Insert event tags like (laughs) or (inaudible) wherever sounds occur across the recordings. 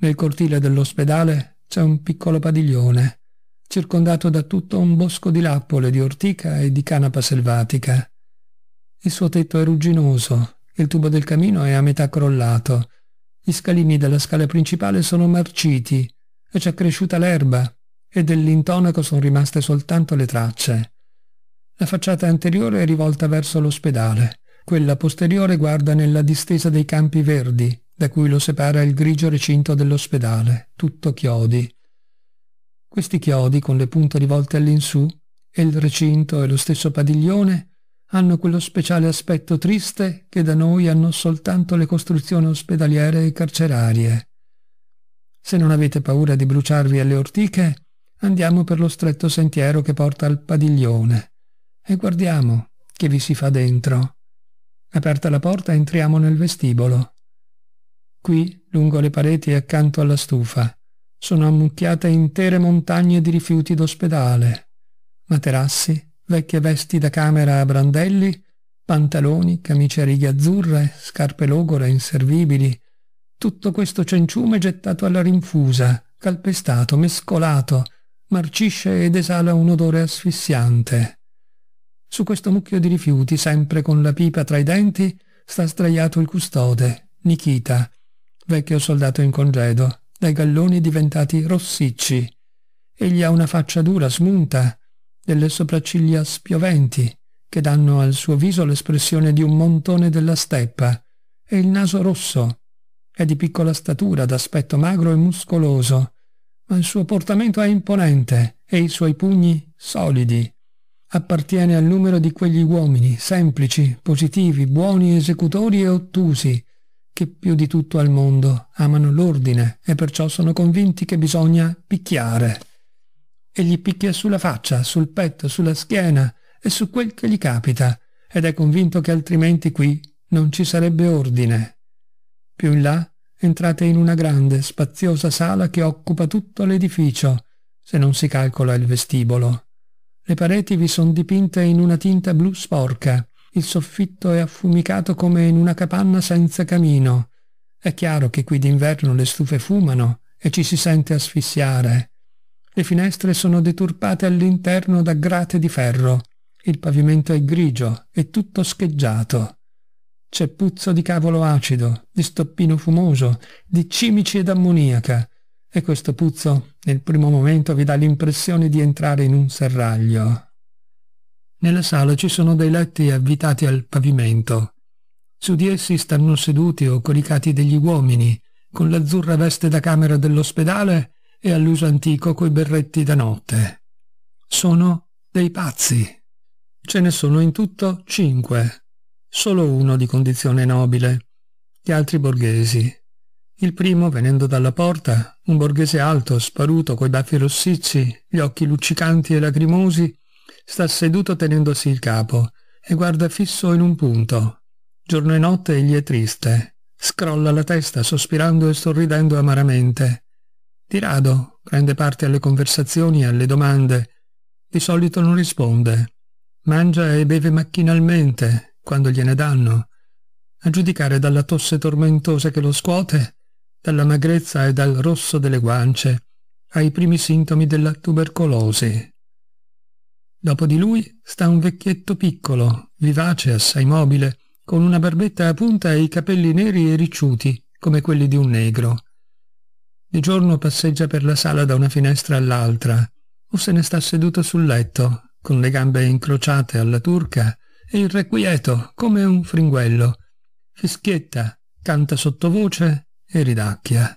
Nel cortile dell'ospedale c'è un piccolo padiglione, circondato da tutto un bosco di lappole, di ortica e di canapa selvatica. Il suo tetto è rugginoso, il tubo del camino è a metà crollato, gli scalini della scala principale sono marciti e c'è cresciuta l'erba e dell'intonaco sono rimaste soltanto le tracce. La facciata anteriore è rivolta verso l'ospedale, quella posteriore guarda nella distesa dei campi verdi da cui lo separa il grigio recinto dell'ospedale, tutto chiodi. Questi chiodi, con le punte rivolte all'insù, e il recinto e lo stesso padiglione, hanno quello speciale aspetto triste che da noi hanno soltanto le costruzioni ospedaliere e carcerarie. Se non avete paura di bruciarvi alle ortiche, andiamo per lo stretto sentiero che porta al padiglione e guardiamo che vi si fa dentro. Aperta la porta entriamo nel vestibolo. Qui, lungo le pareti e accanto alla stufa, sono ammucchiate intere montagne di rifiuti d'ospedale, materassi, vecchie vesti da camera a brandelli, pantaloni, camicie a righe azzurre, scarpe logore inservibili. Tutto questo cenciume gettato alla rinfusa, calpestato, mescolato, marcisce ed esala un odore asfissiante. Su questo mucchio di rifiuti, sempre con la pipa tra i denti, sta sdraiato il custode, Nikita, vecchio soldato in congedo, dai galloni diventati rossicci. Egli ha una faccia dura, smunta, delle sopracciglia spioventi, che danno al suo viso l'espressione di un montone della steppa, e il naso rosso. È di piccola statura, d'aspetto magro e muscoloso, ma il suo portamento è imponente e i suoi pugni solidi. Appartiene al numero di quegli uomini semplici, positivi, buoni esecutori e ottusi, che più di tutto al mondo amano l'ordine e perciò sono convinti che bisogna picchiare. E gli picchia sulla faccia, sul petto, sulla schiena e su quel che gli capita, ed è convinto che altrimenti qui non ci sarebbe ordine. Più in là entrate in una grande, spaziosa sala che occupa tutto l'edificio, se non si calcola il vestibolo. Le pareti vi sono dipinte in una tinta blu sporca il soffitto è affumicato come in una capanna senza camino. È chiaro che qui d'inverno le stufe fumano e ci si sente asfissiare. Le finestre sono deturpate all'interno da grate di ferro. Il pavimento è grigio e tutto scheggiato. C'è puzzo di cavolo acido, di stoppino fumoso, di cimici ed ammoniaca. E questo puzzo nel primo momento vi dà l'impressione di entrare in un serraglio. Nella sala ci sono dei letti avvitati al pavimento. Su di essi stanno seduti o coricati degli uomini, con l'azzurra veste da camera dell'ospedale e all'uso antico coi berretti da notte. Sono dei pazzi. Ce ne sono in tutto cinque, solo uno di condizione nobile, gli altri borghesi. Il primo, venendo dalla porta, un borghese alto, sparuto, coi baffi rossicci, gli occhi luccicanti e lacrimosi, Sta seduto tenendosi il capo e guarda fisso in un punto. Giorno e notte egli è triste. Scrolla la testa sospirando e sorridendo amaramente. Di rado prende parte alle conversazioni e alle domande. Di solito non risponde. Mangia e beve macchinalmente, quando gliene danno. A giudicare dalla tosse tormentosa che lo scuote, dalla magrezza e dal rosso delle guance, ai primi sintomi della tubercolosi. Dopo di lui sta un vecchietto piccolo, vivace, assai mobile, con una barbetta a punta e i capelli neri e ricciuti, come quelli di un negro. Di giorno passeggia per la sala da una finestra all'altra, o se ne sta seduto sul letto, con le gambe incrociate alla turca e irrequieto come un fringuello. Fischietta, canta sottovoce e ridacchia.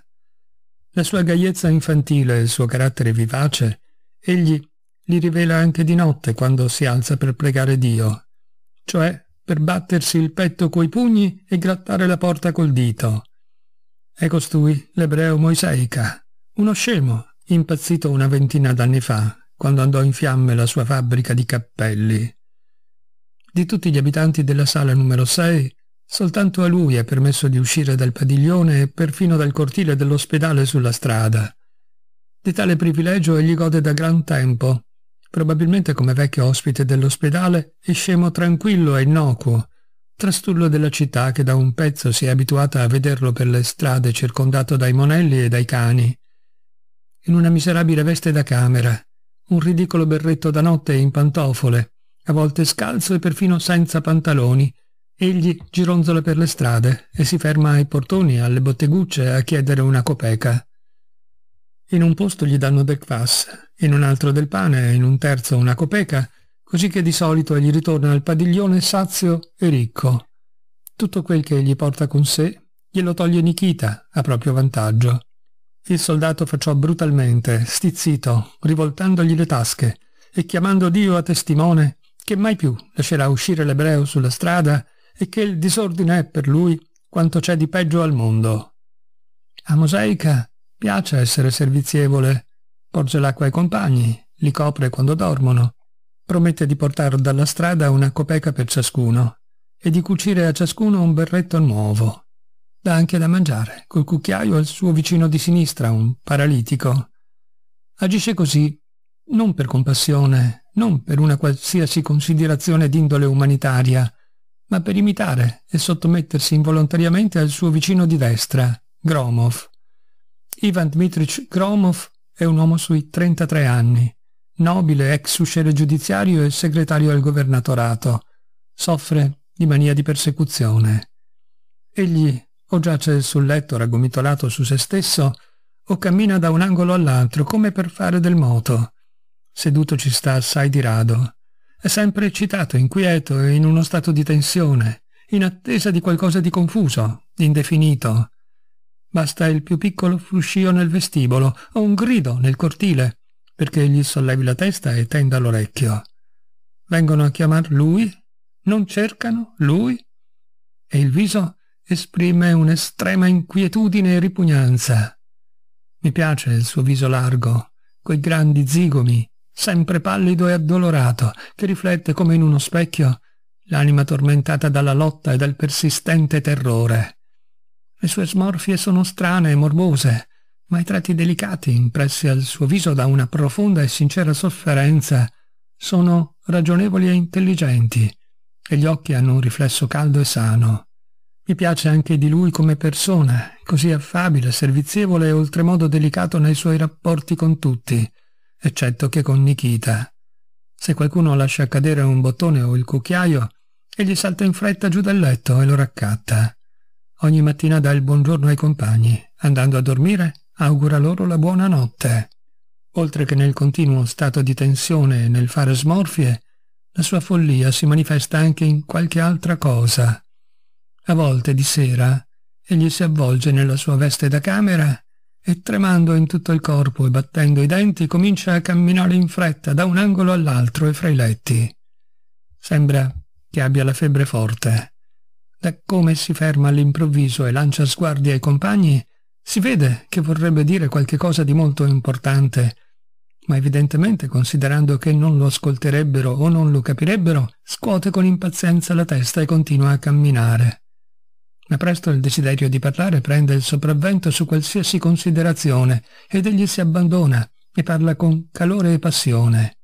La sua gaiezza infantile e il suo carattere vivace, egli li rivela anche di notte quando si alza per pregare Dio, cioè per battersi il petto coi pugni e grattare la porta col dito. È costui ecco l'ebreo Moiseica, uno scemo, impazzito una ventina d'anni fa, quando andò in fiamme la sua fabbrica di cappelli. Di tutti gli abitanti della sala numero 6, soltanto a lui è permesso di uscire dal padiglione e perfino dal cortile dell'ospedale sulla strada. Di tale privilegio egli gode da gran tempo, probabilmente come vecchio ospite dell'ospedale e scemo tranquillo e innocuo, trastullo della città che da un pezzo si è abituata a vederlo per le strade circondato dai monelli e dai cani. In una miserabile veste da camera, un ridicolo berretto da notte in pantofole, a volte scalzo e perfino senza pantaloni, egli gironzola per le strade e si ferma ai portoni, alle bottegucce a chiedere una copeca. In un posto gli danno del kvass, in un altro del pane, in un terzo una copeca, così che di solito egli ritorna al padiglione sazio e ricco. Tutto quel che gli porta con sé glielo toglie Nikita a proprio vantaggio. Il soldato facciò brutalmente, stizzito, rivoltandogli le tasche e chiamando Dio a testimone che mai più lascerà uscire l'ebreo sulla strada e che il disordine è per lui quanto c'è di peggio al mondo. A Mosaica Piace essere servizievole. Porge l'acqua ai compagni, li copre quando dormono. Promette di portare dalla strada una copeca per ciascuno e di cucire a ciascuno un berretto nuovo. Dà anche da mangiare, col cucchiaio al suo vicino di sinistra, un paralitico. Agisce così, non per compassione, non per una qualsiasi considerazione d'indole umanitaria, ma per imitare e sottomettersi involontariamente al suo vicino di destra, Gromov. Ivan Dmitrich Gromov è un uomo sui 33 anni, nobile ex usciere giudiziario e segretario al governatorato. Soffre di mania di persecuzione. Egli o giace sul letto raggomitolato su se stesso o cammina da un angolo all'altro come per fare del moto. Seduto ci sta assai di rado. È sempre eccitato, inquieto e in uno stato di tensione, in attesa di qualcosa di confuso, di indefinito. Basta il più piccolo fruscio nel vestibolo o un grido nel cortile perché gli sollevi la testa e tenda l'orecchio. Vengono a chiamar lui? Non cercano lui? E il viso esprime un'estrema inquietudine e ripugnanza. Mi piace il suo viso largo, coi grandi zigomi, sempre pallido e addolorato, che riflette come in uno specchio l'anima tormentata dalla lotta e dal persistente terrore. Le sue smorfie sono strane e morbose, ma i tratti delicati impressi al suo viso da una profonda e sincera sofferenza sono ragionevoli e intelligenti, e gli occhi hanno un riflesso caldo e sano. Mi piace anche di lui come persona, così affabile, servizievole e oltremodo delicato nei suoi rapporti con tutti, eccetto che con Nikita. Se qualcuno lascia cadere un bottone o il cucchiaio, egli salta in fretta giù dal letto e lo raccatta. Ogni mattina dà il buongiorno ai compagni. Andando a dormire, augura loro la buona notte. Oltre che nel continuo stato di tensione e nel fare smorfie, la sua follia si manifesta anche in qualche altra cosa. A volte di sera egli si avvolge nella sua veste da camera e tremando in tutto il corpo e battendo i denti comincia a camminare in fretta da un angolo all'altro e fra i letti. Sembra che abbia la febbre forte. Da come si ferma all'improvviso e lancia sguardi ai compagni, si vede che vorrebbe dire qualche cosa di molto importante, ma evidentemente, considerando che non lo ascolterebbero o non lo capirebbero, scuote con impazienza la testa e continua a camminare. Ma presto il desiderio di parlare prende il sopravvento su qualsiasi considerazione ed egli si abbandona e parla con calore e passione.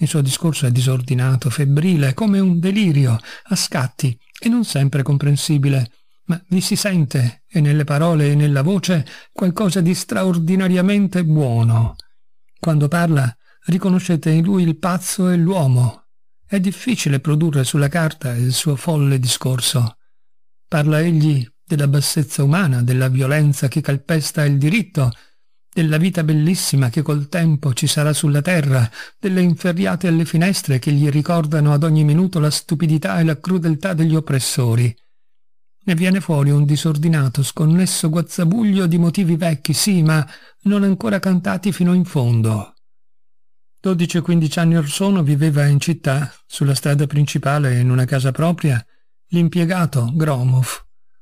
Il suo discorso è disordinato, febbrile, come un delirio, a scatti e non sempre comprensibile, ma vi si sente, e nelle parole e nella voce, qualcosa di straordinariamente buono. Quando parla, riconoscete in lui il pazzo e l'uomo. È difficile produrre sulla carta il suo folle discorso. Parla egli della bassezza umana, della violenza che calpesta il diritto, della vita bellissima che col tempo ci sarà sulla terra, delle inferriate alle finestre che gli ricordano ad ogni minuto la stupidità e la crudeltà degli oppressori. Ne viene fuori un disordinato, sconnesso guazzabuglio di motivi vecchi, sì, ma non ancora cantati fino in fondo. 12-15 anni or sono viveva in città, sulla strada principale, in una casa propria, l'impiegato Gromov,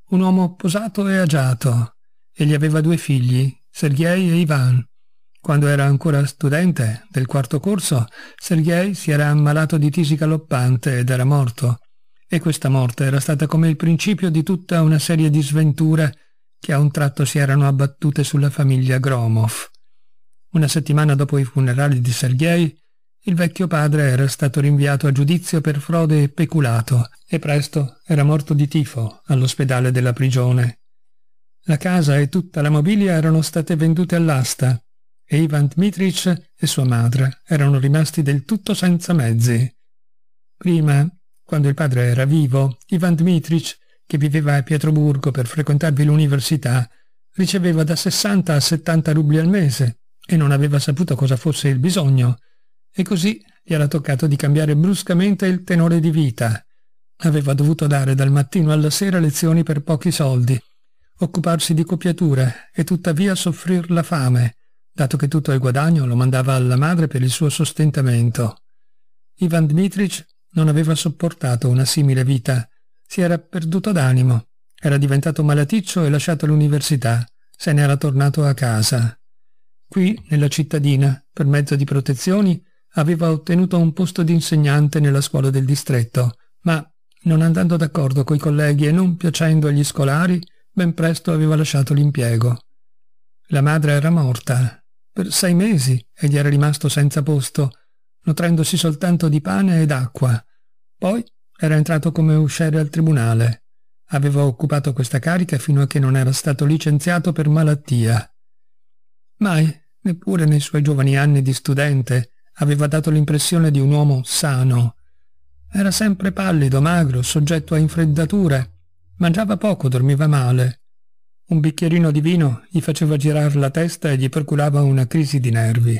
un uomo posato e agiato, e gli aveva due figli, Sergei e Ivan. Quando era ancora studente del quarto corso, Sergei si era ammalato di tisi galoppante ed era morto. E questa morte era stata come il principio di tutta una serie di sventure che a un tratto si erano abbattute sulla famiglia Gromov. Una settimana dopo i funerali di Sergei, il vecchio padre era stato rinviato a giudizio per frode e peculato e presto era morto di tifo all'ospedale della prigione la casa e tutta la mobilia erano state vendute all'asta e Ivan Dmitrich e sua madre erano rimasti del tutto senza mezzi. Prima, quando il padre era vivo, Ivan Dmitrich, che viveva a Pietroburgo per frequentarvi l'università, riceveva da 60 a 70 rubli al mese e non aveva saputo cosa fosse il bisogno, e così gli era toccato di cambiare bruscamente il tenore di vita. Aveva dovuto dare dal mattino alla sera lezioni per pochi soldi occuparsi di copiature e tuttavia soffrir la fame, dato che tutto il guadagno lo mandava alla madre per il suo sostentamento. Ivan Dmitrich non aveva sopportato una simile vita, si era perduto d'animo, era diventato malaticcio e lasciato l'università, se ne era tornato a casa. Qui, nella cittadina, per mezzo di protezioni, aveva ottenuto un posto di insegnante nella scuola del distretto, ma, non andando d'accordo coi colleghi e non piacendo agli scolari, ben presto aveva lasciato l'impiego. La madre era morta. Per sei mesi egli era rimasto senza posto, nutrendosi soltanto di pane ed acqua. Poi era entrato come usciere al tribunale. Aveva occupato questa carica fino a che non era stato licenziato per malattia. Mai, neppure nei suoi giovani anni di studente, aveva dato l'impressione di un uomo sano. Era sempre pallido, magro, soggetto a infreddature, Mangiava poco, dormiva male. Un bicchierino di vino gli faceva girare la testa e gli procurava una crisi di nervi.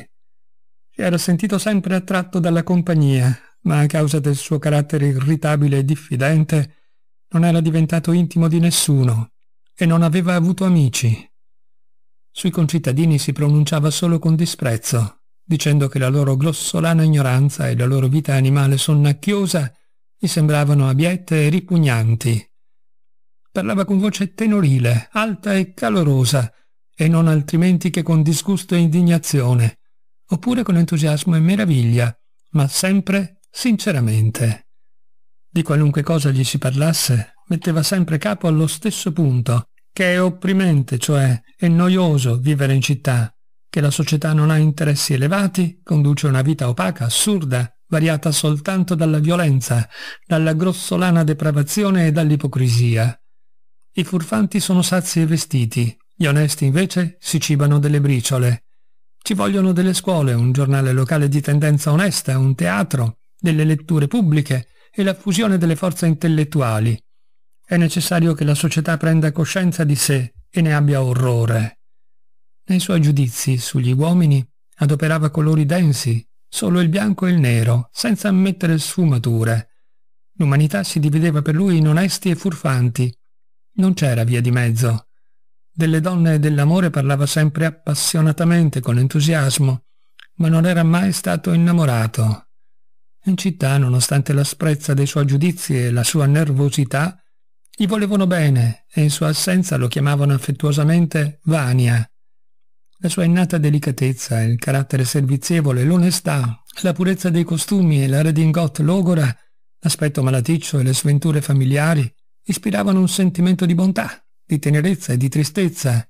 Si era sentito sempre attratto dalla compagnia, ma a causa del suo carattere irritabile e diffidente non era diventato intimo di nessuno e non aveva avuto amici. Sui concittadini si pronunciava solo con disprezzo, dicendo che la loro grossolana ignoranza e la loro vita animale sonnacchiosa gli sembravano abiette e ripugnanti parlava con voce tenorile, alta e calorosa, e non altrimenti che con disgusto e indignazione, oppure con entusiasmo e meraviglia, ma sempre sinceramente. Di qualunque cosa gli si parlasse, metteva sempre capo allo stesso punto, che è opprimente, cioè è noioso vivere in città, che la società non ha interessi elevati, conduce una vita opaca, assurda, variata soltanto dalla violenza, dalla grossolana depravazione e dall'ipocrisia. I furfanti sono sazi e vestiti, gli onesti invece si cibano delle briciole. Ci vogliono delle scuole, un giornale locale di tendenza onesta, un teatro, delle letture pubbliche e la fusione delle forze intellettuali. È necessario che la società prenda coscienza di sé e ne abbia orrore. Nei suoi giudizi sugli uomini adoperava colori densi, solo il bianco e il nero, senza ammettere sfumature. L'umanità si divideva per lui in onesti e furfanti, non c'era via di mezzo. Delle donne e dell'amore parlava sempre appassionatamente, con entusiasmo, ma non era mai stato innamorato. In città, nonostante l'asprezza dei suoi giudizi e la sua nervosità, gli volevano bene e in sua assenza lo chiamavano affettuosamente Vania. La sua innata delicatezza, il carattere servizievole, l'onestà, la purezza dei costumi e la redingot logora, l'aspetto malaticcio e le sventure familiari ispiravano un sentimento di bontà, di tenerezza e di tristezza.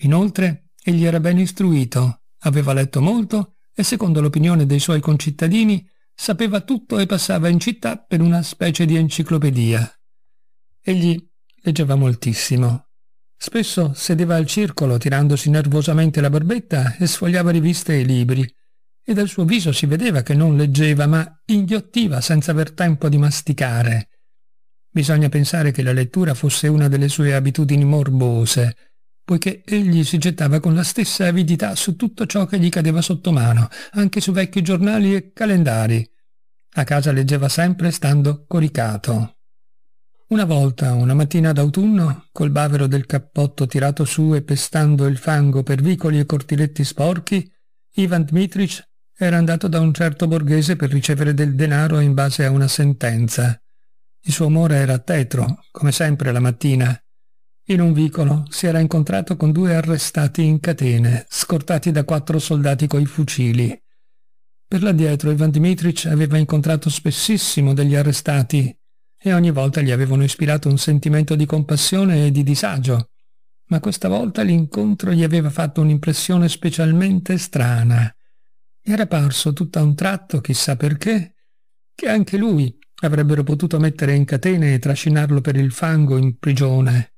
Inoltre, egli era ben istruito, aveva letto molto e, secondo l'opinione dei suoi concittadini, sapeva tutto e passava in città per una specie di enciclopedia. Egli leggeva moltissimo. Spesso sedeva al circolo tirandosi nervosamente la barbetta e sfogliava riviste e libri, e dal suo viso si vedeva che non leggeva ma inghiottiva senza aver tempo di masticare. Bisogna pensare che la lettura fosse una delle sue abitudini morbose, poiché egli si gettava con la stessa avidità su tutto ciò che gli cadeva sotto mano, anche su vecchi giornali e calendari. A casa leggeva sempre stando coricato. Una volta, una mattina d'autunno, col bavero del cappotto tirato su e pestando il fango per vicoli e cortiletti sporchi, Ivan Dmitrich era andato da un certo borghese per ricevere del denaro in base a una sentenza. Il suo amore era a tetro, come sempre la mattina. In un vicolo si era incontrato con due arrestati in catene, scortati da quattro soldati coi fucili. Per là dietro Ivan Dimitrich aveva incontrato spessissimo degli arrestati e ogni volta gli avevano ispirato un sentimento di compassione e di disagio. Ma questa volta l'incontro gli aveva fatto un'impressione specialmente strana. era parso tutto a un tratto, chissà perché, che anche lui Avrebbero potuto mettere in catene e trascinarlo per il fango in prigione.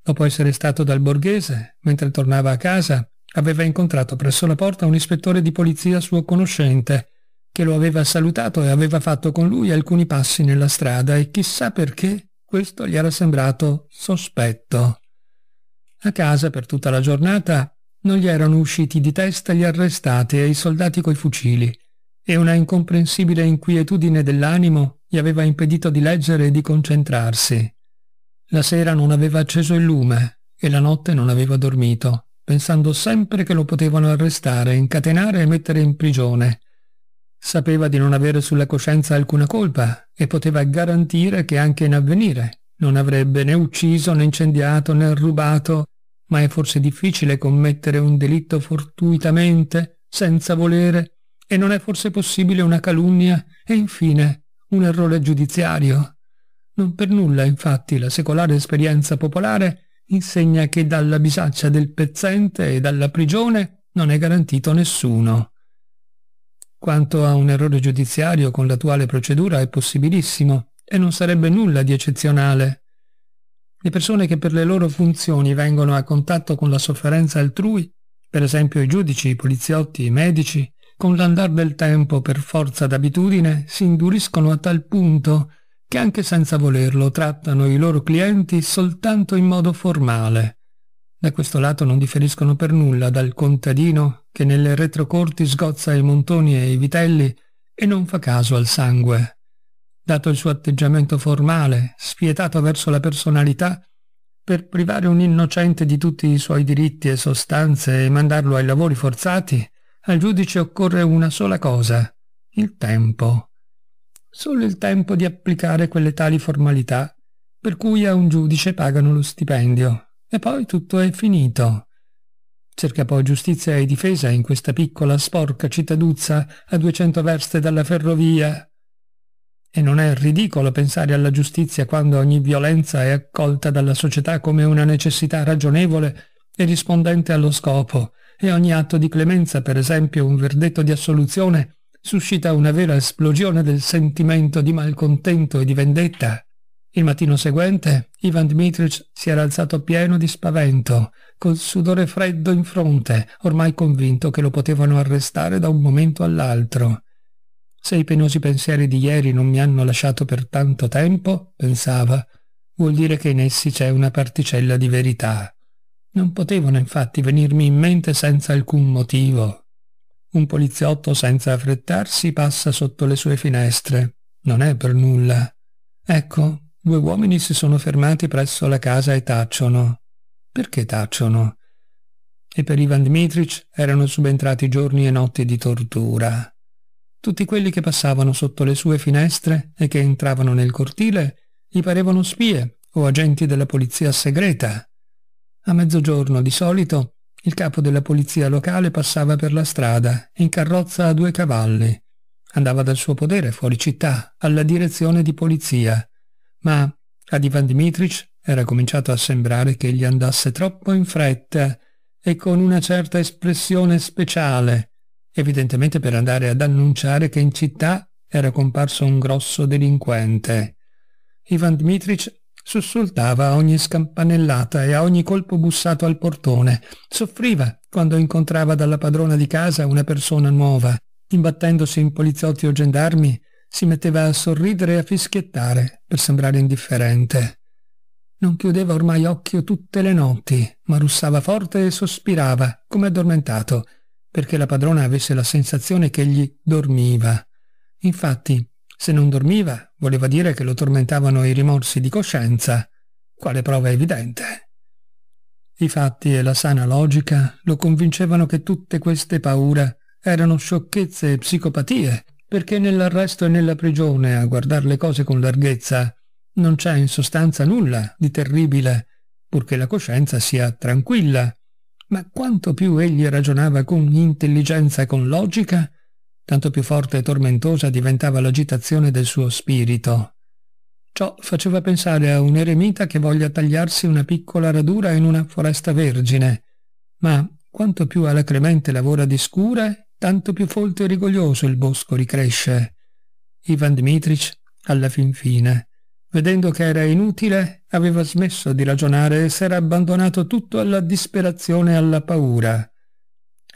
Dopo essere stato dal borghese, mentre tornava a casa, aveva incontrato presso la porta un ispettore di polizia suo conoscente, che lo aveva salutato e aveva fatto con lui alcuni passi nella strada e chissà perché questo gli era sembrato sospetto. A casa per tutta la giornata non gli erano usciti di testa gli arrestati e i soldati coi fucili e una incomprensibile inquietudine dell'animo gli aveva impedito di leggere e di concentrarsi. La sera non aveva acceso il lume e la notte non aveva dormito, pensando sempre che lo potevano arrestare, incatenare e mettere in prigione. Sapeva di non avere sulla coscienza alcuna colpa e poteva garantire che anche in avvenire non avrebbe né ucciso né incendiato né rubato, ma è forse difficile commettere un delitto fortuitamente, senza volere, e non è forse possibile una calunnia e infine un errore giudiziario? Non per nulla, infatti, la secolare esperienza popolare insegna che dalla bisaccia del pezzente e dalla prigione non è garantito nessuno. Quanto a un errore giudiziario con l'attuale procedura è possibilissimo e non sarebbe nulla di eccezionale. Le persone che per le loro funzioni vengono a contatto con la sofferenza altrui, per esempio i giudici, i poliziotti, i medici, con l'andar del tempo per forza d'abitudine si induriscono a tal punto che anche senza volerlo trattano i loro clienti soltanto in modo formale. Da questo lato non differiscono per nulla dal contadino che nelle retrocorti sgozza i montoni e i vitelli e non fa caso al sangue. Dato il suo atteggiamento formale, spietato verso la personalità, per privare un innocente di tutti i suoi diritti e sostanze e mandarlo ai lavori forzati, al giudice occorre una sola cosa, il tempo. Solo il tempo di applicare quelle tali formalità per cui a un giudice pagano lo stipendio. E poi tutto è finito. Cerca poi giustizia e difesa in questa piccola sporca cittaduzza a 200 verste dalla ferrovia. E non è ridicolo pensare alla giustizia quando ogni violenza è accolta dalla società come una necessità ragionevole e rispondente allo scopo, e ogni atto di clemenza, per esempio un verdetto di assoluzione, suscita una vera esplosione del sentimento di malcontento e di vendetta. Il mattino seguente Ivan Dmitrich si era alzato pieno di spavento, col sudore freddo in fronte, ormai convinto che lo potevano arrestare da un momento all'altro. Se i penosi pensieri di ieri non mi hanno lasciato per tanto tempo, pensava, vuol dire che in essi c'è una particella di verità. Non potevano infatti venirmi in mente senza alcun motivo. Un poliziotto senza affrettarsi passa sotto le sue finestre. Non è per nulla. Ecco, due uomini si sono fermati presso la casa e tacciono. Perché tacciono? E per Ivan Dmitrich erano subentrati giorni e notti di tortura. Tutti quelli che passavano sotto le sue finestre e che entravano nel cortile gli parevano spie o agenti della polizia segreta. A mezzogiorno di solito il capo della polizia locale passava per la strada, in carrozza a due cavalli. Andava dal suo podere fuori città, alla direzione di polizia. Ma ad Ivan Dmitrich era cominciato a sembrare che gli andasse troppo in fretta e con una certa espressione speciale, evidentemente per andare ad annunciare che in città era comparso un grosso delinquente. Ivan Dmitrich sussultava a ogni scampanellata e a ogni colpo bussato al portone, soffriva quando incontrava dalla padrona di casa una persona nuova, imbattendosi in poliziotti o gendarmi, si metteva a sorridere e a fischiettare per sembrare indifferente. Non chiudeva ormai occhio tutte le notti, ma russava forte e sospirava, come addormentato, perché la padrona avesse la sensazione che egli dormiva. Infatti, se non dormiva, voleva dire che lo tormentavano i rimorsi di coscienza, quale prova evidente. I fatti e la sana logica lo convincevano che tutte queste paure erano sciocchezze e psicopatie, perché nell'arresto e nella prigione, a guardare le cose con larghezza, non c'è in sostanza nulla di terribile, purché la coscienza sia tranquilla. Ma quanto più egli ragionava con intelligenza e con logica, tanto più forte e tormentosa diventava l'agitazione del suo spirito. Ciò faceva pensare a un eremita che voglia tagliarsi una piccola radura in una foresta vergine, ma quanto più alacremente lavora di scure, tanto più folto e rigoglioso il bosco ricresce. Ivan Dmitrich, alla fin fine, vedendo che era inutile, aveva smesso di ragionare e s'era abbandonato tutto alla disperazione e alla paura.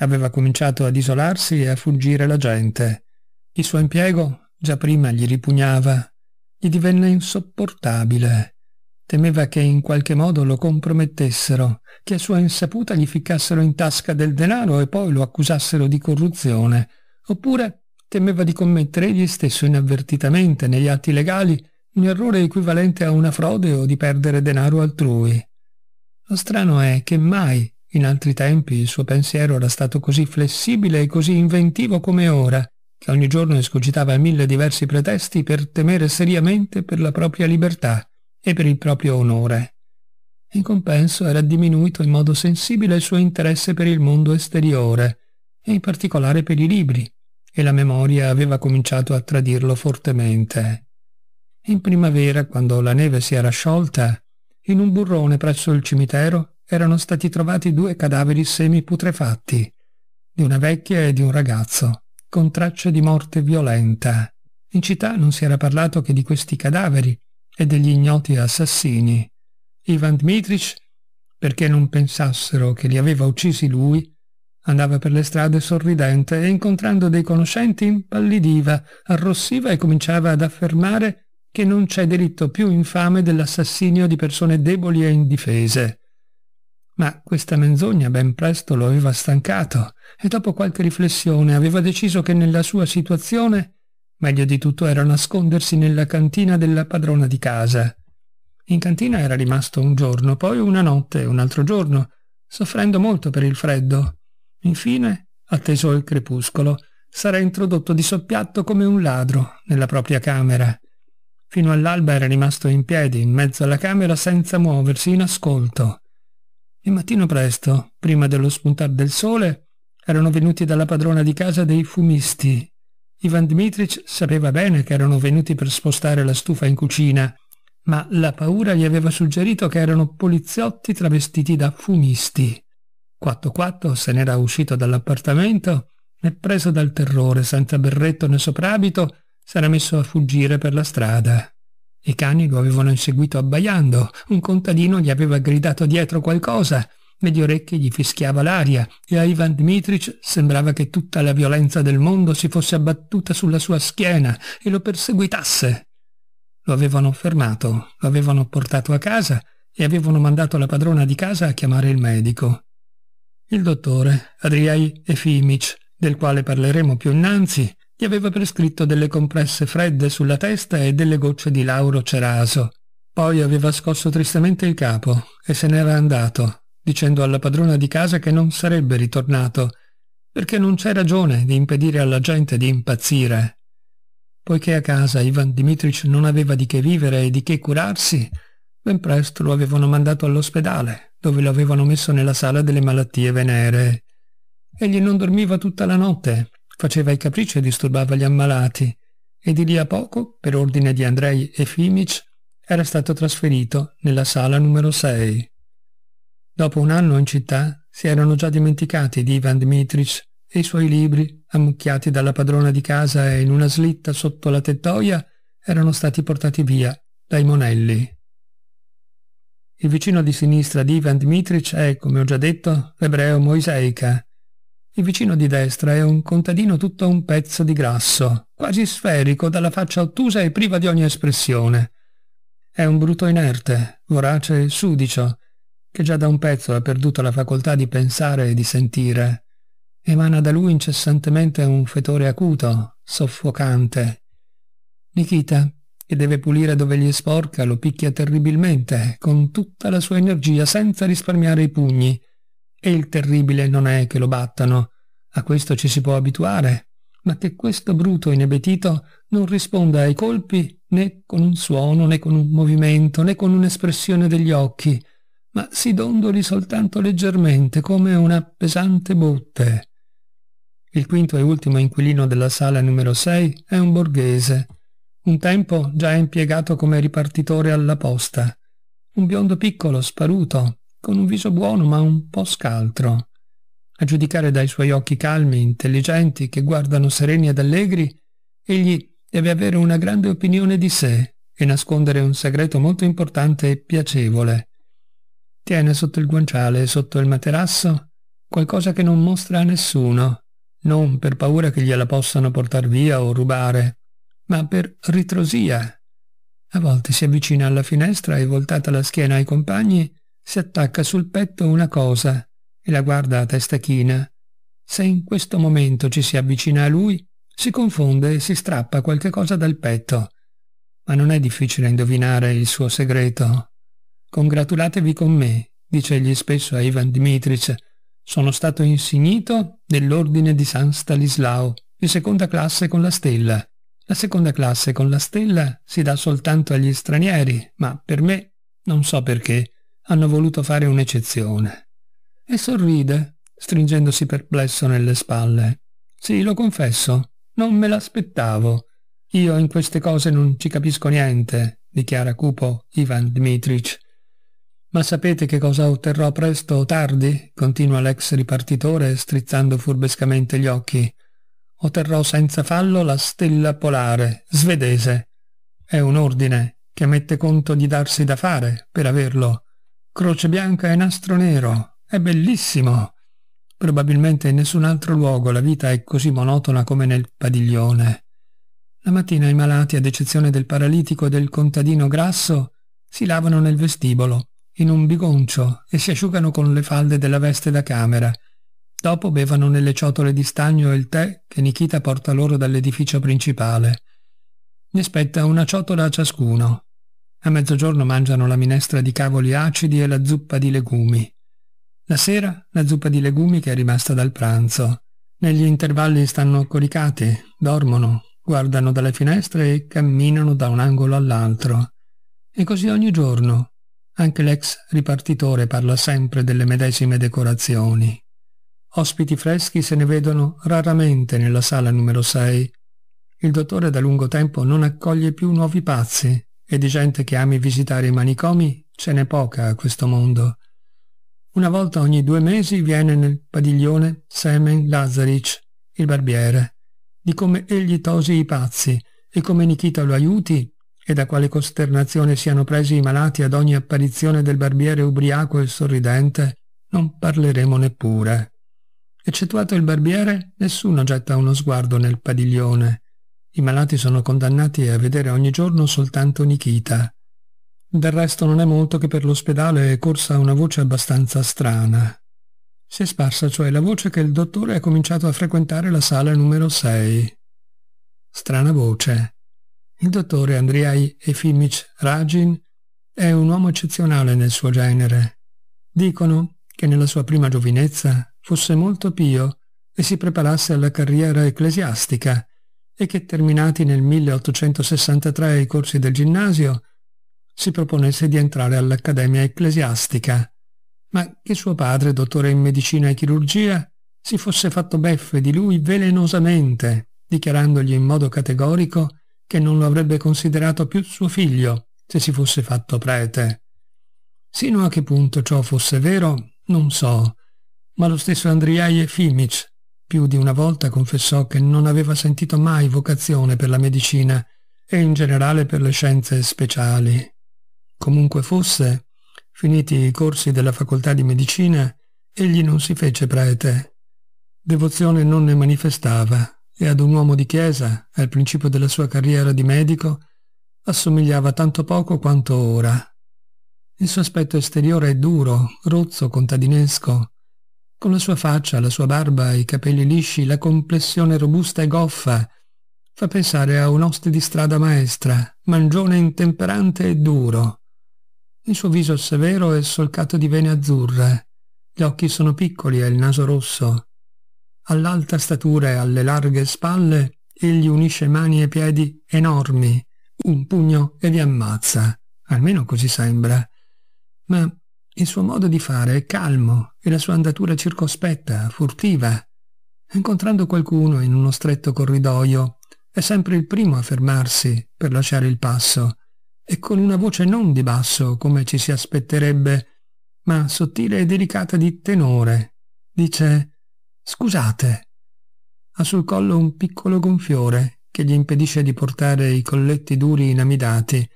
Aveva cominciato ad isolarsi e a fuggire la gente. Il suo impiego già prima gli ripugnava, gli divenne insopportabile. Temeva che in qualche modo lo compromettessero, che a sua insaputa gli ficcassero in tasca del denaro e poi lo accusassero di corruzione, oppure temeva di commettere egli stesso inavvertitamente negli atti legali un errore equivalente a una frode o di perdere denaro altrui. Lo strano è che mai in altri tempi il suo pensiero era stato così flessibile e così inventivo come ora, che ogni giorno escogitava mille diversi pretesti per temere seriamente per la propria libertà e per il proprio onore. In compenso era diminuito in modo sensibile il suo interesse per il mondo esteriore, e in particolare per i libri, e la memoria aveva cominciato a tradirlo fortemente. In primavera, quando la neve si era sciolta, in un burrone presso il cimitero erano stati trovati due cadaveri semiputrefatti, di una vecchia e di un ragazzo, con tracce di morte violenta. In città non si era parlato che di questi cadaveri e degli ignoti assassini. Ivan Dmitrich, perché non pensassero che li aveva uccisi lui, andava per le strade sorridente e incontrando dei conoscenti impallidiva, arrossiva e cominciava ad affermare che non c'è delitto più infame dell'assassinio di persone deboli e indifese. Ma questa menzogna ben presto lo aveva stancato e dopo qualche riflessione aveva deciso che nella sua situazione meglio di tutto era nascondersi nella cantina della padrona di casa. In cantina era rimasto un giorno, poi una notte, un altro giorno, soffrendo molto per il freddo. Infine, atteso il crepuscolo, sarà introdotto di soppiatto come un ladro nella propria camera. Fino all'alba era rimasto in piedi, in mezzo alla camera, senza muoversi, in ascolto. Il mattino presto, prima dello spuntar del sole, erano venuti dalla padrona di casa dei fumisti. Ivan Dmitrich sapeva bene che erano venuti per spostare la stufa in cucina, ma la paura gli aveva suggerito che erano poliziotti travestiti da fumisti. Quatto Quatto se n'era uscito dall'appartamento e preso dal terrore, senza berretto né soprabito, s'era messo a fuggire per la strada. I cani lo avevano inseguito abbaiando, un contadino gli aveva gridato dietro qualcosa, negli orecchi gli fischiava l'aria e a Ivan Dmitrich sembrava che tutta la violenza del mondo si fosse abbattuta sulla sua schiena e lo perseguitasse. Lo avevano fermato, lo avevano portato a casa e avevano mandato la padrona di casa a chiamare il medico. Il dottore, Adriai Efimic, del quale parleremo più innanzi, gli aveva prescritto delle compresse fredde sulla testa e delle gocce di lauro ceraso. Poi aveva scosso tristemente il capo e se n'era andato, dicendo alla padrona di casa che non sarebbe ritornato, perché non c'è ragione di impedire alla gente di impazzire. Poiché a casa Ivan Dimitrich non aveva di che vivere e di che curarsi, ben presto lo avevano mandato all'ospedale, dove lo avevano messo nella sala delle malattie veneree. Egli non dormiva tutta la notte Faceva i capricci e disturbava gli ammalati, e di lì a poco, per ordine di Andrei Efimic, era stato trasferito nella sala numero 6. Dopo un anno in città si erano già dimenticati di Ivan Dmitrich e i suoi libri, ammucchiati dalla padrona di casa e in una slitta sotto la tettoia, erano stati portati via dai monelli. Il vicino di sinistra di Ivan Dmitrich è, come ho già detto, l'ebreo Moiseica, il vicino di destra è un contadino tutto un pezzo di grasso, quasi sferico, dalla faccia ottusa e priva di ogni espressione. È un bruto inerte, vorace e sudicio, che già da un pezzo ha perduto la facoltà di pensare e di sentire. Emana da lui incessantemente un fetore acuto, soffocante. Nikita, che deve pulire dove gli è sporca, lo picchia terribilmente, con tutta la sua energia, senza risparmiare i pugni, e il terribile non è che lo battano. A questo ci si può abituare, ma che questo bruto inebetito non risponda ai colpi né con un suono, né con un movimento, né con un'espressione degli occhi, ma si dondoli soltanto leggermente come una pesante botte. Il quinto e ultimo inquilino della sala numero 6 è un borghese, un tempo già impiegato come ripartitore alla posta, un biondo piccolo, sparuto, con un viso buono ma un po' scaltro. A giudicare dai suoi occhi calmi, intelligenti, che guardano sereni ed allegri, egli deve avere una grande opinione di sé e nascondere un segreto molto importante e piacevole. Tiene sotto il guanciale e sotto il materasso qualcosa che non mostra a nessuno, non per paura che gliela possano portare via o rubare, ma per ritrosia. A volte si avvicina alla finestra e voltata la schiena ai compagni si attacca sul petto una cosa e la guarda a testa china. Se in questo momento ci si avvicina a lui, si confonde e si strappa qualche cosa dal petto. Ma non è difficile indovinare il suo segreto. Congratulatevi con me, dice egli spesso a Ivan Dimitrich. Sono stato insignito dell'ordine di San Stanislao, di seconda classe con la stella. La seconda classe con la stella si dà soltanto agli stranieri, ma per me non so perché hanno voluto fare un'eccezione. E sorride, stringendosi perplesso nelle spalle. Sì, lo confesso, non me l'aspettavo. Io in queste cose non ci capisco niente, dichiara cupo Ivan Dmitrich. Ma sapete che cosa otterrò presto o tardi? continua l'ex ripartitore strizzando furbescamente gli occhi. Otterrò senza fallo la stella polare, svedese. È un ordine che mette conto di darsi da fare per averlo. Croce bianca e nastro nero. È bellissimo. Probabilmente in nessun altro luogo la vita è così monotona come nel padiglione. La mattina i malati, ad eccezione del paralitico e del contadino grasso, si lavano nel vestibolo, in un bigoncio, e si asciugano con le falde della veste da camera. Dopo bevono nelle ciotole di stagno il tè che Nikita porta loro dall'edificio principale. Ne spetta una ciotola a ciascuno, a mezzogiorno mangiano la minestra di cavoli acidi e la zuppa di legumi. La sera la zuppa di legumi che è rimasta dal pranzo. Negli intervalli stanno coricati, dormono, guardano dalle finestre e camminano da un angolo all'altro. E così ogni giorno. Anche l'ex ripartitore parla sempre delle medesime decorazioni. Ospiti freschi se ne vedono raramente nella sala numero 6. Il dottore da lungo tempo non accoglie più nuovi pazzi e di gente che ami visitare i manicomi ce n'è poca a questo mondo. Una volta ogni due mesi viene nel padiglione Semen Lazaric, il barbiere, di come egli tosi i pazzi e come Nikita lo aiuti e da quale costernazione siano presi i malati ad ogni apparizione del barbiere ubriaco e sorridente, non parleremo neppure. Eccettuato il barbiere, nessuno getta uno sguardo nel padiglione. I malati sono condannati a vedere ogni giorno soltanto Nikita. Del resto non è molto che per l'ospedale è corsa una voce abbastanza strana. Si è sparsa cioè la voce che il dottore ha cominciato a frequentare la sala numero 6. Strana voce. Il dottore Andriai Efimic Ragin è un uomo eccezionale nel suo genere. Dicono che nella sua prima giovinezza fosse molto pio e si preparasse alla carriera ecclesiastica, e che terminati nel 1863 i corsi del ginnasio si proponesse di entrare all'Accademia Ecclesiastica, ma che suo padre, dottore in medicina e chirurgia, si fosse fatto beffe di lui velenosamente, dichiarandogli in modo categorico che non lo avrebbe considerato più suo figlio se si fosse fatto prete. Sino a che punto ciò fosse vero, non so, ma lo stesso Andriai Efimic più di una volta confessò che non aveva sentito mai vocazione per la medicina e in generale per le scienze speciali. Comunque fosse, finiti i corsi della facoltà di medicina, egli non si fece prete. Devozione non ne manifestava e ad un uomo di chiesa, al principio della sua carriera di medico, assomigliava tanto poco quanto ora. Il suo aspetto esteriore è duro, rozzo, contadinesco, con la sua faccia, la sua barba, i capelli lisci, la complessione robusta e goffa. Fa pensare a un oste di strada maestra, mangione intemperante e duro. Il suo viso severo è solcato di vene azzurre. Gli occhi sono piccoli e il naso rosso. All'alta statura e alle larghe spalle egli unisce mani e piedi enormi. Un pugno e vi ammazza. Almeno così sembra. Ma il suo modo di fare è calmo e la sua andatura circospetta, furtiva. Incontrando qualcuno in uno stretto corridoio, è sempre il primo a fermarsi per lasciare il passo e con una voce non di basso come ci si aspetterebbe, ma sottile e delicata di tenore, dice «Scusate». Ha sul collo un piccolo gonfiore che gli impedisce di portare i colletti duri inamidati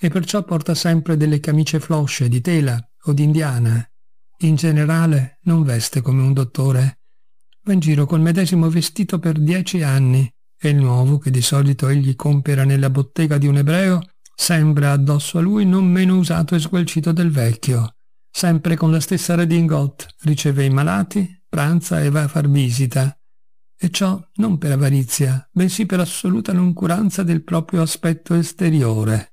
e perciò porta sempre delle camicie flosce di tela o d'indiana. In generale non veste come un dottore. Va in giro col medesimo vestito per dieci anni e il nuovo che di solito egli compera nella bottega di un ebreo sembra addosso a lui non meno usato e sgualcito del vecchio. Sempre con la stessa redingot riceve i malati, pranza e va a far visita. E ciò non per avarizia, bensì per assoluta noncuranza del proprio aspetto esteriore.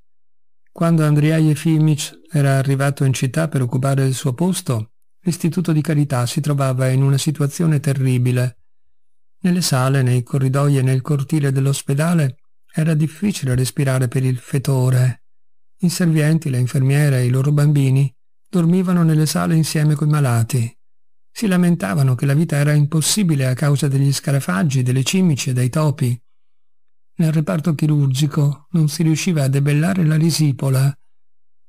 Quando Andrei Efimic era arrivato in città per occupare il suo posto, l'istituto di carità si trovava in una situazione terribile. Nelle sale, nei corridoi e nel cortile dell'ospedale era difficile respirare per il fetore. I serventi, le infermiere e i loro bambini dormivano nelle sale insieme coi malati. Si lamentavano che la vita era impossibile a causa degli scarafaggi, delle cimici e dei topi. Nel reparto chirurgico non si riusciva a debellare la risipola.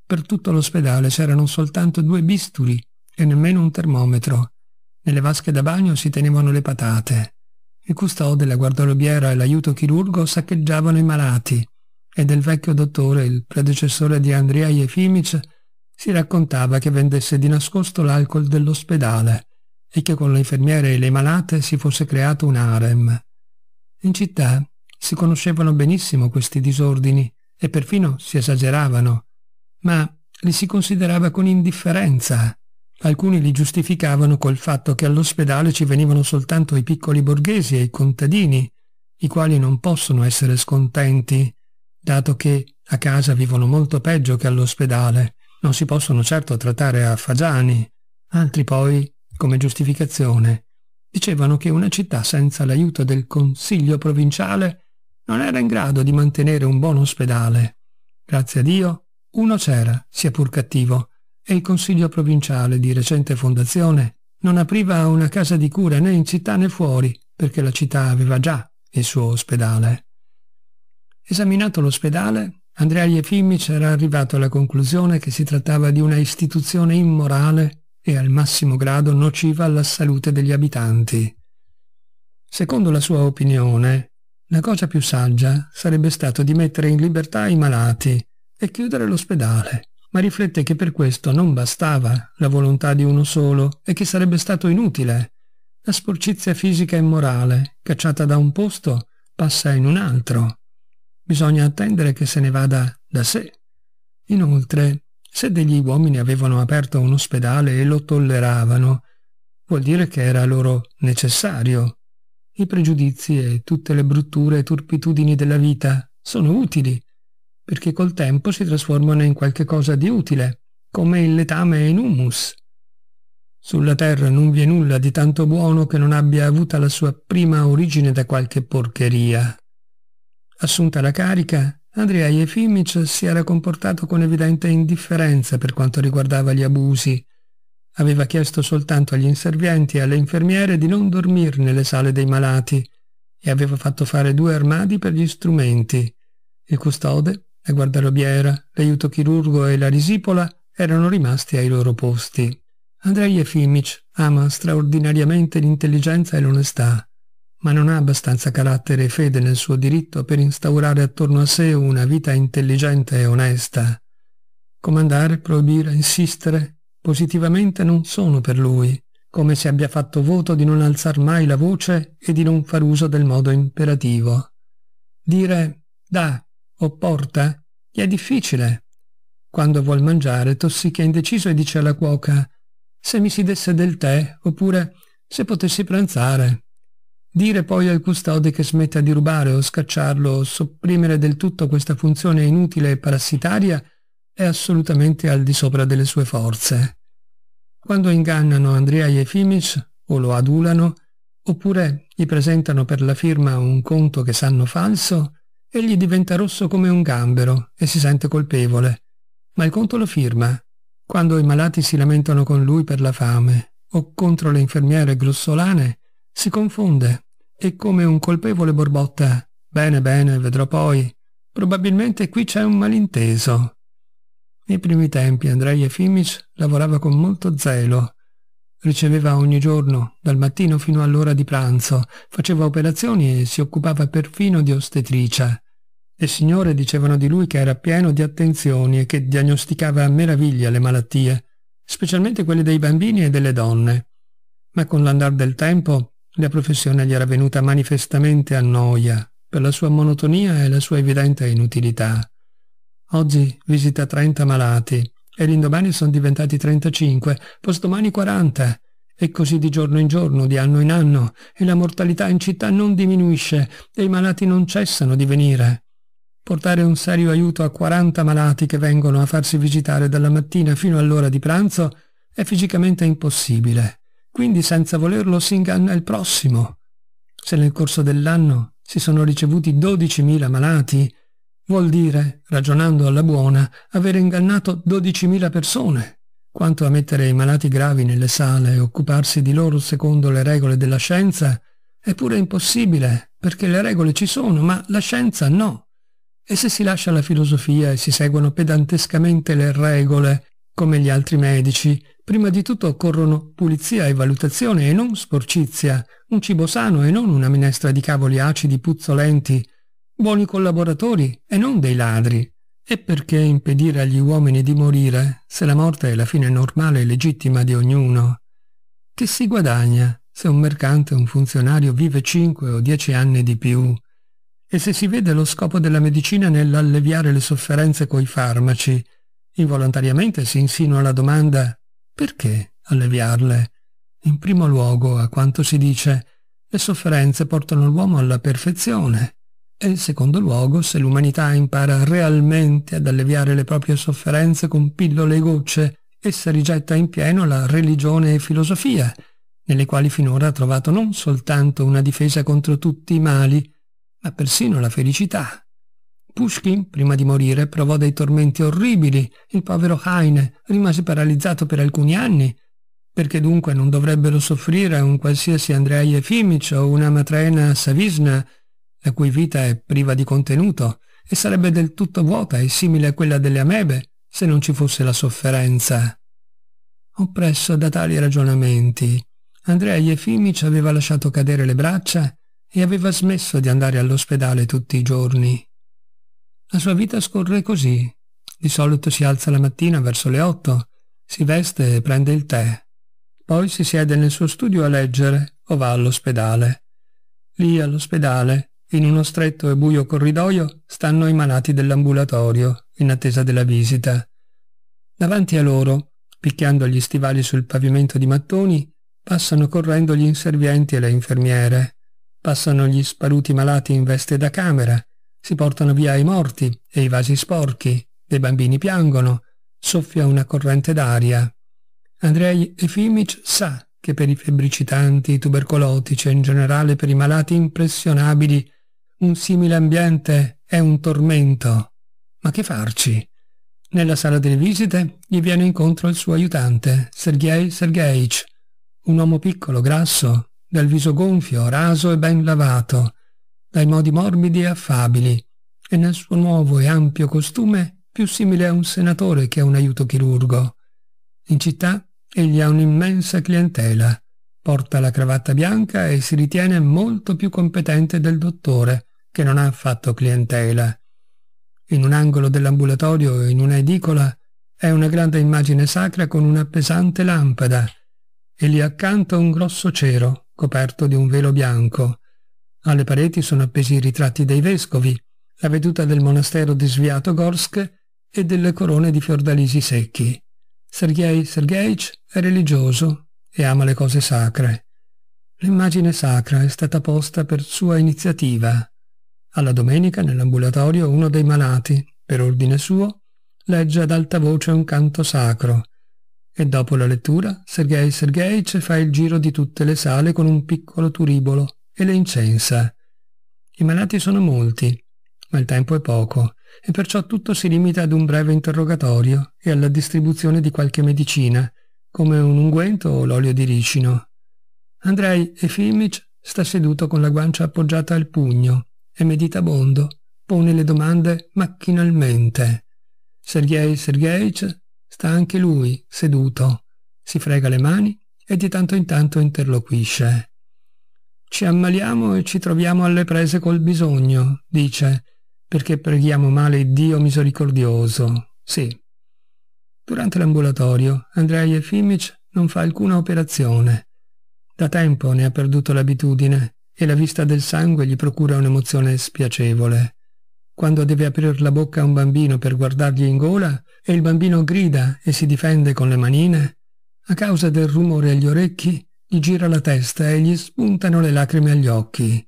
Per tutto l'ospedale c'erano soltanto due bisturi e nemmeno un termometro. Nelle vasche da bagno si tenevano le patate. Il custode, la guardalobiera e l'aiuto chirurgo saccheggiavano i malati e del vecchio dottore, il predecessore di Andrea Jefimic, si raccontava che vendesse di nascosto l'alcol dell'ospedale e che con le infermiere e le malate si fosse creato un harem. In città si conoscevano benissimo questi disordini e perfino si esageravano, ma li si considerava con indifferenza. Alcuni li giustificavano col fatto che all'ospedale ci venivano soltanto i piccoli borghesi e i contadini, i quali non possono essere scontenti, dato che a casa vivono molto peggio che all'ospedale, non si possono certo trattare a fagiani. Altri poi, come giustificazione, dicevano che una città senza l'aiuto del Consiglio provinciale non era in grado di mantenere un buon ospedale. Grazie a Dio, uno c'era, sia pur cattivo, e il Consiglio provinciale di recente fondazione non apriva una casa di cura né in città né fuori, perché la città aveva già il suo ospedale. Esaminato l'ospedale, Andrea Iefimic era arrivato alla conclusione che si trattava di una istituzione immorale e al massimo grado nociva alla salute degli abitanti. Secondo la sua opinione, la cosa più saggia sarebbe stato di mettere in libertà i malati e chiudere l'ospedale, ma riflette che per questo non bastava la volontà di uno solo e che sarebbe stato inutile. La sporcizia fisica e morale, cacciata da un posto, passa in un altro. Bisogna attendere che se ne vada da sé. Inoltre, se degli uomini avevano aperto un ospedale e lo tolleravano, vuol dire che era loro necessario i pregiudizi e tutte le brutture e turpitudini della vita sono utili, perché col tempo si trasformano in qualche cosa di utile, come il letame in humus. Sulla terra non vi è nulla di tanto buono che non abbia avuta la sua prima origine da qualche porcheria. Assunta la carica, Andrei Efimic si era comportato con evidente indifferenza per quanto riguardava gli abusi, Aveva chiesto soltanto agli inservienti e alle infermiere di non dormire nelle sale dei malati e aveva fatto fare due armadi per gli strumenti. Il custode, la guardarobiera, l'aiuto chirurgo e la risipola erano rimasti ai loro posti. Andrei Efimic ama straordinariamente l'intelligenza e l'onestà, ma non ha abbastanza carattere e fede nel suo diritto per instaurare attorno a sé una vita intelligente e onesta. Comandare, proibire, insistere, positivamente non sono per lui, come se abbia fatto voto di non alzar mai la voce e di non far uso del modo imperativo. Dire da o porta gli è difficile. Quando vuol mangiare tossicchia indeciso e dice alla cuoca se mi si desse del tè oppure se potessi pranzare. Dire poi al custode che smetta di rubare o scacciarlo o sopprimere del tutto questa funzione inutile e parassitaria è assolutamente al di sopra delle sue forze. Quando ingannano Andrea Jefimic o lo adulano, oppure gli presentano per la firma un conto che sanno falso, egli diventa rosso come un gambero e si sente colpevole. Ma il conto lo firma. Quando i malati si lamentano con lui per la fame o contro le infermiere grossolane, si confonde e come un colpevole borbotta «Bene, bene, vedrò poi. Probabilmente qui c'è un malinteso». Nei primi tempi Andrei Efimic lavorava con molto zelo. Riceveva ogni giorno, dal mattino fino all'ora di pranzo, faceva operazioni e si occupava perfino di ostetricia. Le signore dicevano di lui che era pieno di attenzioni e che diagnosticava a meraviglia le malattie, specialmente quelle dei bambini e delle donne. Ma con l'andar del tempo la professione gli era venuta manifestamente a noia per la sua monotonia e la sua evidente inutilità. Oggi visita 30 malati e l'indomani sono diventati 35, postdomani 40 e così di giorno in giorno, di anno in anno, e la mortalità in città non diminuisce e i malati non cessano di venire. Portare un serio aiuto a 40 malati che vengono a farsi visitare dalla mattina fino all'ora di pranzo è fisicamente impossibile. Quindi senza volerlo si inganna il prossimo. Se nel corso dell'anno si sono ricevuti 12.000 malati, Vuol dire, ragionando alla buona, aver ingannato 12.000 persone. Quanto a mettere i malati gravi nelle sale e occuparsi di loro secondo le regole della scienza, è pure impossibile, perché le regole ci sono, ma la scienza no. E se si lascia la filosofia e si seguono pedantescamente le regole, come gli altri medici, prima di tutto occorrono pulizia e valutazione e non sporcizia, un cibo sano e non una minestra di cavoli acidi puzzolenti, buoni collaboratori e non dei ladri. E perché impedire agli uomini di morire se la morte è la fine normale e legittima di ognuno? Che si guadagna se un mercante o un funzionario vive 5 o 10 anni di più? E se si vede lo scopo della medicina nell'alleviare le sofferenze coi farmaci, involontariamente si insinua la domanda perché alleviarle? In primo luogo, a quanto si dice, le sofferenze portano l'uomo alla perfezione e in secondo luogo, se l'umanità impara realmente ad alleviare le proprie sofferenze con pillole e gocce, essa rigetta in pieno la religione e filosofia, nelle quali finora ha trovato non soltanto una difesa contro tutti i mali, ma persino la felicità. Pushkin, prima di morire, provò dei tormenti orribili. Il povero Heine rimase paralizzato per alcuni anni. Perché dunque non dovrebbero soffrire un qualsiasi Andrei Efimich o una Matrena Savisna la cui vita è priva di contenuto e sarebbe del tutto vuota e simile a quella delle amebe se non ci fosse la sofferenza. Oppresso da tali ragionamenti, Andrea ci aveva lasciato cadere le braccia e aveva smesso di andare all'ospedale tutti i giorni. La sua vita scorre così. Di solito si alza la mattina verso le otto, si veste e prende il tè. Poi si siede nel suo studio a leggere o va all'ospedale. Lì all'ospedale in uno stretto e buio corridoio stanno i malati dell'ambulatorio, in attesa della visita. Davanti a loro, picchiando gli stivali sul pavimento di mattoni, passano correndo gli inservienti e le infermiere. Passano gli sparuti malati in veste da camera, si portano via i morti e i vasi sporchi, dei bambini piangono, soffia una corrente d'aria. Andrei Efimic sa che per i febbricitanti, i tubercolotici e in generale per i malati impressionabili un simile ambiente è un tormento. Ma che farci? Nella sala delle visite gli viene incontro il suo aiutante, Sergei Sergeich, un uomo piccolo, grasso, dal viso gonfio, raso e ben lavato, dai modi morbidi e affabili, e nel suo nuovo e ampio costume più simile a un senatore che a un aiuto chirurgo. In città egli ha un'immensa clientela, Porta la cravatta bianca e si ritiene molto più competente del dottore, che non ha affatto clientela. In un angolo dell'ambulatorio, in una edicola, è una grande immagine sacra con una pesante lampada e lì accanto un grosso cero coperto di un velo bianco. Alle pareti sono appesi i ritratti dei vescovi, la veduta del monastero di Sviatogorsk e delle corone di fiordalisi secchi. Sergei Sergeich è religioso e ama le cose sacre. L'immagine sacra è stata posta per sua iniziativa. Alla domenica nell'ambulatorio uno dei malati, per ordine suo, legge ad alta voce un canto sacro e dopo la lettura Sergei Sergeich fa il giro di tutte le sale con un piccolo turibolo e le incensa. I malati sono molti, ma il tempo è poco e perciò tutto si limita ad un breve interrogatorio e alla distribuzione di qualche medicina come un unguento o l'olio di ricino. Andrei Efimic sta seduto con la guancia appoggiata al pugno e meditabondo pone le domande macchinalmente. Sergei Sergeich sta anche lui seduto, si frega le mani e di tanto in tanto interloquisce. Ci ammaliamo e ci troviamo alle prese col bisogno, dice, perché preghiamo male Dio misericordioso. Sì, Durante l'ambulatorio, Andrei Efimic non fa alcuna operazione. Da tempo ne ha perduto l'abitudine e la vista del sangue gli procura un'emozione spiacevole. Quando deve aprire la bocca a un bambino per guardargli in gola e il bambino grida e si difende con le manine, a causa del rumore agli orecchi, gli gira la testa e gli spuntano le lacrime agli occhi.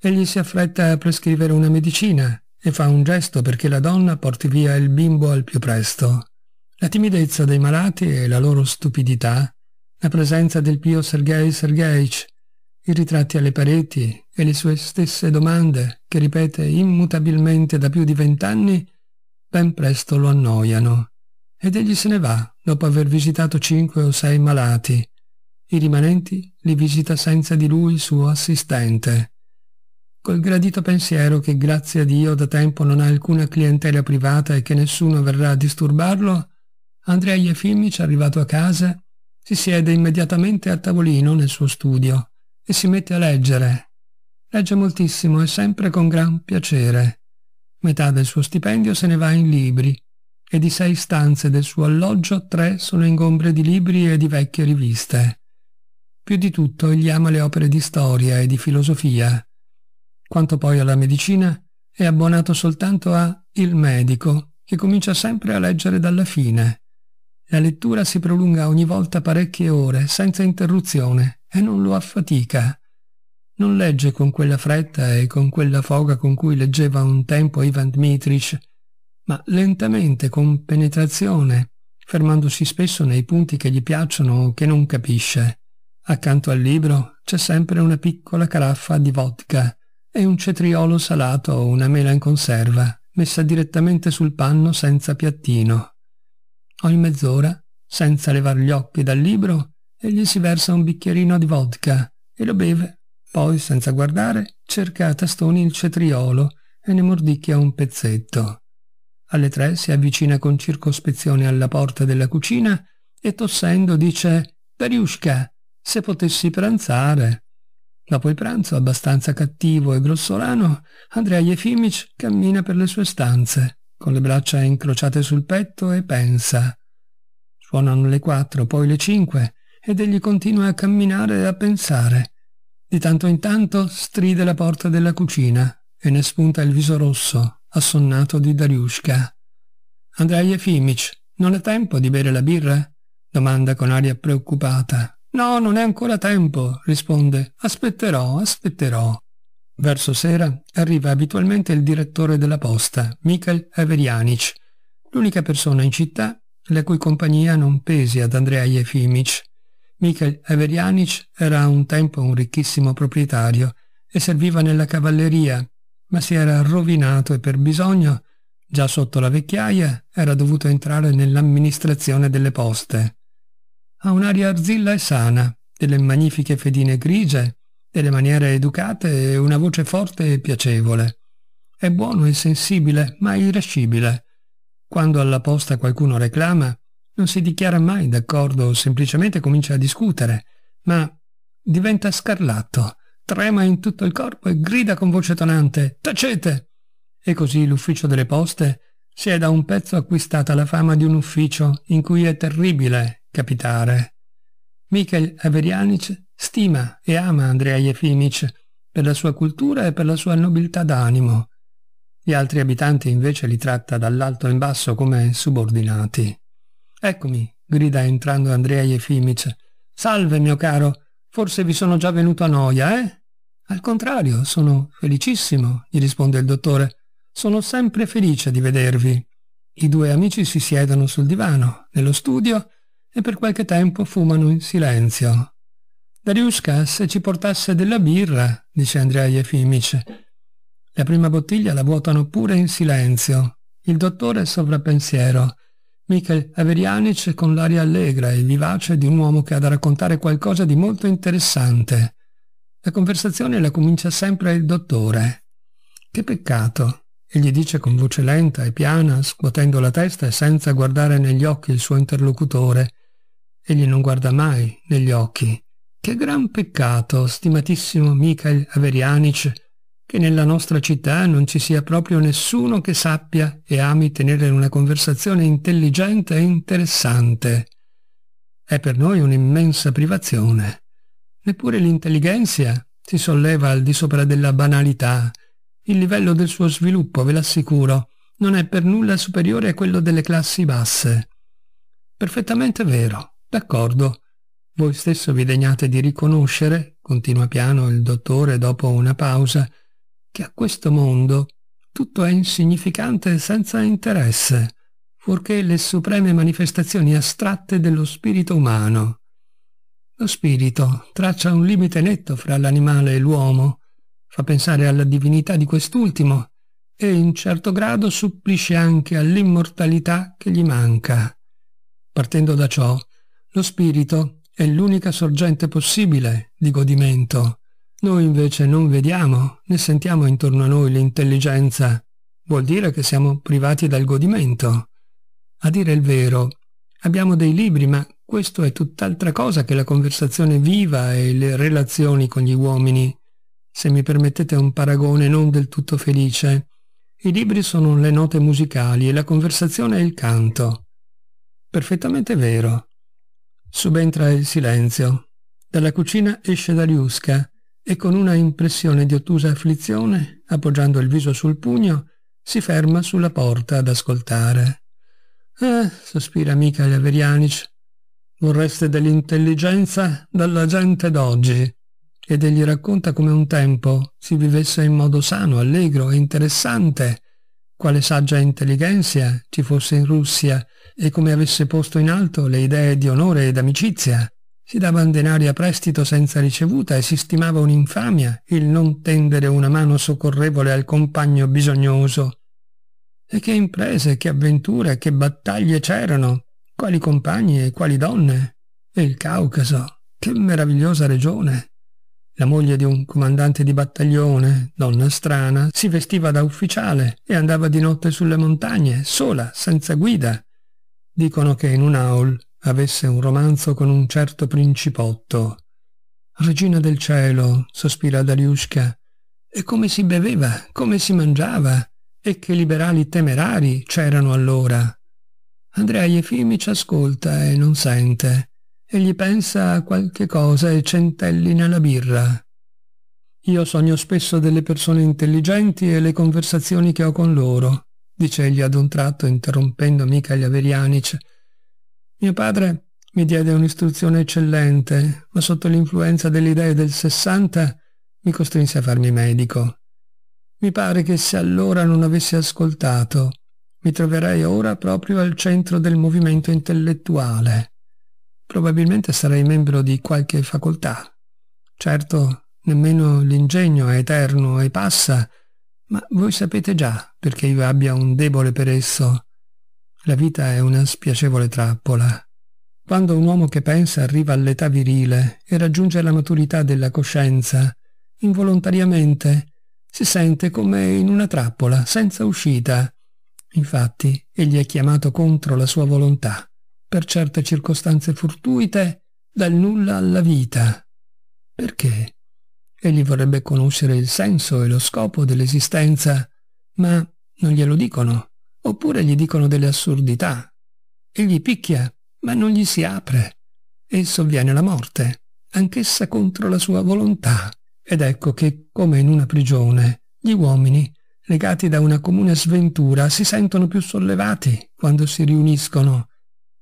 Egli si affretta a prescrivere una medicina e fa un gesto perché la donna porti via il bimbo al più presto. La timidezza dei malati e la loro stupidità, la presenza del pio Sergei Sergeich, i ritratti alle pareti e le sue stesse domande, che ripete immutabilmente da più di vent'anni, ben presto lo annoiano. Ed egli se ne va dopo aver visitato cinque o sei malati. I rimanenti li visita senza di lui il suo assistente col gradito pensiero che grazie a Dio da tempo non ha alcuna clientela privata e che nessuno verrà a disturbarlo, Andrea Efimic, arrivato a casa, si siede immediatamente al tavolino nel suo studio e si mette a leggere. Legge moltissimo e sempre con gran piacere. Metà del suo stipendio se ne va in libri e di sei stanze del suo alloggio tre sono ingombre di libri e di vecchie riviste. Più di tutto egli ama le opere di storia e di filosofia. Quanto poi alla medicina, è abbonato soltanto a Il Medico, che comincia sempre a leggere dalla fine la lettura si prolunga ogni volta parecchie ore, senza interruzione, e non lo affatica. Non legge con quella fretta e con quella foga con cui leggeva un tempo Ivan Dmitrich, ma lentamente, con penetrazione, fermandosi spesso nei punti che gli piacciono o che non capisce. Accanto al libro c'è sempre una piccola caraffa di vodka e un cetriolo salato o una mela in conserva, messa direttamente sul panno senza piattino. Ogni mezz'ora, senza levar gli occhi dal libro, egli si versa un bicchierino di vodka e lo beve. Poi, senza guardare, cerca a tastoni il cetriolo e ne mordicchia un pezzetto. Alle tre si avvicina con circospezione alla porta della cucina e tossendo dice «Periusca, se potessi pranzare». Dopo il pranzo, abbastanza cattivo e grossolano, Andrea Efimic cammina per le sue stanze con le braccia incrociate sul petto e pensa. Suonano le quattro, poi le cinque, ed egli continua a camminare e a pensare. Di tanto in tanto stride la porta della cucina e ne spunta il viso rosso, assonnato di Dariushka. Andrei Efimic, non è tempo di bere la birra? domanda con aria preoccupata. No, non è ancora tempo, risponde. Aspetterò, aspetterò. Verso sera arriva abitualmente il direttore della posta, Michael Everianic, l'unica persona in città la cui compagnia non pesi ad Andrea Jefimic. Michael Everianic era un tempo un ricchissimo proprietario e serviva nella cavalleria, ma si era rovinato e per bisogno, già sotto la vecchiaia, era dovuto entrare nell'amministrazione delle poste. Ha un'aria arzilla e sana, delle magnifiche fedine grigie delle maniere educate e una voce forte e piacevole. È buono e sensibile, ma irascibile. Quando alla posta qualcuno reclama, non si dichiara mai d'accordo, o semplicemente comincia a discutere, ma diventa scarlatto, trema in tutto il corpo e grida con voce tonante «Tacete!». E così l'ufficio delle poste si è da un pezzo acquistata la fama di un ufficio in cui è terribile capitare. Michel Averianic Stima e ama Andrea Jefimic per la sua cultura e per la sua nobiltà d'animo. Gli altri abitanti invece li tratta dall'alto in basso come subordinati. Eccomi, grida entrando Andrea Jefimic. Salve, mio caro, forse vi sono già venuto a noia, eh? Al contrario, sono felicissimo, gli risponde il dottore. Sono sempre felice di vedervi. I due amici si siedono sul divano, nello studio, e per qualche tempo fumano in silenzio. Dariuskas ci portasse della birra, dice Andrea Jefimic. La prima bottiglia la vuotano pure in silenzio. Il dottore è sovrappensiero. Michel Averianic con l'aria allegra e vivace di un uomo che ha da raccontare qualcosa di molto interessante. La conversazione la comincia sempre il dottore. Che peccato, egli dice con voce lenta e piana, scuotendo la testa e senza guardare negli occhi il suo interlocutore. Egli non guarda mai negli occhi. Che gran peccato, stimatissimo Michael Averianic, che nella nostra città non ci sia proprio nessuno che sappia e ami tenere una conversazione intelligente e interessante. È per noi un'immensa privazione. Neppure l'intelligenza si solleva al di sopra della banalità. Il livello del suo sviluppo, ve l'assicuro, non è per nulla superiore a quello delle classi basse. Perfettamente vero, d'accordo voi stesso vi degnate di riconoscere, continua piano il dottore dopo una pausa, che a questo mondo tutto è insignificante e senza interesse, fuorché le supreme manifestazioni astratte dello spirito umano. Lo spirito traccia un limite netto fra l'animale e l'uomo, fa pensare alla divinità di quest'ultimo e in certo grado supplisce anche all'immortalità che gli manca. Partendo da ciò, lo spirito è l'unica sorgente possibile di godimento. Noi invece non vediamo né sentiamo intorno a noi l'intelligenza. Vuol dire che siamo privati dal godimento. A dire il vero, abbiamo dei libri, ma questo è tutt'altra cosa che la conversazione viva e le relazioni con gli uomini. Se mi permettete un paragone non del tutto felice, i libri sono le note musicali e la conversazione è il canto. Perfettamente vero. Subentra il silenzio. Dalla cucina esce Dariusca e con una impressione di ottusa afflizione, appoggiando il viso sul pugno, si ferma sulla porta ad ascoltare. Eh, sospira Mikhail Averianic, vorreste dell'intelligenza dalla gente d'oggi. Ed egli racconta come un tempo si vivesse in modo sano, allegro e interessante, quale saggia intelligenza ci fosse in Russia e come avesse posto in alto le idee di onore ed amicizia. Si davano denari a prestito senza ricevuta e si stimava un'infamia il non tendere una mano soccorrevole al compagno bisognoso. E che imprese, che avventure, che battaglie c'erano, quali compagni e quali donne. E il Caucaso, che meravigliosa regione, la moglie di un comandante di battaglione, donna strana, si vestiva da ufficiale e andava di notte sulle montagne, sola, senza guida. Dicono che in un aul avesse un romanzo con un certo principotto. Regina del cielo, sospira Dariushka, e come si beveva, come si mangiava, e che liberali temerari c'erano allora. Andrea Efimic ascolta e non sente. Egli pensa a qualche cosa e centellina la birra. Io sogno spesso delle persone intelligenti e le conversazioni che ho con loro, dice egli ad un tratto interrompendo Mikhail Averianic. Mio padre mi diede un'istruzione eccellente, ma sotto l'influenza delle idee del Sessanta mi costrinse a farmi medico. Mi pare che se allora non avessi ascoltato, mi troverei ora proprio al centro del movimento intellettuale probabilmente sarai membro di qualche facoltà. Certo, nemmeno l'ingegno è eterno e passa, ma voi sapete già perché io abbia un debole per esso. La vita è una spiacevole trappola. Quando un uomo che pensa arriva all'età virile e raggiunge la maturità della coscienza, involontariamente si sente come in una trappola, senza uscita. Infatti, egli è chiamato contro la sua volontà per certe circostanze fortuite, dal nulla alla vita. Perché? Egli vorrebbe conoscere il senso e lo scopo dell'esistenza, ma non glielo dicono, oppure gli dicono delle assurdità. Egli picchia, ma non gli si apre, e sovviene la morte, anch'essa contro la sua volontà. Ed ecco che, come in una prigione, gli uomini, legati da una comune sventura, si sentono più sollevati quando si riuniscono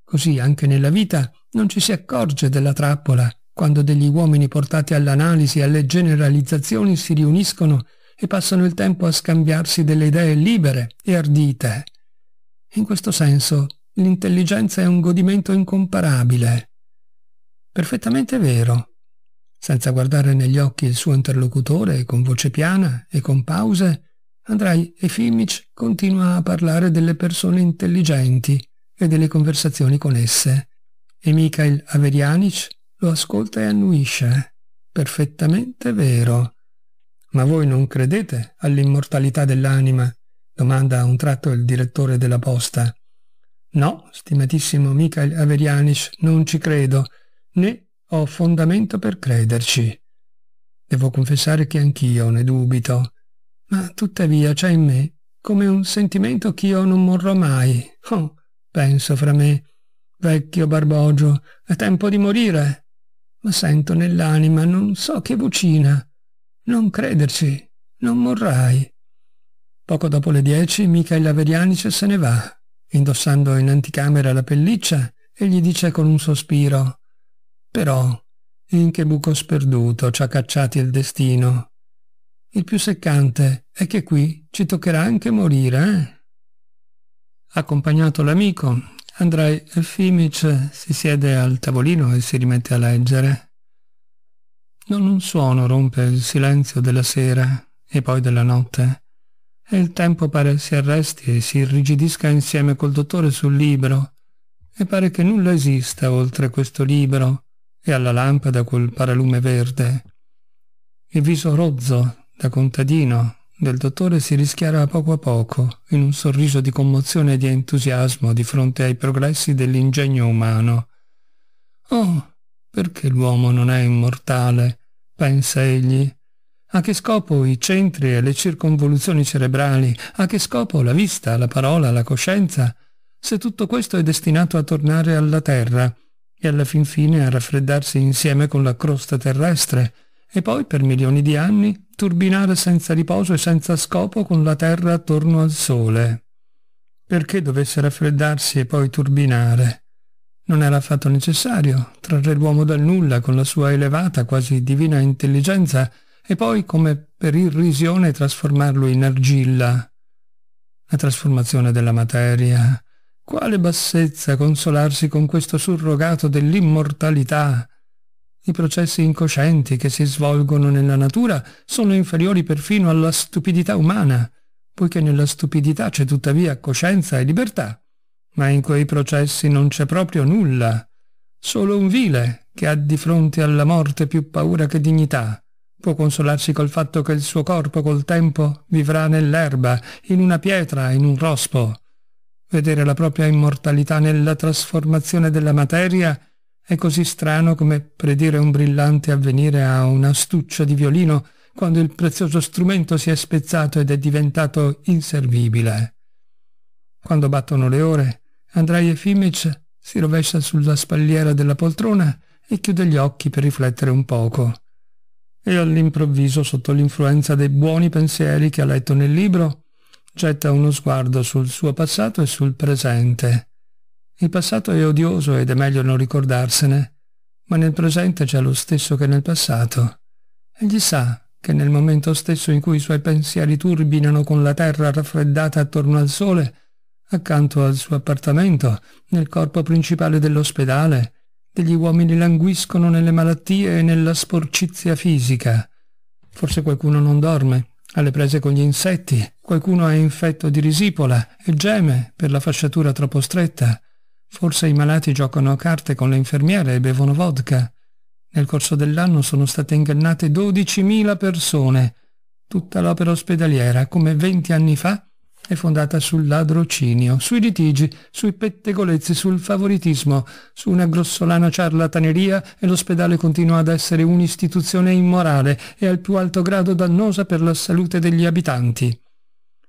Così anche nella vita non ci si accorge della trappola quando degli uomini portati all'analisi e alle generalizzazioni si riuniscono e passano il tempo a scambiarsi delle idee libere e ardite. In questo senso l'intelligenza è un godimento incomparabile. Perfettamente vero. Senza guardare negli occhi il suo interlocutore, con voce piana e con pause, Andrei Efimic continua a parlare delle persone intelligenti, e delle conversazioni con esse, e Mikhail Averianic lo ascolta e annuisce. Perfettamente vero. Ma voi non credete all'immortalità dell'anima? domanda a un tratto il direttore della posta. No, stimatissimo Mikhail Averianic, non ci credo, né ho fondamento per crederci. Devo confessare che anch'io ne dubito, ma tuttavia c'è in me come un sentimento che io non morrò mai. Oh, Penso fra me, vecchio barbogio, è tempo di morire. Ma sento nell'anima non so che vocina. Non crederci, non morrai. Poco dopo le dieci, Michael Averianice se ne va, indossando in anticamera la pelliccia e gli dice con un sospiro «Però, in che buco sperduto ci ha cacciati il destino? Il più seccante è che qui ci toccherà anche morire, eh?» Accompagnato l'amico, Andrei Efimic si siede al tavolino e si rimette a leggere. Non un suono rompe il silenzio della sera e poi della notte, e il tempo pare si arresti e si irrigidisca insieme col dottore sul libro, e pare che nulla esista oltre questo libro e alla lampada col paralume verde. Il viso rozzo, da contadino, del dottore si rischiara poco a poco, in un sorriso di commozione e di entusiasmo di fronte ai progressi dell'ingegno umano. Oh, perché l'uomo non è immortale? pensa egli. A che scopo i centri e le circonvoluzioni cerebrali? A che scopo la vista, la parola, la coscienza? Se tutto questo è destinato a tornare alla Terra e alla fin fine a raffreddarsi insieme con la crosta terrestre, e poi per milioni di anni turbinare senza riposo e senza scopo con la terra attorno al sole. Perché dovesse raffreddarsi e poi turbinare? Non era affatto necessario trarre l'uomo dal nulla con la sua elevata, quasi divina intelligenza e poi, come per irrisione, trasformarlo in argilla. La trasformazione della materia. Quale bassezza consolarsi con questo surrogato dell'immortalità! I processi incoscienti che si svolgono nella natura sono inferiori perfino alla stupidità umana, poiché nella stupidità c'è tuttavia coscienza e libertà, ma in quei processi non c'è proprio nulla, solo un vile che ha di fronte alla morte più paura che dignità. Può consolarsi col fatto che il suo corpo col tempo vivrà nell'erba, in una pietra, in un rospo. Vedere la propria immortalità nella trasformazione della materia è così strano come predire un brillante avvenire a una stuccia di violino quando il prezioso strumento si è spezzato ed è diventato inservibile. Quando battono le ore, Andrei Efimic si rovescia sulla spalliera della poltrona e chiude gli occhi per riflettere un poco. E all'improvviso, sotto l'influenza dei buoni pensieri che ha letto nel libro, getta uno sguardo sul suo passato e sul presente il passato è odioso ed è meglio non ricordarsene, ma nel presente c'è lo stesso che nel passato. Egli sa che nel momento stesso in cui i suoi pensieri turbinano con la terra raffreddata attorno al sole, accanto al suo appartamento, nel corpo principale dell'ospedale, degli uomini languiscono nelle malattie e nella sporcizia fisica. Forse qualcuno non dorme, alle prese con gli insetti, qualcuno è infetto di risipola e geme per la fasciatura troppo stretta, Forse i malati giocano a carte con le infermiere e bevono vodka. Nel corso dell'anno sono state ingannate 12.000 persone. Tutta l'opera ospedaliera, come 20 anni fa, è fondata sul ladrocinio, sui litigi, sui pettegolezzi, sul favoritismo, su una grossolana ciarlataneria e l'ospedale continua ad essere un'istituzione immorale e al più alto grado dannosa per la salute degli abitanti.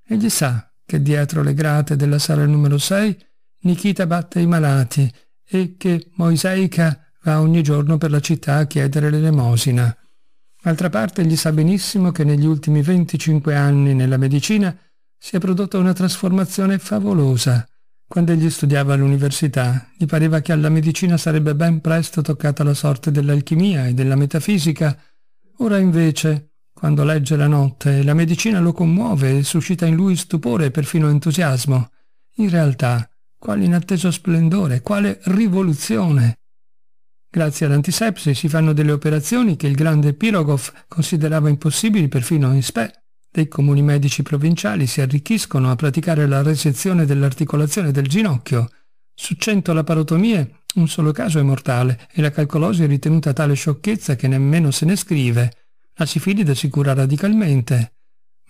Egli sa che dietro le grate della sala numero 6 Nikita batte i malati e che Moiseica va ogni giorno per la città a chiedere l'elemosina. D'altra parte gli sa benissimo che negli ultimi 25 anni nella medicina si è prodotta una trasformazione favolosa. Quando egli studiava all'università, gli pareva che alla medicina sarebbe ben presto toccata la sorte dell'alchimia e della metafisica. Ora invece, quando legge la notte, la medicina lo commuove e suscita in lui stupore e perfino entusiasmo. In realtà, quale inatteso splendore, quale rivoluzione! Grazie all'antisepsi si fanno delle operazioni che il grande Pirogov considerava impossibili perfino in SPE. Dei comuni medici provinciali si arricchiscono a praticare la resezione dell'articolazione del ginocchio. Su 100 laparotomie un solo caso è mortale e la calcolosi è ritenuta tale sciocchezza che nemmeno se ne scrive. La sifilide si cura radicalmente.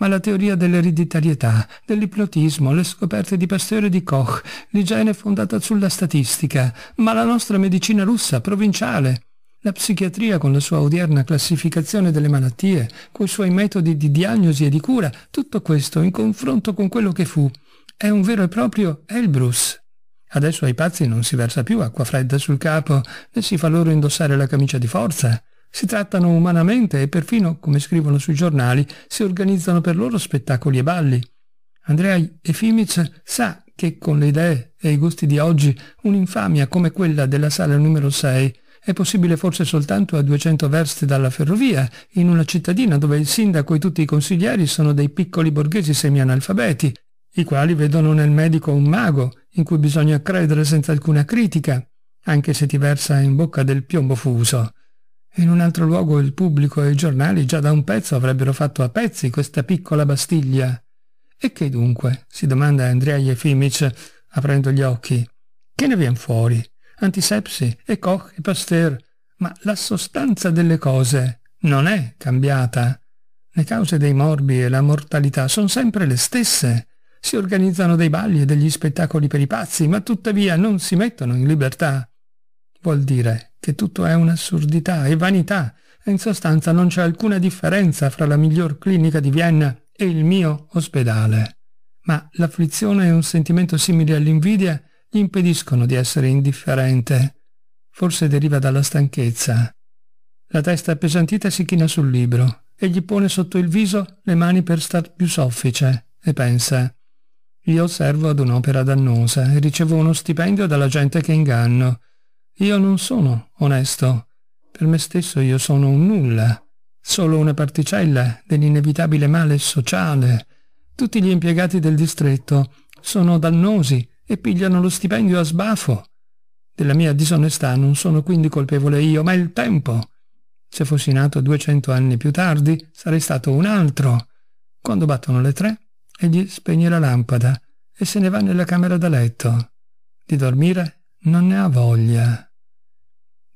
Ma la teoria dell'ereditarietà, dell'ipnotismo, le scoperte di Pasteur e di Koch, l'igiene fondata sulla statistica, ma la nostra medicina russa provinciale, la psichiatria con la sua odierna classificazione delle malattie, coi suoi metodi di diagnosi e di cura, tutto questo in confronto con quello che fu, è un vero e proprio Elbrus. Adesso ai pazzi non si versa più acqua fredda sul capo, né si fa loro indossare la camicia di forza. Si trattano umanamente e perfino, come scrivono sui giornali, si organizzano per loro spettacoli e balli. Andrei Efimic sa che con le idee e i gusti di oggi un'infamia come quella della sala numero 6 è possibile forse soltanto a 200 verste dalla ferrovia, in una cittadina dove il sindaco e tutti i consiglieri sono dei piccoli borghesi semianalfabeti, i quali vedono nel medico un mago, in cui bisogna credere senza alcuna critica, anche se ti versa in bocca del piombo fuso. In un altro luogo il pubblico e i giornali già da un pezzo avrebbero fatto a pezzi questa piccola Bastiglia. E che dunque? si domanda Andrea Jefimic aprendo gli occhi. Che ne viene fuori? Antisepsi e Koch e Pasteur. Ma la sostanza delle cose non è cambiata. Le cause dei morbi e la mortalità sono sempre le stesse. Si organizzano dei balli e degli spettacoli per i pazzi, ma tuttavia non si mettono in libertà. Vuol dire che tutto è un'assurdità e vanità, e in sostanza non c'è alcuna differenza fra la miglior clinica di Vienna e il mio ospedale. Ma l'afflizione e un sentimento simile all'invidia gli impediscono di essere indifferente. Forse deriva dalla stanchezza. La testa appesantita si china sul libro e gli pone sotto il viso le mani per star più soffice e pensa io servo ad un'opera dannosa e ricevo uno stipendio dalla gente che inganno io non sono onesto. Per me stesso io sono un nulla, solo una particella dell'inevitabile male sociale. Tutti gli impiegati del distretto sono dannosi e pigliano lo stipendio a sbafo. Della mia disonestà non sono quindi colpevole io, ma il tempo. Se fossi nato duecento anni più tardi, sarei stato un altro. Quando battono le tre, egli spegne la lampada e se ne va nella camera da letto. Di dormire non ne ha voglia.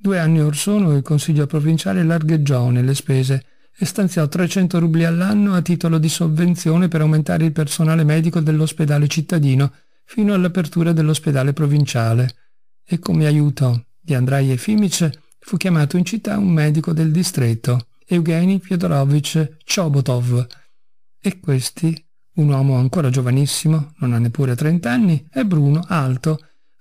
Due anni or sono il Consiglio provinciale largheggiò nelle spese e stanziò 300 rubli all'anno a titolo di sovvenzione per aumentare il personale medico dell'ospedale cittadino fino all'apertura dell'ospedale provinciale. E come aiuto di Andrai Efimic fu chiamato in città un medico del distretto, Eugeni Fyodorovich Chobotov. E questi, un uomo ancora giovanissimo, non ha neppure 30 anni, è bruno, alto,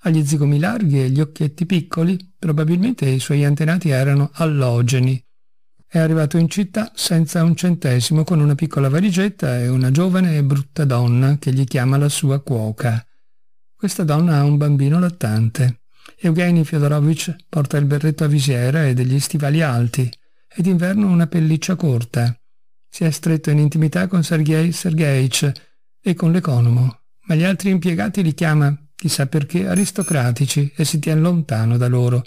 gli zigomi larghi e gli occhietti piccoli, probabilmente i suoi antenati erano allogeni. È arrivato in città senza un centesimo con una piccola valigetta e una giovane e brutta donna che gli chiama la sua cuoca. Questa donna ha un bambino lattante. Eugeni Fyodorovich porta il berretto a visiera e degli stivali alti, ed inverno una pelliccia corta. Si è stretto in intimità con Sergei Sergeich e con l'economo, ma gli altri impiegati li chiama chissà perché, aristocratici e si tiene lontano da loro.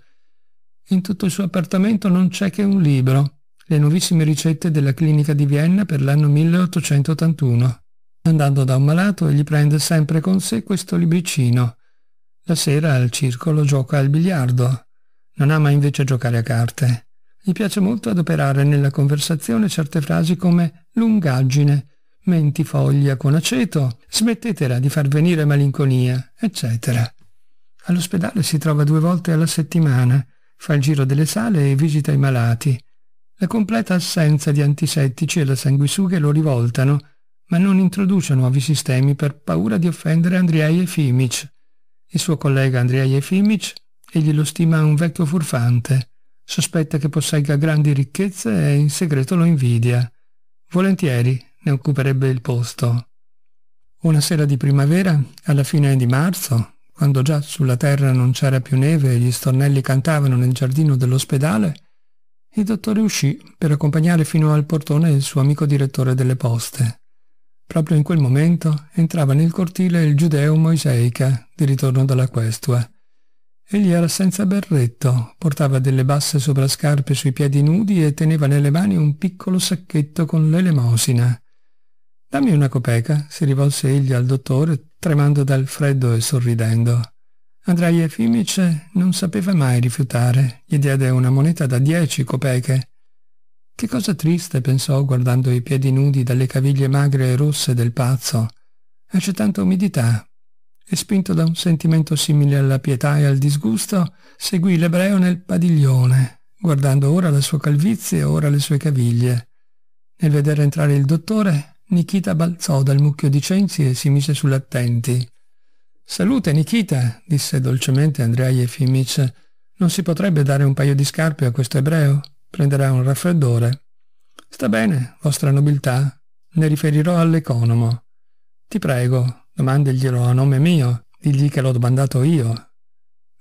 In tutto il suo appartamento non c'è che un libro, le nuovissime ricette della clinica di Vienna per l'anno 1881. Andando da un malato, egli prende sempre con sé questo libricino. La sera al circolo gioca al biliardo. Non ama invece giocare a carte. Gli piace molto adoperare nella conversazione certe frasi come lungaggine, mentifoglia con aceto, smettetela di far venire malinconia, eccetera. All'ospedale si trova due volte alla settimana, fa il giro delle sale e visita i malati. La completa assenza di antisettici e la sanguisughe lo rivoltano, ma non introduce nuovi sistemi per paura di offendere Andrei Efimic. Il suo collega Andrei Efimic, egli lo stima un vecchio furfante, sospetta che possegga grandi ricchezze e in segreto lo invidia. Volentieri ne occuperebbe il posto. Una sera di primavera, alla fine di marzo, quando già sulla terra non c'era più neve e gli stornelli cantavano nel giardino dell'ospedale, il dottore uscì per accompagnare fino al portone il suo amico direttore delle poste. Proprio in quel momento entrava nel cortile il giudeo Moiseica, di ritorno dalla questua. Egli era senza berretto, portava delle basse soprascarpe sui piedi nudi e teneva nelle mani un piccolo sacchetto con l'elemosina. Dammi una copeca, si rivolse egli al dottore, tremando dal freddo e sorridendo. Andrei Efimic non sapeva mai rifiutare, gli diede una moneta da dieci copeche. Che cosa triste, pensò, guardando i piedi nudi dalle caviglie magre e rosse del pazzo. E c'è tanta umidità. E spinto da un sentimento simile alla pietà e al disgusto, seguì l'ebreo nel padiglione, guardando ora la sua calvizie e ora le sue caviglie. Nel vedere entrare il dottore, Nikita balzò dal mucchio di cenci e si mise sull'attenti. «Salute, Nikita!» disse dolcemente Andrei Efimich. «Non si potrebbe dare un paio di scarpe a questo ebreo? Prenderà un raffreddore». «Sta bene, vostra nobiltà. Ne riferirò all'economo. Ti prego, domandeglielo a nome mio. Digli che l'ho domandato io».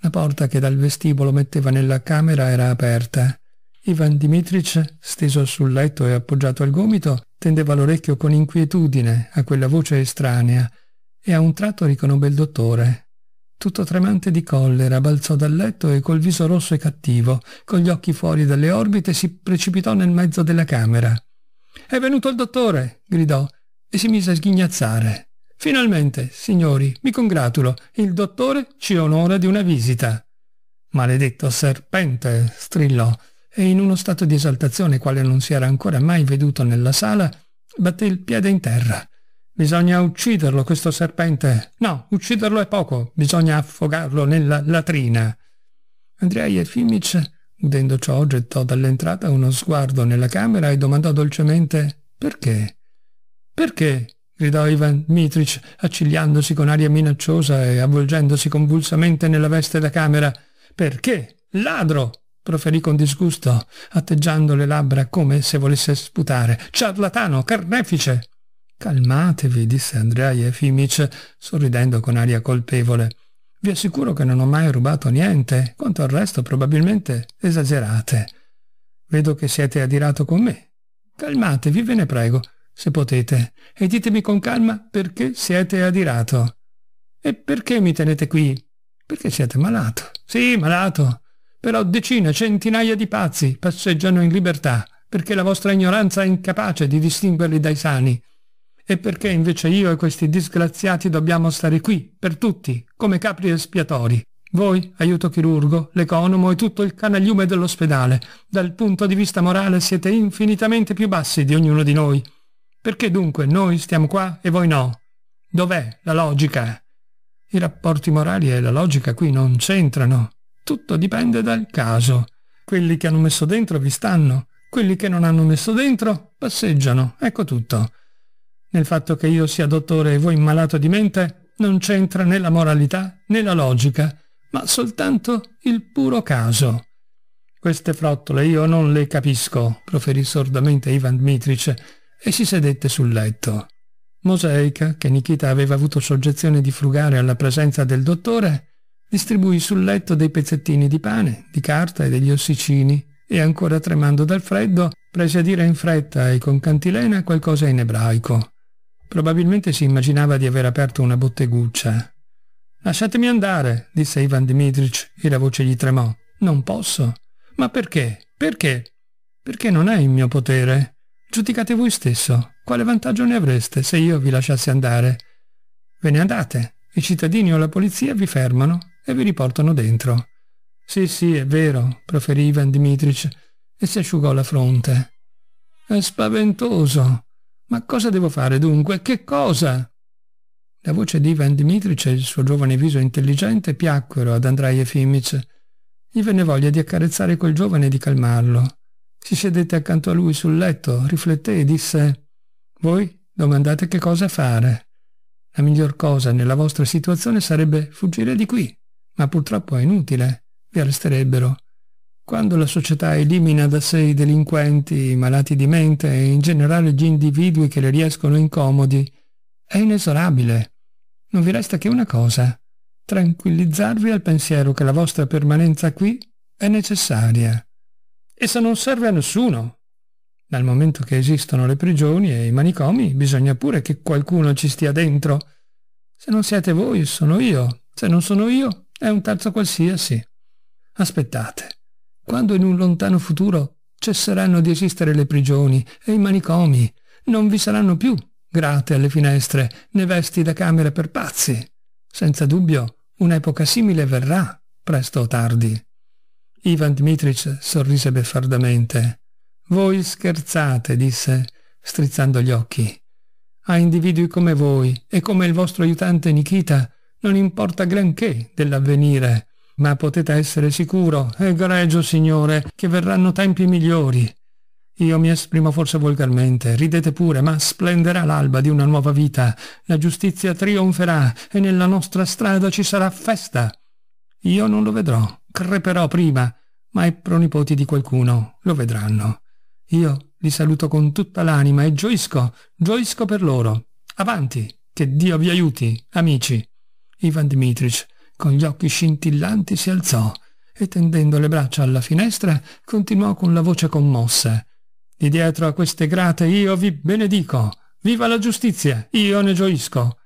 La porta che dal vestibolo metteva nella camera era aperta. Ivan Dimitrich, steso sul letto e appoggiato al gomito, Tendeva l'orecchio con inquietudine a quella voce estranea e a un tratto riconobbe il dottore. Tutto tremante di collera, balzò dal letto e col viso rosso e cattivo, con gli occhi fuori dalle orbite, si precipitò nel mezzo della camera. «È venuto il dottore!» gridò e si mise a sghignazzare. «Finalmente, signori, mi congratulo, il dottore ci onora di una visita!» «Maledetto serpente!» strillò e in uno stato di esaltazione quale non si era ancora mai veduto nella sala, batté il piede in terra. Bisogna ucciderlo, questo serpente. No, ucciderlo è poco, bisogna affogarlo nella latrina. Andrei Efimic, udendo ciò, gettò dall'entrata uno sguardo nella camera e domandò dolcemente «Perché?» «Perché?» gridò Ivan Mitric, accigliandosi con aria minacciosa e avvolgendosi convulsamente nella veste da camera. «Perché? Ladro! proferì con disgusto, atteggiando le labbra come se volesse sputare. Ciarlatano, carnefice! Calmatevi, disse Andrea Efimic, sorridendo con aria colpevole. Vi assicuro che non ho mai rubato niente, quanto al resto probabilmente esagerate. Vedo che siete adirato con me. Calmatevi, ve ne prego, se potete, e ditemi con calma perché siete adirato. E perché mi tenete qui? Perché siete malato. Sì, malato, però decine, centinaia di pazzi passeggiano in libertà perché la vostra ignoranza è incapace di distinguerli dai sani. E perché invece io e questi disgraziati dobbiamo stare qui, per tutti, come capri espiatori. Voi, aiuto chirurgo, l'economo e tutto il canagliume dell'ospedale, dal punto di vista morale siete infinitamente più bassi di ognuno di noi. Perché dunque noi stiamo qua e voi no? Dov'è la logica? I rapporti morali e la logica qui non c'entrano. Tutto dipende dal caso. Quelli che hanno messo dentro vi stanno, quelli che non hanno messo dentro passeggiano, ecco tutto. Nel fatto che io sia dottore e voi malato di mente non c'entra né la moralità né la logica, ma soltanto il puro caso. Queste frottole io non le capisco, proferì sordamente Ivan Dmitric e si sedette sul letto. Moseica, che Nikita aveva avuto soggezione di frugare alla presenza del dottore, distribuì sul letto dei pezzettini di pane, di carta e degli ossicini e ancora tremando dal freddo prese a dire in fretta e con cantilena qualcosa in ebraico. Probabilmente si immaginava di aver aperto una botteguccia. «Lasciatemi andare», disse Ivan Dmitrich e la voce gli tremò. «Non posso». «Ma perché? Perché?» «Perché non è in mio potere. Giudicate voi stesso. Quale vantaggio ne avreste se io vi lasciassi andare?» «Ve ne andate. I cittadini o la polizia vi fermano e vi riportano dentro. Sì, sì, è vero, proferì Ivan Dimitrich e si asciugò la fronte. È spaventoso. Ma cosa devo fare dunque? Che cosa? La voce di Ivan Dimitrich e il suo giovane viso intelligente piacquero ad Andrei Efimic. Gli venne voglia di accarezzare quel giovane e di calmarlo. Si sedette accanto a lui sul letto, rifletté e disse «Voi domandate che cosa fare. La miglior cosa nella vostra situazione sarebbe fuggire di qui, ma purtroppo è inutile, vi arresterebbero. Quando la società elimina da sé i delinquenti, i malati di mente e in generale gli individui che le riescono incomodi, è inesorabile. Non vi resta che una cosa, tranquillizzarvi al pensiero che la vostra permanenza qui è necessaria. Essa non serve a nessuno. Dal momento che esistono le prigioni e i manicomi, bisogna pure che qualcuno ci stia dentro. Se non siete voi, sono io. Se non sono io, è un terzo qualsiasi. Aspettate, quando in un lontano futuro cesseranno di esistere le prigioni e i manicomi, non vi saranno più grate alle finestre né vesti da camera per pazzi. Senza dubbio, un'epoca simile verrà, presto o tardi. Ivan Dmitrich sorrise beffardamente. Voi scherzate, disse, strizzando gli occhi. A individui come voi e come il vostro aiutante Nikita non importa granché dell'avvenire, ma potete essere sicuro, egregio Signore, che verranno tempi migliori. Io mi esprimo forse volgarmente, ridete pure, ma splenderà l'alba di una nuova vita, la giustizia trionferà e nella nostra strada ci sarà festa. Io non lo vedrò, creperò prima, ma i pronipoti di qualcuno lo vedranno. Io li saluto con tutta l'anima e gioisco, gioisco per loro. Avanti, che Dio vi aiuti, amici. Ivan Dmitrich, con gli occhi scintillanti, si alzò e tendendo le braccia alla finestra continuò con la voce commossa. Di dietro a queste grate io vi benedico. Viva la giustizia! Io ne gioisco!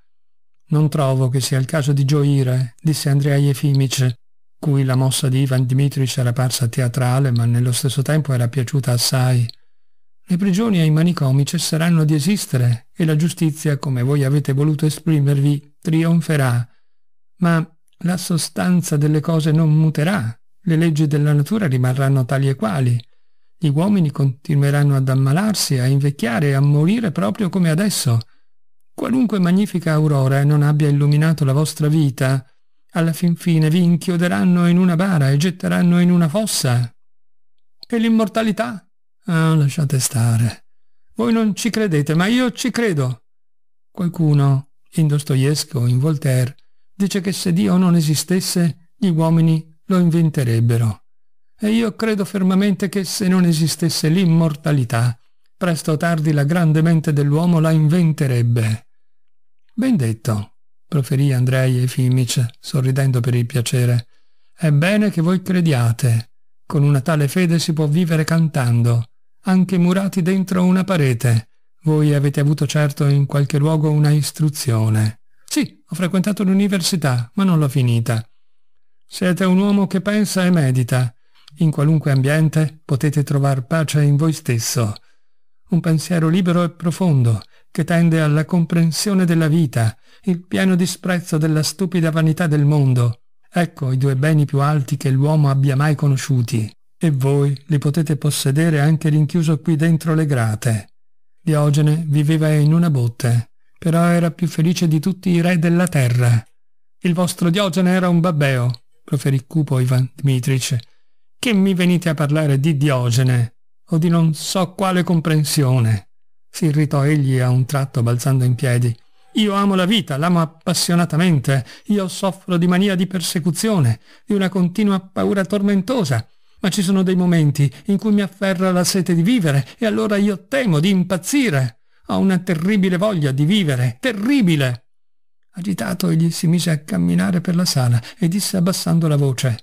Non trovo che sia il caso di gioire, disse Andrea Efimic, cui la mossa di Ivan Dmitrich era parsa teatrale ma nello stesso tempo era piaciuta assai. Le prigioni e i manicomi cesseranno di esistere e la giustizia, come voi avete voluto esprimervi, trionferà ma la sostanza delle cose non muterà, le leggi della natura rimarranno tali e quali. Gli uomini continueranno ad ammalarsi, a invecchiare e a morire proprio come adesso. Qualunque magnifica aurora non abbia illuminato la vostra vita, alla fin fine vi inchioderanno in una bara e getteranno in una fossa. E l'immortalità? Ah, lasciate stare. Voi non ci credete, ma io ci credo. Qualcuno, in Dostoevsky o in Voltaire, Dice che se Dio non esistesse, gli uomini lo inventerebbero. E io credo fermamente che se non esistesse l'immortalità, presto o tardi la grande mente dell'uomo la inventerebbe. Ben detto, proferì Andrei Efimic, sorridendo per il piacere. È bene che voi crediate. Con una tale fede si può vivere cantando, anche murati dentro una parete. Voi avete avuto certo in qualche luogo una istruzione. Sì, ho frequentato l'università, ma non l'ho finita. Siete un uomo che pensa e medita. In qualunque ambiente potete trovar pace in voi stesso. Un pensiero libero e profondo, che tende alla comprensione della vita, il pieno disprezzo della stupida vanità del mondo. Ecco i due beni più alti che l'uomo abbia mai conosciuti. E voi li potete possedere anche rinchiuso qui dentro le grate. Diogene viveva in una botte però era più felice di tutti i re della terra. Il vostro Diogene era un babbeo, proferì cupo Ivan Dmitrich. Che mi venite a parlare di Diogene o di non so quale comprensione? Si irritò egli a un tratto balzando in piedi. Io amo la vita, l'amo appassionatamente, io soffro di mania di persecuzione, di una continua paura tormentosa, ma ci sono dei momenti in cui mi afferra la sete di vivere e allora io temo di impazzire. Ho una terribile voglia di vivere, terribile! Agitato, egli si mise a camminare per la sala e disse abbassando la voce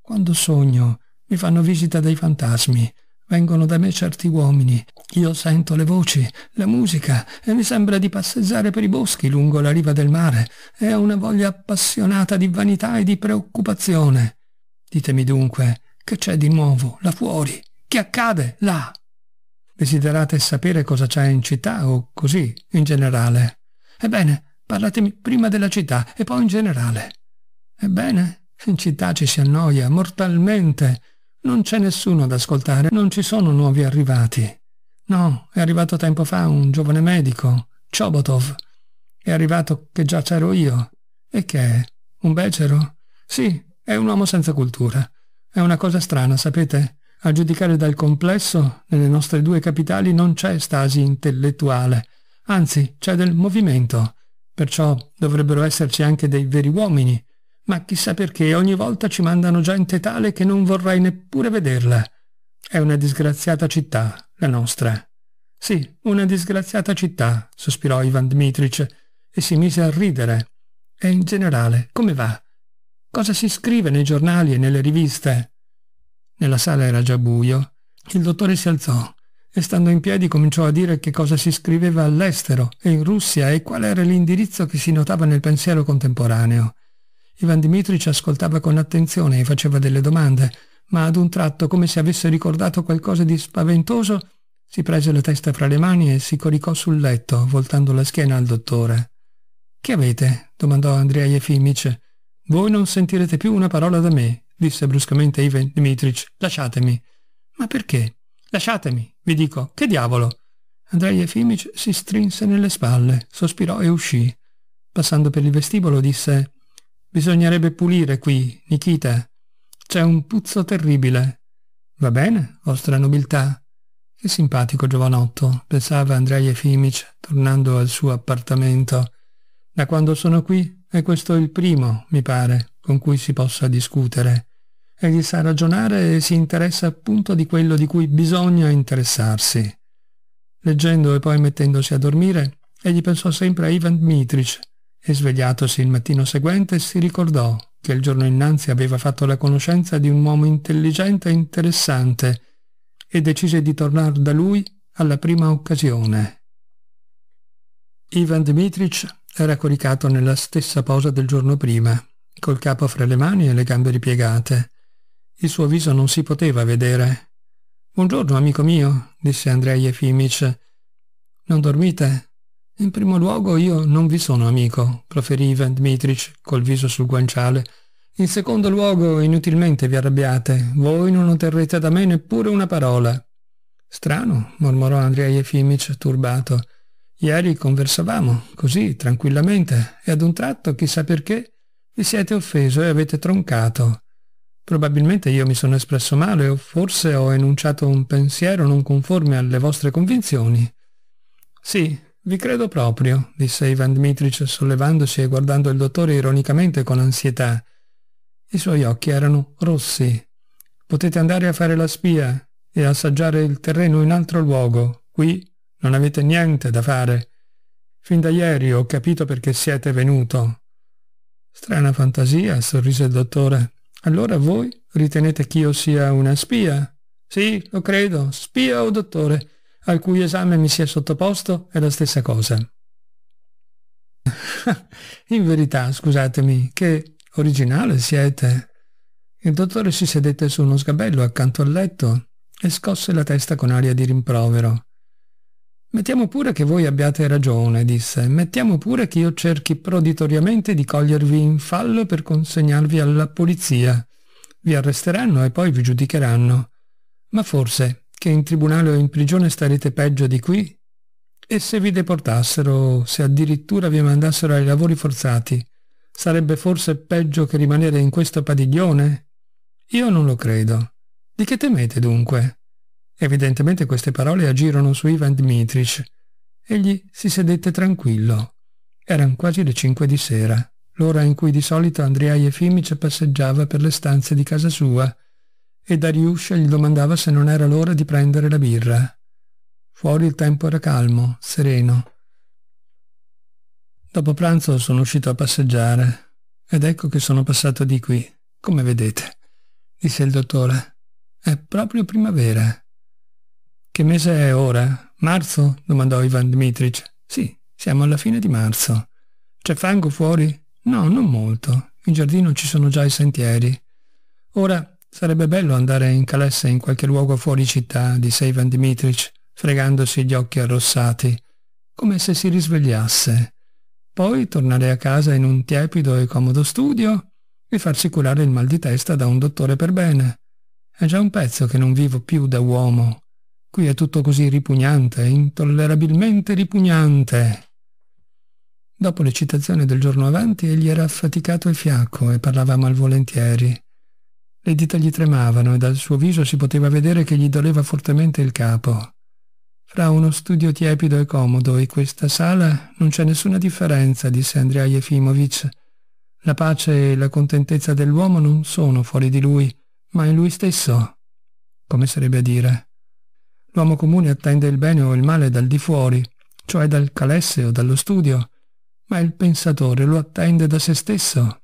«Quando sogno, mi fanno visita dei fantasmi, vengono da me certi uomini, io sento le voci, la musica e mi sembra di passeggiare per i boschi lungo la riva del mare e ho una voglia appassionata di vanità e di preoccupazione. Ditemi dunque, che c'è di nuovo là fuori? Che accade là?» Desiderate sapere cosa c'è in città o così, in generale. Ebbene, parlatemi prima della città e poi in generale. Ebbene, in città ci si annoia mortalmente. Non c'è nessuno ad ascoltare, non ci sono nuovi arrivati. No, è arrivato tempo fa un giovane medico, Chobotov. È arrivato che già c'ero io. E che è? Un becero? Sì, è un uomo senza cultura. È una cosa strana, sapete? A giudicare dal complesso, nelle nostre due capitali non c'è stasi intellettuale, anzi c'è del movimento. Perciò dovrebbero esserci anche dei veri uomini. Ma chissà perché ogni volta ci mandano gente tale che non vorrei neppure vederla. È una disgraziata città, la nostra. Sì, una disgraziata città, sospirò Ivan Dmitrich e si mise a ridere. E in generale, come va? Cosa si scrive nei giornali e nelle riviste? Nella sala era già buio. Il dottore si alzò e stando in piedi cominciò a dire che cosa si scriveva all'estero e in Russia e qual era l'indirizzo che si notava nel pensiero contemporaneo. Ivan Dmitrich ascoltava con attenzione e faceva delle domande, ma ad un tratto, come se avesse ricordato qualcosa di spaventoso, si prese la testa fra le mani e si coricò sul letto, voltando la schiena al dottore. «Che avete?» domandò Andrei Efimic. «Voi non sentirete più una parola da me disse bruscamente Ivan Dmitrich. Lasciatemi. Ma perché? Lasciatemi, vi dico. Che diavolo? Andrei Efimic si strinse nelle spalle, sospirò e uscì. Passando per il vestibolo disse «Bisognerebbe pulire qui, Nikita. C'è un puzzo terribile». «Va bene, vostra nobiltà». «Che simpatico giovanotto», pensava Andrei Efimic, tornando al suo appartamento. «Da quando sono qui è questo il primo, mi pare» con cui si possa discutere. Egli sa ragionare e si interessa appunto di quello di cui bisogna interessarsi. Leggendo e poi mettendosi a dormire, egli pensò sempre a Ivan Dmitrich e svegliatosi il mattino seguente si ricordò che il giorno innanzi aveva fatto la conoscenza di un uomo intelligente e interessante e decise di tornare da lui alla prima occasione. Ivan Dmitrich era coricato nella stessa posa del giorno prima col capo fra le mani e le gambe ripiegate. Il suo viso non si poteva vedere. Buongiorno, amico mio, disse Andrei Efimic. Non dormite? In primo luogo io non vi sono amico, proferì Ivan Dmitrich col viso sul guanciale. In secondo luogo, inutilmente vi arrabbiate. Voi non otterrete da me neppure una parola. Strano, mormorò Andrei Efimic, turbato. Ieri conversavamo, così, tranquillamente, e ad un tratto, chissà perché, vi siete offeso e avete troncato. Probabilmente io mi sono espresso male o forse ho enunciato un pensiero non conforme alle vostre convinzioni. Sì, vi credo proprio, disse Ivan Dmitrich sollevandosi e guardando il dottore ironicamente con ansietà. I suoi occhi erano rossi. Potete andare a fare la spia e assaggiare il terreno in altro luogo. Qui non avete niente da fare. Fin da ieri ho capito perché siete venuto. Strana fantasia, sorrise il dottore. Allora voi ritenete che io sia una spia? Sì, lo credo, spia o dottore, al cui esame mi sia sottoposto è la stessa cosa. (laughs) In verità, scusatemi, che originale siete. Il dottore si sedette su uno sgabello accanto al letto e scosse la testa con aria di rimprovero. Mettiamo pure che voi abbiate ragione, disse, mettiamo pure che io cerchi proditoriamente di cogliervi in fallo per consegnarvi alla polizia. Vi arresteranno e poi vi giudicheranno. Ma forse, che in tribunale o in prigione starete peggio di qui? E se vi deportassero, se addirittura vi mandassero ai lavori forzati, sarebbe forse peggio che rimanere in questo padiglione? Io non lo credo. Di che temete dunque? Evidentemente queste parole agirono su Ivan Dmitrich. Egli si sedette tranquillo. Erano quasi le cinque di sera, l'ora in cui di solito Andrei Efimic passeggiava per le stanze di casa sua, e Dariuscia gli domandava se non era l'ora di prendere la birra. Fuori il tempo era calmo, sereno. Dopo pranzo sono uscito a passeggiare, ed ecco che sono passato di qui, come vedete, disse il dottore. È proprio primavera. Che mese è ora? Marzo? domandò Ivan Dmitrich. Sì, siamo alla fine di marzo. C'è fango fuori? No, non molto. In giardino ci sono già i sentieri. Ora sarebbe bello andare in calesse in qualche luogo fuori città, disse Ivan Dmitrich, fregandosi gli occhi arrossati, come se si risvegliasse. Poi tornare a casa in un tiepido e comodo studio e farsi curare il mal di testa da un dottore per bene. È già un pezzo che non vivo più da uomo Qui è tutto così ripugnante, intollerabilmente ripugnante. Dopo l'eccitazione del giorno avanti egli era affaticato e fiacco e parlava malvolentieri. Le dita gli tremavano e dal suo viso si poteva vedere che gli doleva fortemente il capo. Fra uno studio tiepido e comodo e questa sala non c'è nessuna differenza, disse Andrea Efimovic. La pace e la contentezza dell'uomo non sono fuori di lui, ma in lui stesso. Come sarebbe a dire? L'uomo comune attende il bene o il male dal di fuori, cioè dal calesse o dallo studio, ma il pensatore lo attende da se stesso.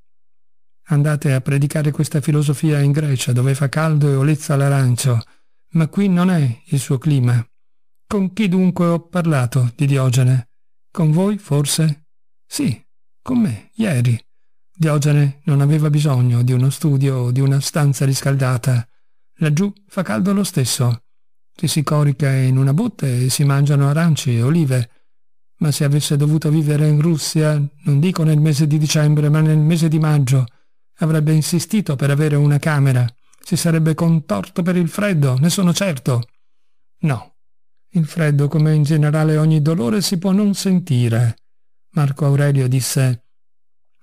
Andate a predicare questa filosofia in Grecia, dove fa caldo e olezza l'arancio, ma qui non è il suo clima. Con chi dunque ho parlato di Diogene? Con voi, forse? Sì, con me, ieri. Diogene non aveva bisogno di uno studio o di una stanza riscaldata. Laggiù fa caldo lo stesso, che si corica in una botte e si mangiano aranci e olive. Ma se avesse dovuto vivere in Russia, non dico nel mese di dicembre, ma nel mese di maggio, avrebbe insistito per avere una camera. Si sarebbe contorto per il freddo, ne sono certo. No. Il freddo, come in generale ogni dolore, si può non sentire. Marco Aurelio disse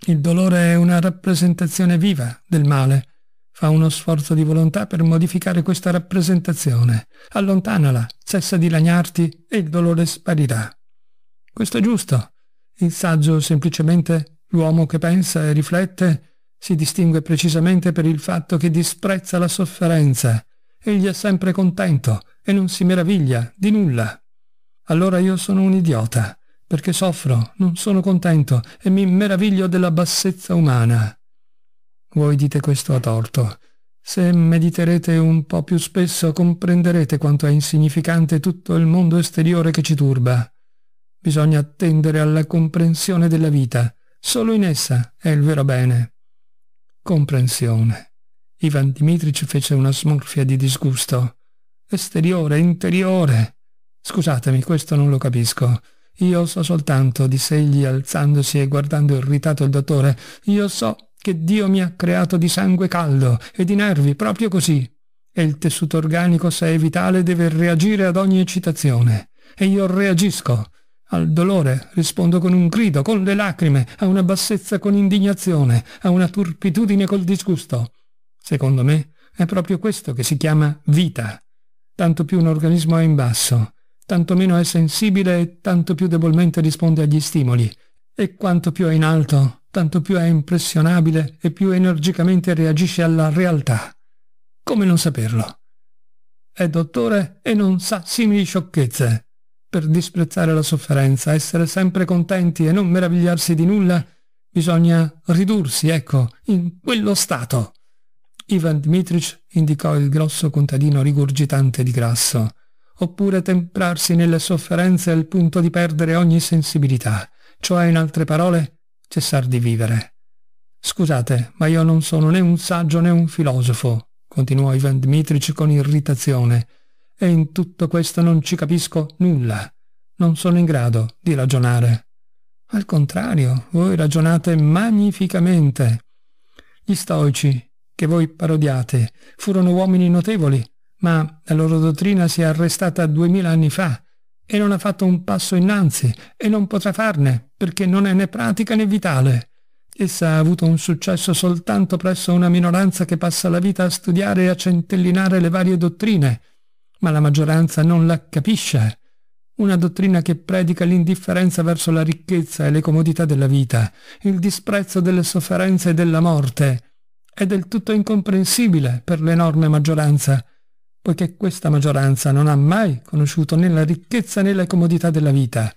«Il dolore è una rappresentazione viva del male» Fa uno sforzo di volontà per modificare questa rappresentazione. Allontanala, cessa di lagnarti e il dolore sparirà. Questo è giusto. Il saggio semplicemente, l'uomo che pensa e riflette, si distingue precisamente per il fatto che disprezza la sofferenza. Egli è sempre contento e non si meraviglia di nulla. Allora io sono un idiota, perché soffro, non sono contento e mi meraviglio della bassezza umana. Voi dite questo a torto. Se mediterete un po' più spesso comprenderete quanto è insignificante tutto il mondo esteriore che ci turba. Bisogna attendere alla comprensione della vita. Solo in essa è il vero bene. Comprensione. Ivan Dimitrich fece una smorfia di disgusto. Esteriore, interiore. Scusatemi, questo non lo capisco. Io so soltanto, disse egli alzandosi e guardando irritato il dottore, io so che Dio mi ha creato di sangue caldo e di nervi, proprio così. E il tessuto organico, se è vitale, deve reagire ad ogni eccitazione. E io reagisco. Al dolore rispondo con un grido, con le lacrime, a una bassezza con indignazione, a una turpitudine col disgusto. Secondo me è proprio questo che si chiama vita. Tanto più un organismo è in basso, tanto meno è sensibile e tanto più debolmente risponde agli stimoli e quanto più è in alto, tanto più è impressionabile e più energicamente reagisce alla realtà. Come non saperlo? È dottore e non sa simili sciocchezze. Per disprezzare la sofferenza, essere sempre contenti e non meravigliarsi di nulla, bisogna ridursi, ecco, in quello stato. Ivan Dmitrich indicò il grosso contadino rigurgitante di grasso, oppure temprarsi nelle sofferenze al punto di perdere ogni sensibilità cioè in altre parole cessar di vivere. Scusate, ma io non sono né un saggio né un filosofo, continuò Ivan Dmitrich con irritazione, e in tutto questo non ci capisco nulla. Non sono in grado di ragionare. Al contrario, voi ragionate magnificamente. Gli stoici, che voi parodiate, furono uomini notevoli, ma la loro dottrina si è arrestata duemila anni fa e non ha fatto un passo innanzi e non potrà farne perché non è né pratica né vitale. Essa ha avuto un successo soltanto presso una minoranza che passa la vita a studiare e a centellinare le varie dottrine, ma la maggioranza non la capisce. Una dottrina che predica l'indifferenza verso la ricchezza e le comodità della vita, il disprezzo delle sofferenze e della morte, è del tutto incomprensibile per l'enorme maggioranza poiché questa maggioranza non ha mai conosciuto né la ricchezza né la comodità della vita.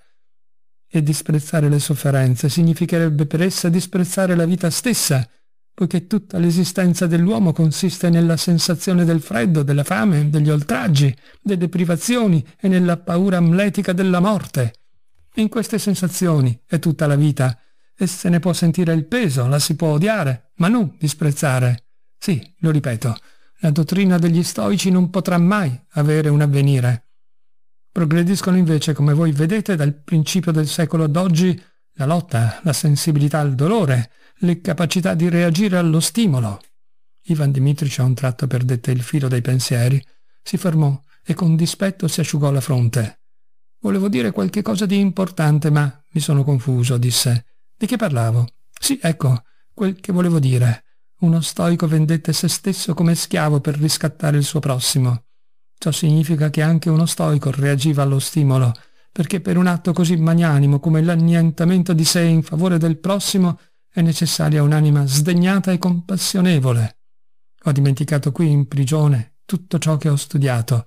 E disprezzare le sofferenze significherebbe per essa disprezzare la vita stessa, poiché tutta l'esistenza dell'uomo consiste nella sensazione del freddo, della fame, degli oltraggi, delle privazioni e nella paura amletica della morte. In queste sensazioni è tutta la vita, e se ne può sentire il peso, la si può odiare, ma non disprezzare. Sì, lo ripeto, la dottrina degli stoici non potrà mai avere un avvenire. Progrediscono invece, come voi vedete, dal principio del secolo ad oggi, la lotta, la sensibilità al dolore, le capacità di reagire allo stimolo. Ivan Dimitrich a un tratto perdette il filo dei pensieri, si fermò e con dispetto si asciugò la fronte. Volevo dire qualche cosa di importante, ma mi sono confuso, disse. Di che parlavo? Sì, ecco, quel che volevo dire. Uno stoico vendette se stesso come schiavo per riscattare il suo prossimo. Ciò significa che anche uno stoico reagiva allo stimolo, perché per un atto così magnanimo come l'annientamento di sé in favore del prossimo è necessaria un'anima sdegnata e compassionevole. Ho dimenticato qui in prigione tutto ciò che ho studiato,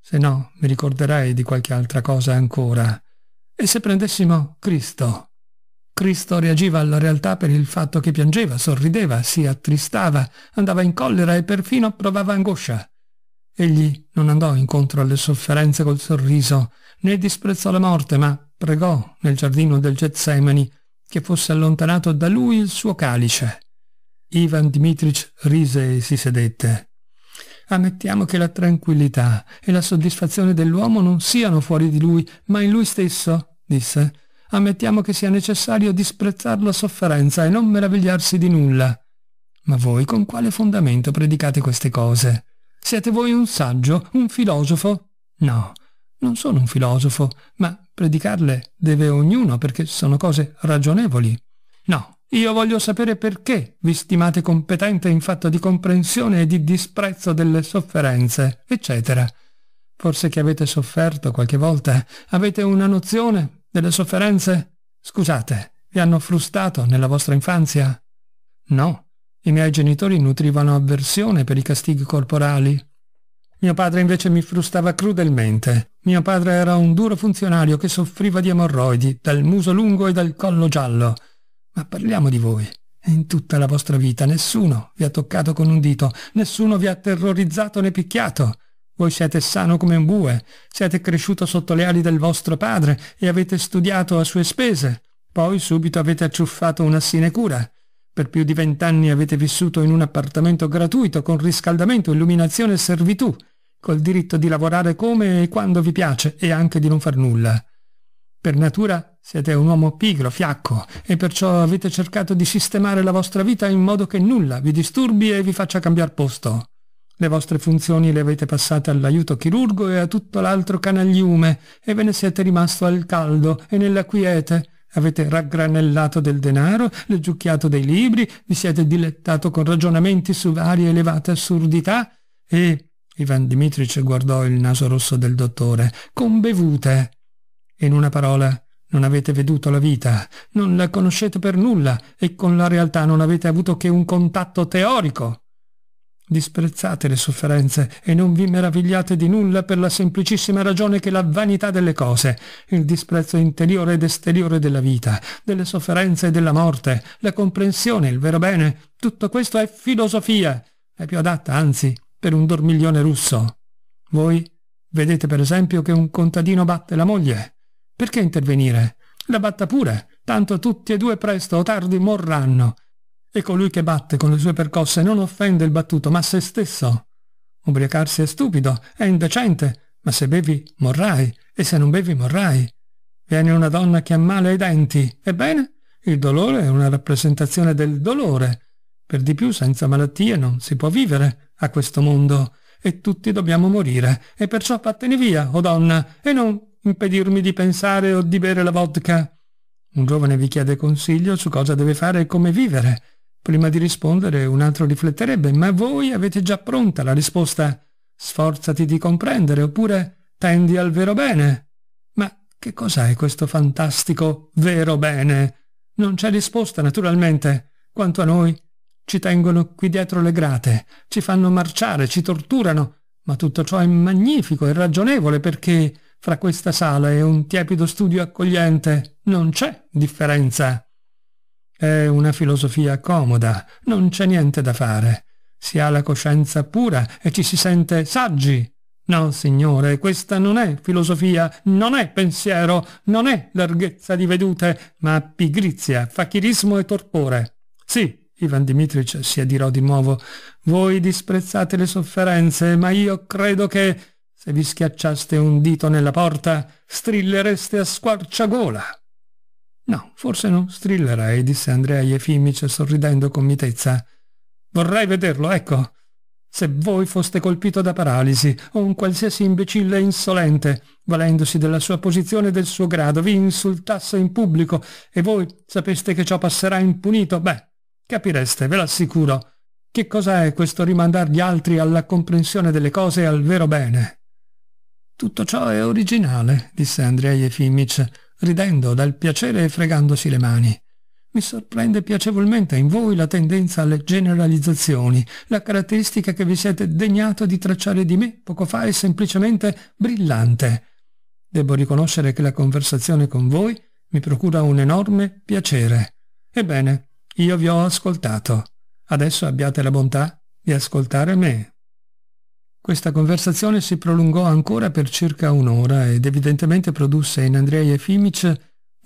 se no mi ricorderei di qualche altra cosa ancora. E se prendessimo Cristo, Cristo reagiva alla realtà per il fatto che piangeva, sorrideva, si attristava, andava in collera e perfino provava angoscia. Egli non andò incontro alle sofferenze col sorriso, né disprezzò la morte, ma pregò nel giardino del Getsemani che fosse allontanato da lui il suo calice. Ivan Dmitrich rise e si sedette. Ammettiamo che la tranquillità e la soddisfazione dell'uomo non siano fuori di lui, ma in lui stesso, disse. Ammettiamo che sia necessario disprezzar la sofferenza e non meravigliarsi di nulla. Ma voi con quale fondamento predicate queste cose? Siete voi un saggio, un filosofo? No, non sono un filosofo, ma predicarle deve ognuno perché sono cose ragionevoli. No, io voglio sapere perché vi stimate competente in fatto di comprensione e di disprezzo delle sofferenze, eccetera. Forse che avete sofferto qualche volta, avete una nozione delle sofferenze? Scusate, vi hanno frustato nella vostra infanzia? No, i miei genitori nutrivano avversione per i castighi corporali. Mio padre invece mi frustava crudelmente. Mio padre era un duro funzionario che soffriva di emorroidi, dal muso lungo e dal collo giallo. Ma parliamo di voi. In tutta la vostra vita nessuno vi ha toccato con un dito, nessuno vi ha terrorizzato né picchiato. Voi siete sano come un bue, siete cresciuto sotto le ali del vostro padre e avete studiato a sue spese. Poi subito avete acciuffato una sinecura. Per più di vent'anni avete vissuto in un appartamento gratuito con riscaldamento, illuminazione e servitù, col diritto di lavorare come e quando vi piace e anche di non far nulla. Per natura siete un uomo pigro, fiacco, e perciò avete cercato di sistemare la vostra vita in modo che nulla vi disturbi e vi faccia cambiar posto. Le vostre funzioni le avete passate all'aiuto chirurgo e a tutto l'altro canagliume, e ve ne siete rimasto al caldo e nella quiete. Avete raggranellato del denaro, leggiucchiato dei libri, vi siete dilettato con ragionamenti su varie elevate assurdità e... Ivan Dimitric guardò il naso rosso del dottore. Con bevute. In una parola, non avete veduto la vita, non la conoscete per nulla e con la realtà non avete avuto che un contatto teorico. Disprezzate le sofferenze e non vi meravigliate di nulla per la semplicissima ragione che la vanità delle cose, il disprezzo interiore ed esteriore della vita, delle sofferenze e della morte, la comprensione, il vero bene, tutto questo è filosofia, è più adatta anzi per un dormiglione russo. Voi vedete per esempio che un contadino batte la moglie. Perché intervenire? La batta pure, tanto tutti e due presto o tardi morranno e colui che batte con le sue percosse non offende il battuto, ma se stesso. Ubriacarsi è stupido, è indecente, ma se bevi morrai, e se non bevi morrai. Viene una donna che ha male ai denti, ebbene, il dolore è una rappresentazione del dolore. Per di più senza malattie non si può vivere a questo mondo, e tutti dobbiamo morire, e perciò vattene via, o oh donna, e non impedirmi di pensare o di bere la vodka. Un giovane vi chiede consiglio su cosa deve fare e come vivere. Prima di rispondere un altro rifletterebbe, ma voi avete già pronta la risposta sforzati di comprendere oppure tendi al vero bene. Ma che cos'è questo fantastico vero bene? Non c'è risposta, naturalmente. Quanto a noi, ci tengono qui dietro le grate, ci fanno marciare, ci torturano, ma tutto ciò è magnifico e ragionevole perché fra questa sala e un tiepido studio accogliente non c'è differenza. È una filosofia comoda, non c'è niente da fare. Si ha la coscienza pura e ci si sente saggi. No, signore, questa non è filosofia, non è pensiero, non è larghezza di vedute, ma pigrizia, fachirismo e torpore. Sì, Ivan Dimitrich si adirò di nuovo. Voi disprezzate le sofferenze, ma io credo che se vi schiacciaste un dito nella porta, strillereste a squarciagola. No, forse non strillerai, disse Andrea Efimic sorridendo con mitezza. Vorrei vederlo, ecco. Se voi foste colpito da paralisi o un qualsiasi imbecille insolente, valendosi della sua posizione e del suo grado, vi insultasse in pubblico e voi sapeste che ciò passerà impunito, beh, capireste, ve l'assicuro. Che cosa è questo rimandar gli altri alla comprensione delle cose e al vero bene? Tutto ciò è originale, disse Andrea Efimic ridendo dal piacere e fregandosi le mani. Mi sorprende piacevolmente in voi la tendenza alle generalizzazioni, la caratteristica che vi siete degnato di tracciare di me poco fa è semplicemente brillante. Devo riconoscere che la conversazione con voi mi procura un enorme piacere. Ebbene, io vi ho ascoltato. Adesso abbiate la bontà di ascoltare me. Questa conversazione si prolungò ancora per circa un'ora ed evidentemente produsse in Andrei Efimic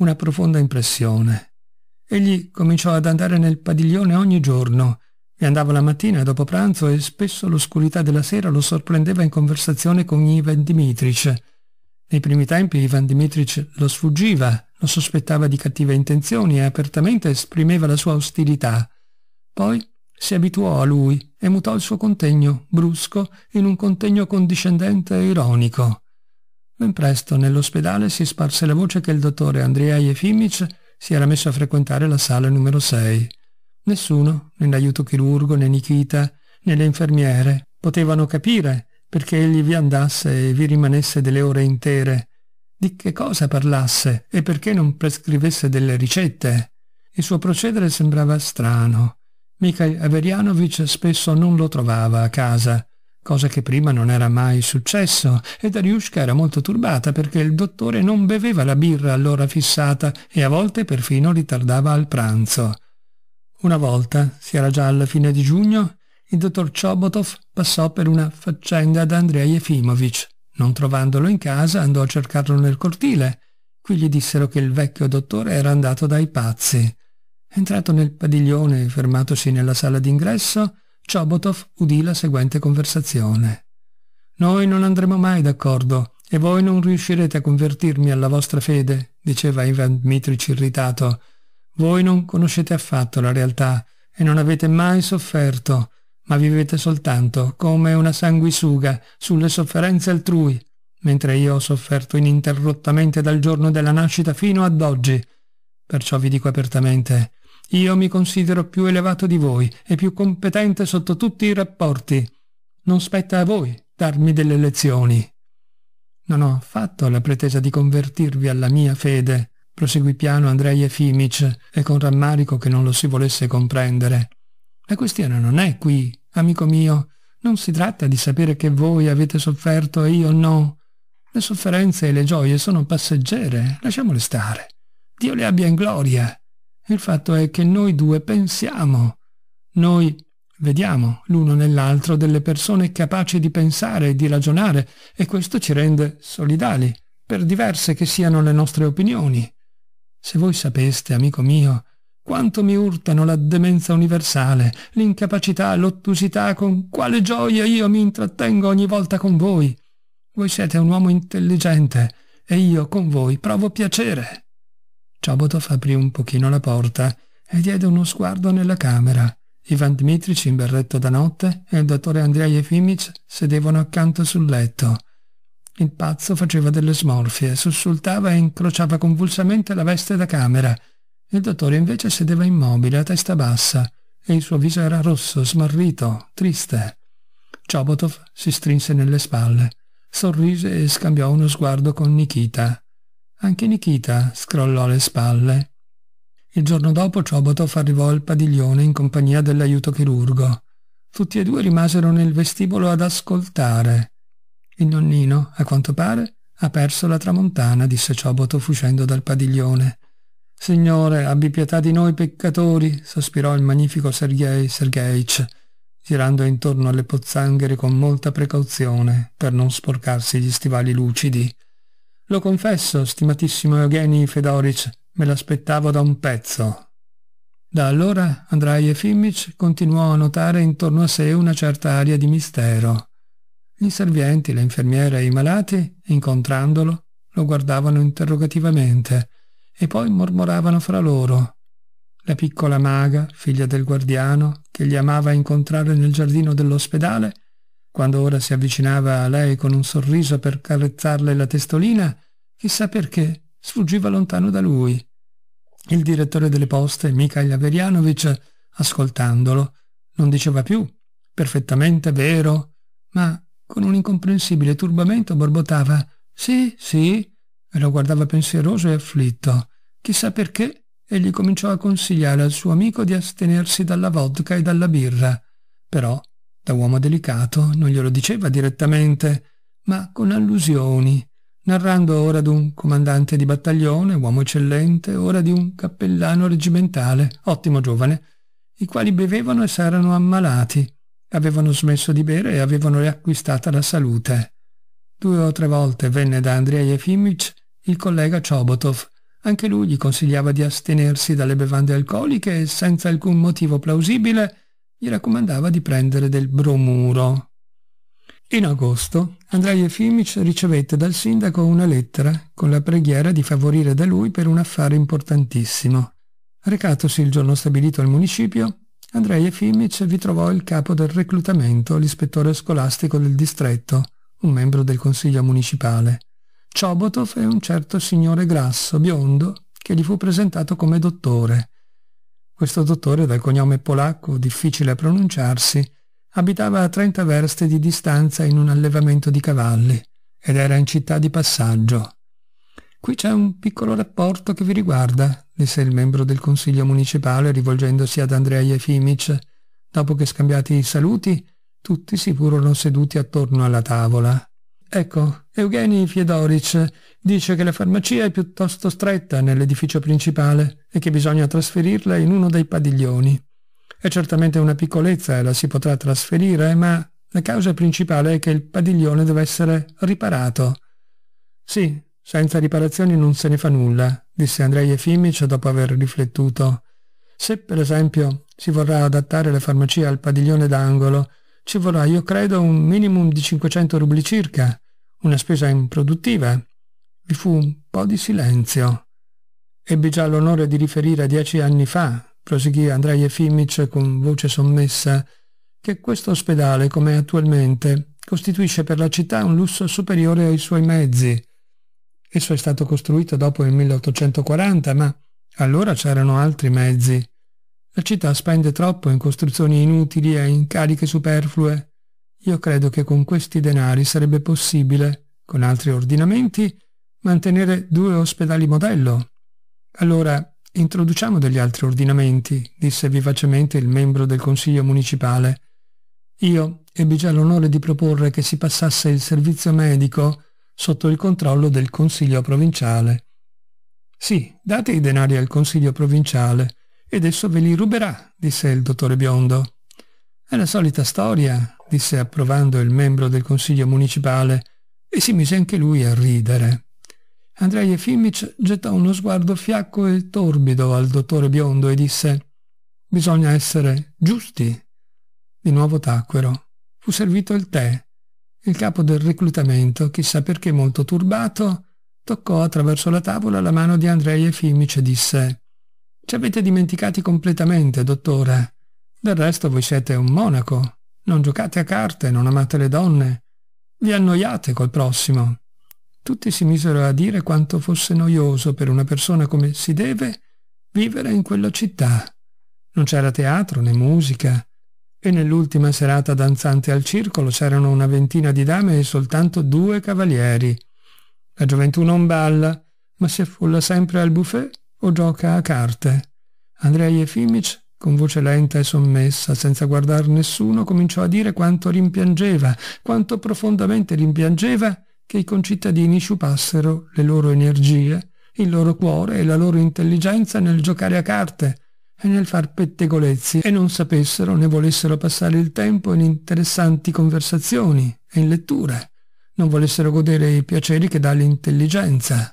una profonda impressione. Egli cominciò ad andare nel padiglione ogni giorno, vi andava la mattina dopo pranzo e spesso l'oscurità della sera lo sorprendeva in conversazione con Ivan Dimitric. Nei primi tempi Ivan Dimitric lo sfuggiva, lo sospettava di cattive intenzioni e apertamente esprimeva la sua ostilità. Poi si abituò a lui e mutò il suo contegno brusco in un contegno condiscendente e ironico. Ben presto nell'ospedale si sparse la voce che il dottore Andrea Efimic si era messo a frequentare la sala numero 6. Nessuno, né l'aiuto chirurgo, né Nikita, né le infermiere, potevano capire perché egli vi andasse e vi rimanesse delle ore intere, di che cosa parlasse e perché non prescrivesse delle ricette. Il suo procedere sembrava strano. Mikhail Averianovic spesso non lo trovava a casa, cosa che prima non era mai successo, e Dariushka era molto turbata perché il dottore non beveva la birra all'ora fissata e a volte perfino ritardava al pranzo. Una volta, si era già alla fine di giugno, il dottor Chobotov passò per una faccenda da Andrei Efimovic. Non trovandolo in casa, andò a cercarlo nel cortile. Qui gli dissero che il vecchio dottore era andato dai pazzi. Entrato nel padiglione e fermatosi nella sala d'ingresso, Chobotov udì la seguente conversazione. «Noi non andremo mai d'accordo e voi non riuscirete a convertirmi alla vostra fede», diceva Ivan Dmitrich irritato. «Voi non conoscete affatto la realtà e non avete mai sofferto, ma vivete soltanto come una sanguisuga sulle sofferenze altrui, mentre io ho sofferto ininterrottamente dal giorno della nascita fino ad oggi. Perciò vi dico apertamente, io mi considero più elevato di voi e più competente sotto tutti i rapporti. Non spetta a voi darmi delle lezioni. Non ho affatto la pretesa di convertirvi alla mia fede, proseguì piano Andrei Efimic, e con rammarico che non lo si volesse comprendere. La questione non è qui, amico mio. Non si tratta di sapere che voi avete sofferto e io no. Le sofferenze e le gioie sono passeggere, lasciamole stare. Dio le abbia in gloria. Il fatto è che noi due pensiamo, noi vediamo l'uno nell'altro delle persone capaci di pensare e di ragionare e questo ci rende solidali, per diverse che siano le nostre opinioni. Se voi sapeste, amico mio, quanto mi urtano la demenza universale, l'incapacità, l'ottusità, con quale gioia io mi intrattengo ogni volta con voi. Voi siete un uomo intelligente e io con voi provo piacere. Ciobotov aprì un pochino la porta e diede uno sguardo nella camera. Ivan Dmitrich in berretto da notte e il dottore Andrei Efimic sedevano accanto sul letto. Il pazzo faceva delle smorfie, sussultava e incrociava convulsamente la veste da camera. Il dottore invece sedeva immobile, a testa bassa, e il suo viso era rosso, smarrito, triste. Ciobotov si strinse nelle spalle, sorrise e scambiò uno sguardo con Nikita. Anche Nikita scrollò le spalle. Il giorno dopo Ciobotov arrivò al padiglione in compagnia dell'aiuto chirurgo. Tutti e due rimasero nel vestibolo ad ascoltare. Il nonnino, a quanto pare, ha perso la tramontana, disse Ciobotov uscendo dal padiglione. Signore, abbi pietà di noi peccatori, sospirò il magnifico Sergei Sergeich, girando intorno alle pozzanghere con molta precauzione per non sporcarsi gli stivali lucidi. Lo confesso, stimatissimo Eugeni Fedoric, me l'aspettavo da un pezzo. Da allora Andrei Efimmic continuò a notare intorno a sé una certa aria di mistero. Gli serventi, le infermiere e i malati, incontrandolo, lo guardavano interrogativamente e poi mormoravano fra loro. La piccola maga, figlia del guardiano, che gli amava incontrare nel giardino dell'ospedale, quando ora si avvicinava a lei con un sorriso per carezzarle la testolina, chissà perché, sfuggiva lontano da lui. Il direttore delle poste, Mikhail Averianovic, ascoltandolo, non diceva più «perfettamente vero», ma con un incomprensibile turbamento borbottava «sì, sì», e lo guardava pensieroso e afflitto. Chissà perché egli cominciò a consigliare al suo amico di astenersi dalla vodka e dalla birra. Però da uomo delicato non glielo diceva direttamente, ma con allusioni, narrando ora d'un comandante di battaglione, uomo eccellente, ora di un cappellano regimentale, ottimo giovane, i quali bevevano e s'erano ammalati, avevano smesso di bere e avevano riacquistata la salute. Due o tre volte venne da Andrei Efimich il collega Chobotov. Anche lui gli consigliava di astenersi dalle bevande alcoliche e senza alcun motivo plausibile gli raccomandava di prendere del bromuro. In agosto Andrei Efimic ricevette dal sindaco una lettera con la preghiera di favorire da lui per un affare importantissimo. Recatosi il giorno stabilito al municipio, Andrei Efimic vi trovò il capo del reclutamento, l'ispettore scolastico del distretto, un membro del consiglio municipale. Ciobotov e un certo signore grasso, biondo, che gli fu presentato come dottore. Questo dottore dal cognome polacco, difficile a pronunciarsi, abitava a 30 verste di distanza in un allevamento di cavalli ed era in città di passaggio. Qui c'è un piccolo rapporto che vi riguarda, disse il membro del consiglio municipale rivolgendosi ad Andrea Jefimic. Dopo che scambiati i saluti, tutti si furono seduti attorno alla tavola. Ecco, Eugeni Fiedorich, Dice che la farmacia è piuttosto stretta nell'edificio principale e che bisogna trasferirla in uno dei padiglioni. È certamente una piccolezza e la si potrà trasferire, ma la causa principale è che il padiglione deve essere riparato. Sì, senza riparazioni non se ne fa nulla, disse Andrei Efimic dopo aver riflettuto. Se, per esempio, si vorrà adattare la farmacia al padiglione d'angolo, ci vorrà, io credo, un minimum di 500 rubli circa, una spesa improduttiva, vi fu un po' di silenzio. Ebbi già l'onore di riferire dieci anni fa, proseguì Andrei Efimic con voce sommessa, che questo ospedale, come attualmente, costituisce per la città un lusso superiore ai suoi mezzi. Esso è stato costruito dopo il 1840, ma allora c'erano altri mezzi. La città spende troppo in costruzioni inutili e in cariche superflue. Io credo che con questi denari sarebbe possibile, con altri ordinamenti, mantenere due ospedali modello. Allora, introduciamo degli altri ordinamenti, disse vivacemente il membro del Consiglio Municipale. Io ebbi già l'onore di proporre che si passasse il servizio medico sotto il controllo del Consiglio Provinciale. Sì, date i denari al Consiglio Provinciale ed esso ve li ruberà, disse il dottore Biondo. È la solita storia, disse approvando il membro del Consiglio Municipale e si mise anche lui a ridere. Andrei Efimic gettò uno sguardo fiacco e torbido al dottore biondo e disse «Bisogna essere giusti». Di nuovo tacquero. Fu servito il tè. Il capo del reclutamento, chissà perché molto turbato, toccò attraverso la tavola la mano di Andrei Efimic e disse «Ci avete dimenticati completamente, dottore. Del resto voi siete un monaco. Non giocate a carte, non amate le donne. Vi annoiate col prossimo». Tutti si misero a dire quanto fosse noioso per una persona come si deve vivere in quella città. Non c'era teatro né musica, e nell'ultima serata danzante al circolo c'erano una ventina di dame e soltanto due cavalieri. La gioventù non balla, ma si affolla sempre al buffet o gioca a carte. Andrei Efimic, con voce lenta e sommessa, senza guardar nessuno, cominciò a dire quanto rimpiangeva, quanto profondamente rimpiangeva che i concittadini sciupassero le loro energie, il loro cuore e la loro intelligenza nel giocare a carte e nel far pettegolezzi e non sapessero né volessero passare il tempo in interessanti conversazioni e in letture, non volessero godere i piaceri che dà l'intelligenza.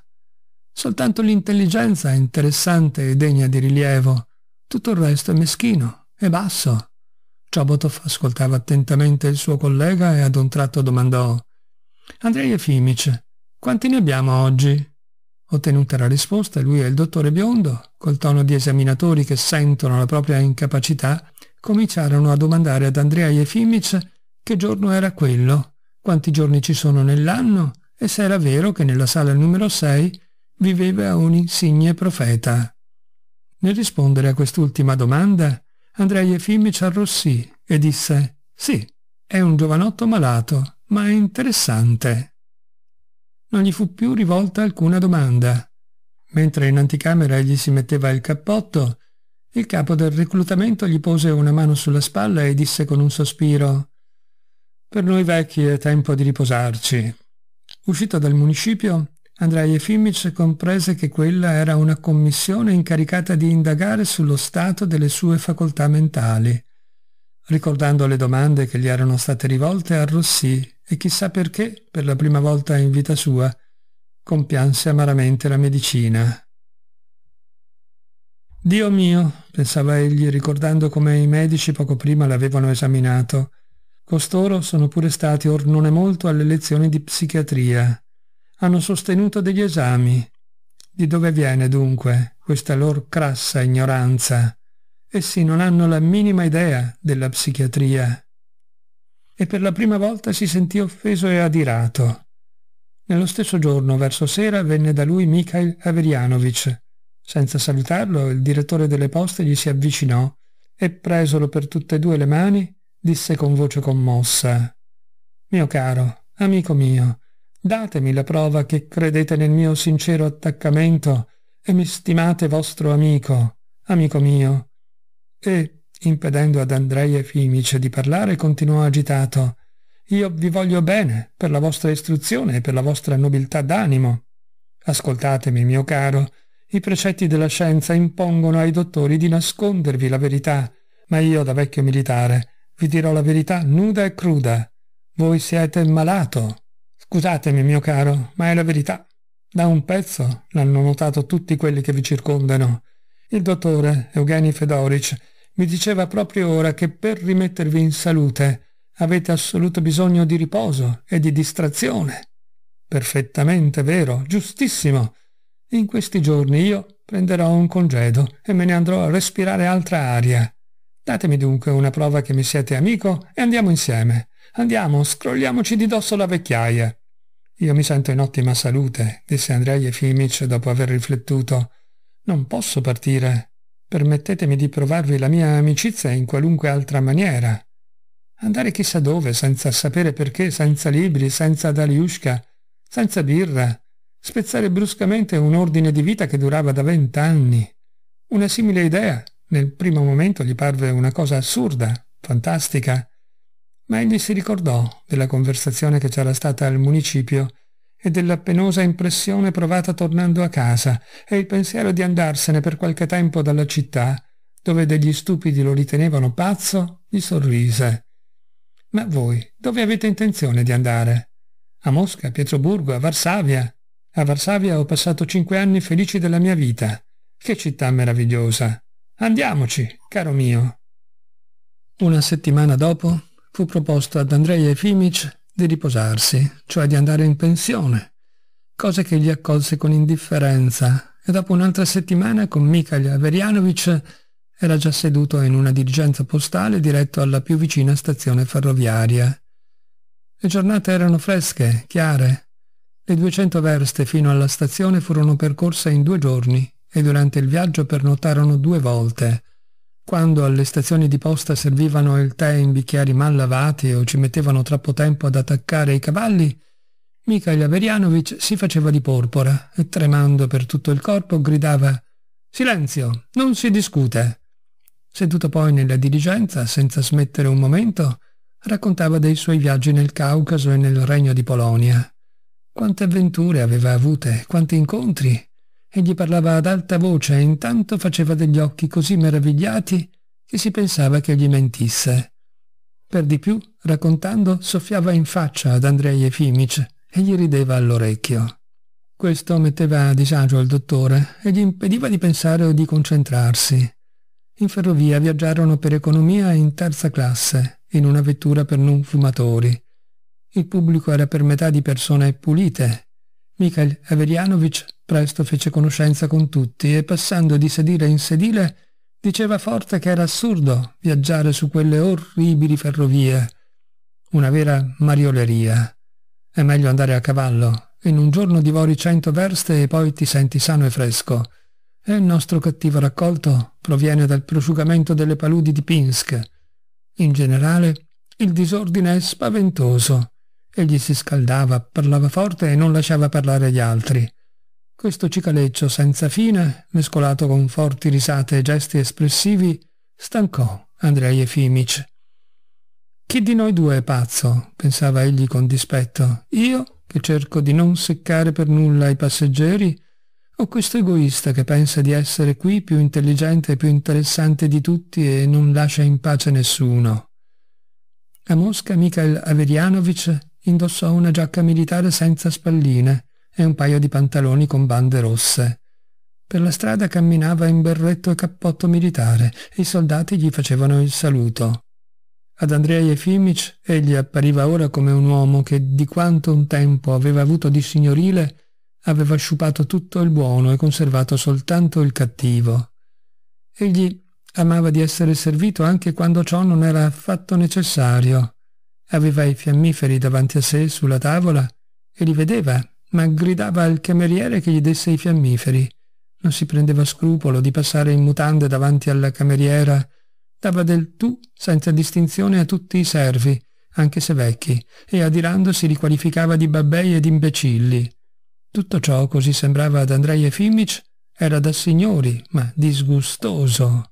Soltanto l'intelligenza è interessante e degna di rilievo, tutto il resto è meschino e basso. Ciobotov ascoltava attentamente il suo collega e ad un tratto domandò Andrei Efimic, quanti ne abbiamo oggi? Ottenuta la risposta, lui e il dottore biondo, col tono di esaminatori che sentono la propria incapacità, cominciarono a domandare ad Andrea Efimic che giorno era quello, quanti giorni ci sono nell'anno e se era vero che nella sala numero 6 viveva un insigne profeta. Nel rispondere a quest'ultima domanda, Andrei Efimic arrossì e disse «Sì, è un giovanotto malato, ma è interessante. Non gli fu più rivolta alcuna domanda. Mentre in anticamera egli si metteva il cappotto, il capo del reclutamento gli pose una mano sulla spalla e disse con un sospiro «Per noi vecchi è tempo di riposarci». Uscito dal municipio, Andrei Efimic comprese che quella era una commissione incaricata di indagare sullo stato delle sue facoltà mentali. Ricordando le domande che gli erano state rivolte, arrossì e chissà perché, per la prima volta in vita sua, compianse amaramente la medicina. Dio mio, pensava egli ricordando come i medici poco prima l'avevano esaminato, costoro sono pure stati or non è molto alle lezioni di psichiatria. Hanno sostenuto degli esami. Di dove viene dunque questa loro crassa ignoranza? Essi non hanno la minima idea della psichiatria e per la prima volta si sentì offeso e adirato. Nello stesso giorno, verso sera, venne da lui Mikhail Averianovich. Senza salutarlo, il direttore delle poste gli si avvicinò e, presolo per tutte e due le mani, disse con voce commossa «Mio caro, amico mio, datemi la prova che credete nel mio sincero attaccamento e mi stimate vostro amico, amico mio, e Impedendo ad Andrei e Efimic di parlare, continuò agitato. Io vi voglio bene, per la vostra istruzione e per la vostra nobiltà d'animo. Ascoltatemi, mio caro, i precetti della scienza impongono ai dottori di nascondervi la verità, ma io, da vecchio militare, vi dirò la verità nuda e cruda. Voi siete malato. Scusatemi, mio caro, ma è la verità. Da un pezzo l'hanno notato tutti quelli che vi circondano. Il dottore Eugeni Fedorich mi diceva proprio ora che per rimettervi in salute avete assoluto bisogno di riposo e di distrazione. Perfettamente vero, giustissimo. In questi giorni io prenderò un congedo e me ne andrò a respirare altra aria. Datemi dunque una prova che mi siete amico e andiamo insieme. Andiamo, scrolliamoci di dosso la vecchiaia. Io mi sento in ottima salute, disse Andrei Efimic dopo aver riflettuto. Non posso partire. Permettetemi di provarvi la mia amicizia in qualunque altra maniera. Andare chissà dove, senza sapere perché, senza libri, senza Dariushka, senza birra, spezzare bruscamente un ordine di vita che durava da vent'anni. Una simile idea, nel primo momento, gli parve una cosa assurda, fantastica, ma egli si ricordò della conversazione che c'era stata al municipio e della penosa impressione provata tornando a casa e il pensiero di andarsene per qualche tempo dalla città, dove degli stupidi lo ritenevano pazzo, gli sorrise. Ma voi, dove avete intenzione di andare? A Mosca, a Pietroburgo, a Varsavia? A Varsavia ho passato cinque anni felici della mia vita. Che città meravigliosa! Andiamoci, caro mio. Una settimana dopo fu proposto ad Andrei Efimic di riposarsi, cioè di andare in pensione, cosa che gli accolse con indifferenza e dopo un'altra settimana con Mikhail Averianovic era già seduto in una dirigenza postale diretto alla più vicina stazione ferroviaria. Le giornate erano fresche, chiare. Le 200 verste fino alla stazione furono percorse in due giorni e durante il viaggio pernottarono due volte – quando alle stazioni di posta servivano il tè in bicchieri mal lavati o ci mettevano troppo tempo ad attaccare i cavalli, Mikhail Averianovic si faceva di porpora e tremando per tutto il corpo gridava «Silenzio! Non si discute!» Seduto poi nella dirigenza, senza smettere un momento, raccontava dei suoi viaggi nel Caucaso e nel Regno di Polonia. Quante avventure aveva avute, quanti incontri, Egli parlava ad alta voce e intanto faceva degli occhi così meravigliati che si pensava che gli mentisse. Per di più, raccontando, soffiava in faccia ad Andrei Efimic e gli rideva all'orecchio. Questo metteva a disagio il dottore e gli impediva di pensare o di concentrarsi. In ferrovia viaggiarono per economia in terza classe, in una vettura per non fumatori. Il pubblico era per metà di persone pulite. Mikhail Averianovich Presto fece conoscenza con tutti e passando di sedile in sedile diceva forte che era assurdo viaggiare su quelle orribili ferrovie. Una vera marioleria. È meglio andare a cavallo. In un giorno divori cento verste e poi ti senti sano e fresco. E il nostro cattivo raccolto proviene dal prosciugamento delle paludi di Pinsk. In generale, il disordine è spaventoso. Egli si scaldava, parlava forte e non lasciava parlare gli altri. Questo cicaleccio senza fine, mescolato con forti risate e gesti espressivi, stancò Andrei Efimic. Chi di noi due è pazzo? pensava egli con dispetto. Io, che cerco di non seccare per nulla i passeggeri, o questo egoista che pensa di essere qui più intelligente e più interessante di tutti e non lascia in pace nessuno? A Mosca Mikhail Averianovich indossò una giacca militare senza spalline, e un paio di pantaloni con bande rosse. Per la strada camminava in berretto e cappotto militare e i soldati gli facevano il saluto. Ad Andrei Efimic egli appariva ora come un uomo che di quanto un tempo aveva avuto di signorile aveva sciupato tutto il buono e conservato soltanto il cattivo. Egli amava di essere servito anche quando ciò non era affatto necessario. Aveva i fiammiferi davanti a sé sulla tavola e li vedeva ma gridava al cameriere che gli desse i fiammiferi. Non si prendeva scrupolo di passare in mutande davanti alla cameriera. Dava del tu senza distinzione a tutti i servi, anche se vecchi, e adirandosi riqualificava di babbei ed imbecilli. Tutto ciò, così sembrava ad Andrei Efimic, era da signori, ma disgustoso.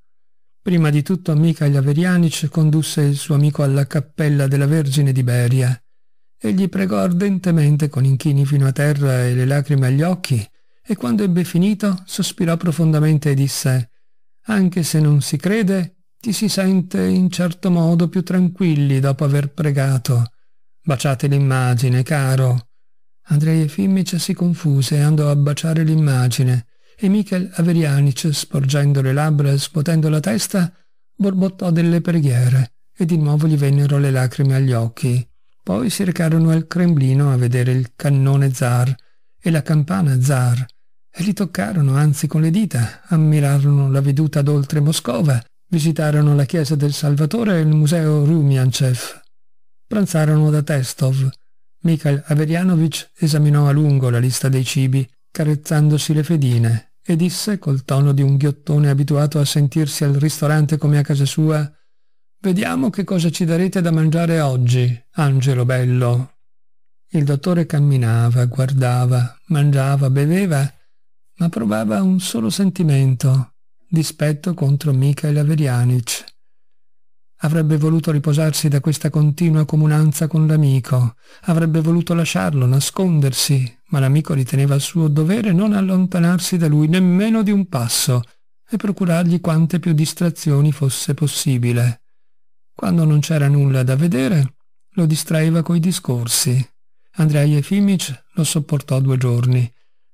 Prima di tutto Mikhail Averianic condusse il suo amico alla cappella della Vergine di Beria e gli pregò ardentemente con inchini fino a terra e le lacrime agli occhi, e quando ebbe finito sospirò profondamente e disse «Anche se non si crede, ti si sente in certo modo più tranquilli dopo aver pregato. Baciate l'immagine, caro». Andrei Efimmic si confuse e andò a baciare l'immagine, e Michel Averianic, sporgendo le labbra e scuotendo la testa, borbottò delle preghiere, e di nuovo gli vennero le lacrime agli occhi. Poi si recarono al Cremlino a vedere il cannone zar e la campana zar e li toccarono anzi con le dita, ammirarono la veduta d'oltre Moscova, visitarono la chiesa del Salvatore e il museo Rumiancev. Pranzarono da Testov. Mikhail Averianovich esaminò a lungo la lista dei cibi, carezzandosi le fedine, e disse col tono di un ghiottone abituato a sentirsi al ristorante come a casa sua Vediamo che cosa ci darete da mangiare oggi, Angelo bello. Il dottore camminava, guardava, mangiava, beveva, ma provava un solo sentimento, dispetto contro Mikhail Averianic. Avrebbe voluto riposarsi da questa continua comunanza con l'amico, avrebbe voluto lasciarlo, nascondersi, ma l'amico riteneva suo dovere non allontanarsi da lui nemmeno di un passo e procurargli quante più distrazioni fosse possibile. Quando non c'era nulla da vedere, lo distraeva coi discorsi. Andrei Efimich lo sopportò due giorni,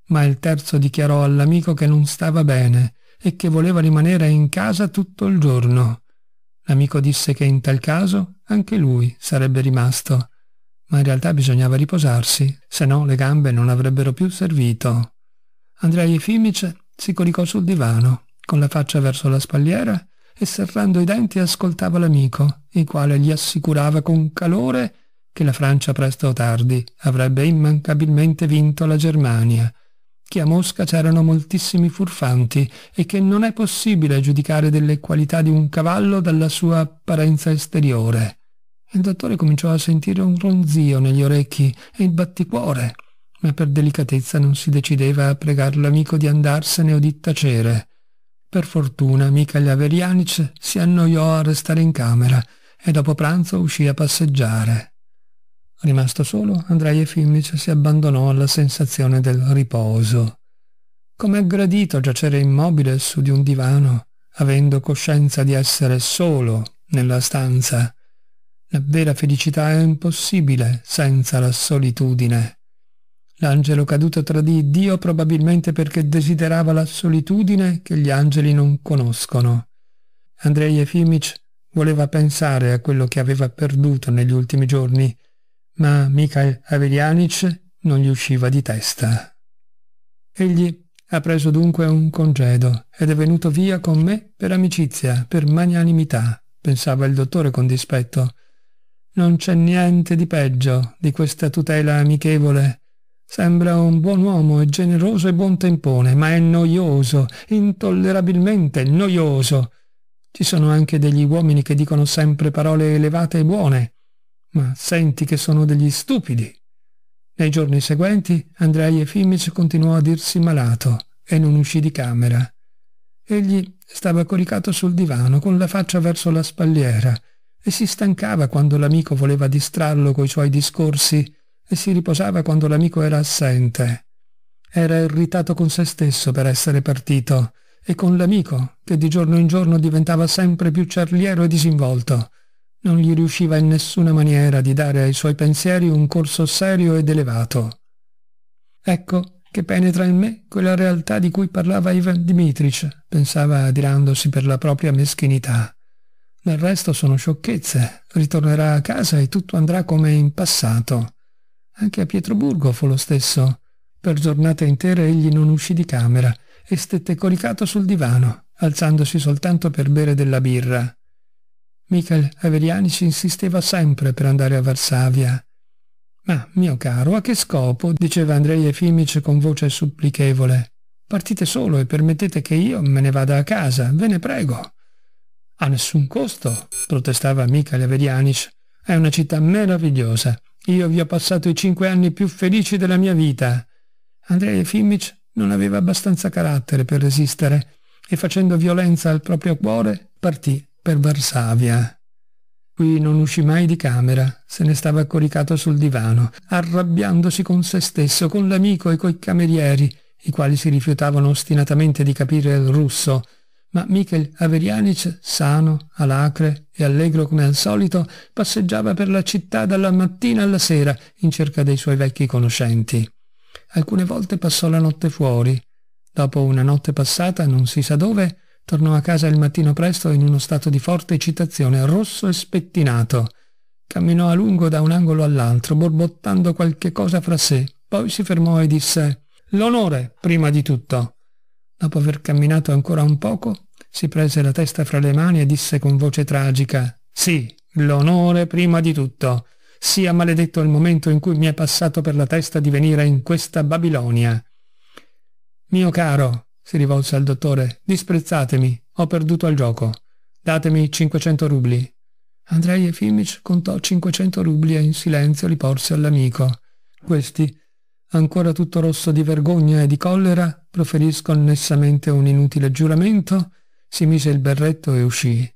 ma il terzo dichiarò all'amico che non stava bene e che voleva rimanere in casa tutto il giorno. L'amico disse che in tal caso anche lui sarebbe rimasto, ma in realtà bisognava riposarsi, se no le gambe non avrebbero più servito. Andrei Efimich si coricò sul divano, con la faccia verso la spalliera e serrando i denti ascoltava l'amico, il quale gli assicurava con calore che la Francia presto o tardi avrebbe immancabilmente vinto la Germania, che a Mosca c'erano moltissimi furfanti e che non è possibile giudicare delle qualità di un cavallo dalla sua apparenza esteriore. Il dottore cominciò a sentire un ronzio negli orecchi e il batticuore, ma per delicatezza non si decideva a pregar l'amico di andarsene o di tacere. Per fortuna Mikhail Averianic si annoiò a restare in camera e dopo pranzo uscì a passeggiare. Rimasto solo, Andrei Efimic si abbandonò alla sensazione del riposo. Com'è gradito giacere immobile su di un divano, avendo coscienza di essere solo nella stanza. La vera felicità è impossibile senza la solitudine. L'angelo caduto tradì Dio probabilmente perché desiderava la solitudine che gli angeli non conoscono. Andrei Efimic voleva pensare a quello che aveva perduto negli ultimi giorni, ma Mikhail Avelianic non gli usciva di testa. Egli ha preso dunque un congedo ed è venuto via con me per amicizia, per magnanimità, pensava il dottore con dispetto. Non c'è niente di peggio di questa tutela amichevole Sembra un buon uomo, è generoso e buon tempone, ma è noioso, intollerabilmente noioso. Ci sono anche degli uomini che dicono sempre parole elevate e buone, ma senti che sono degli stupidi. Nei giorni seguenti Andrei Efimic continuò a dirsi malato e non uscì di camera. Egli stava coricato sul divano con la faccia verso la spalliera e si stancava quando l'amico voleva distrarlo coi suoi discorsi e si riposava quando l'amico era assente. Era irritato con se stesso per essere partito e con l'amico che di giorno in giorno diventava sempre più ciarliero e disinvolto. Non gli riusciva in nessuna maniera di dare ai suoi pensieri un corso serio ed elevato. Ecco che penetra in me quella realtà di cui parlava Ivan Dimitrich, pensava adirandosi per la propria meschinità. Del resto sono sciocchezze, ritornerà a casa e tutto andrà come in passato. Anche a Pietroburgo fu lo stesso. Per giornate intere egli non uscì di camera e stette coricato sul divano, alzandosi soltanto per bere della birra. Michel Averianic insisteva sempre per andare a Varsavia. Ma, mio caro, a che scopo? diceva Andrei Efimic con voce supplichevole. Partite solo e permettete che io me ne vada a casa, ve ne prego. A nessun costo, protestava Michel Averianic. È una città meravigliosa. Io vi ho passato i cinque anni più felici della mia vita. Andrei Efimic non aveva abbastanza carattere per resistere e facendo violenza al proprio cuore partì per Varsavia. Qui non uscì mai di camera, se ne stava coricato sul divano, arrabbiandosi con se stesso, con l'amico e coi camerieri, i quali si rifiutavano ostinatamente di capire il russo, ma Michel Averianic, sano, alacre e allegro come al solito, passeggiava per la città dalla mattina alla sera in cerca dei suoi vecchi conoscenti. Alcune volte passò la notte fuori. Dopo una notte passata, non si sa dove, tornò a casa il mattino presto in uno stato di forte eccitazione, rosso e spettinato. Camminò a lungo da un angolo all'altro, borbottando qualche cosa fra sé. Poi si fermò e disse «L'onore, prima di tutto». Dopo aver camminato ancora un poco, si prese la testa fra le mani e disse con voce tragica «Sì, l'onore prima di tutto. Sia maledetto il momento in cui mi è passato per la testa di venire in questa Babilonia». «Mio caro», si rivolse al dottore, «disprezzatemi, ho perduto il gioco. Datemi 500 rubli». Andrei Efimic contò 500 rubli e in silenzio li porse all'amico. Questi, ancora tutto rosso di vergogna e di collera, proferì sconnessamente un inutile giuramento, si mise il berretto e uscì.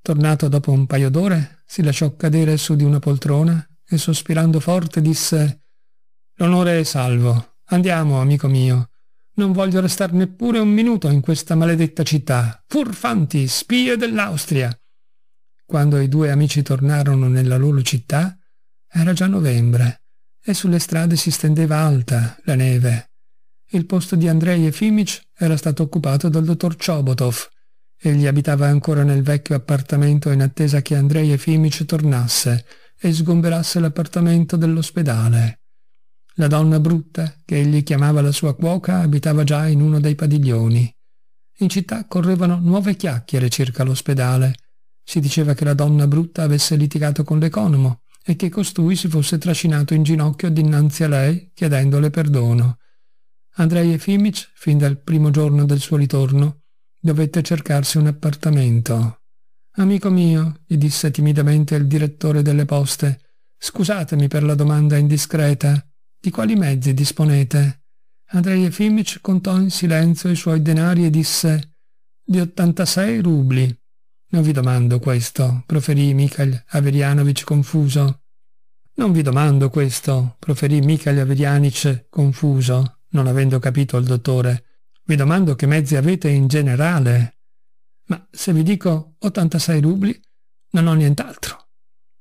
Tornato dopo un paio d'ore, si lasciò cadere su di una poltrona e sospirando forte disse «L'onore è salvo. Andiamo, amico mio. Non voglio restar neppure un minuto in questa maledetta città. Furfanti, spie dell'Austria!» Quando i due amici tornarono nella loro città, era già novembre e sulle strade si stendeva alta la neve. Il posto di Andrei Efimic era stato occupato dal dottor Chobotov. Egli abitava ancora nel vecchio appartamento in attesa che Andrei Efimic tornasse e sgomberasse l'appartamento dell'ospedale. La donna brutta, che egli chiamava la sua cuoca, abitava già in uno dei padiglioni. In città correvano nuove chiacchiere circa l'ospedale. Si diceva che la donna brutta avesse litigato con l'economo e che costui si fosse trascinato in ginocchio dinanzi a lei chiedendole perdono. Andrei Efimic, fin dal primo giorno del suo ritorno, dovette cercarsi un appartamento. Amico mio, gli disse timidamente il direttore delle poste, scusatemi per la domanda indiscreta. Di quali mezzi disponete? Andrei Efimic contò in silenzio i suoi denari e disse «Di 86 rubli». «Non vi domando questo», proferì Mikhail Averianovic confuso. «Non vi domando questo», proferì Mikhail Averianic confuso non avendo capito il dottore. Vi domando che mezzi avete in generale. Ma se vi dico 86 rubli, non ho nient'altro.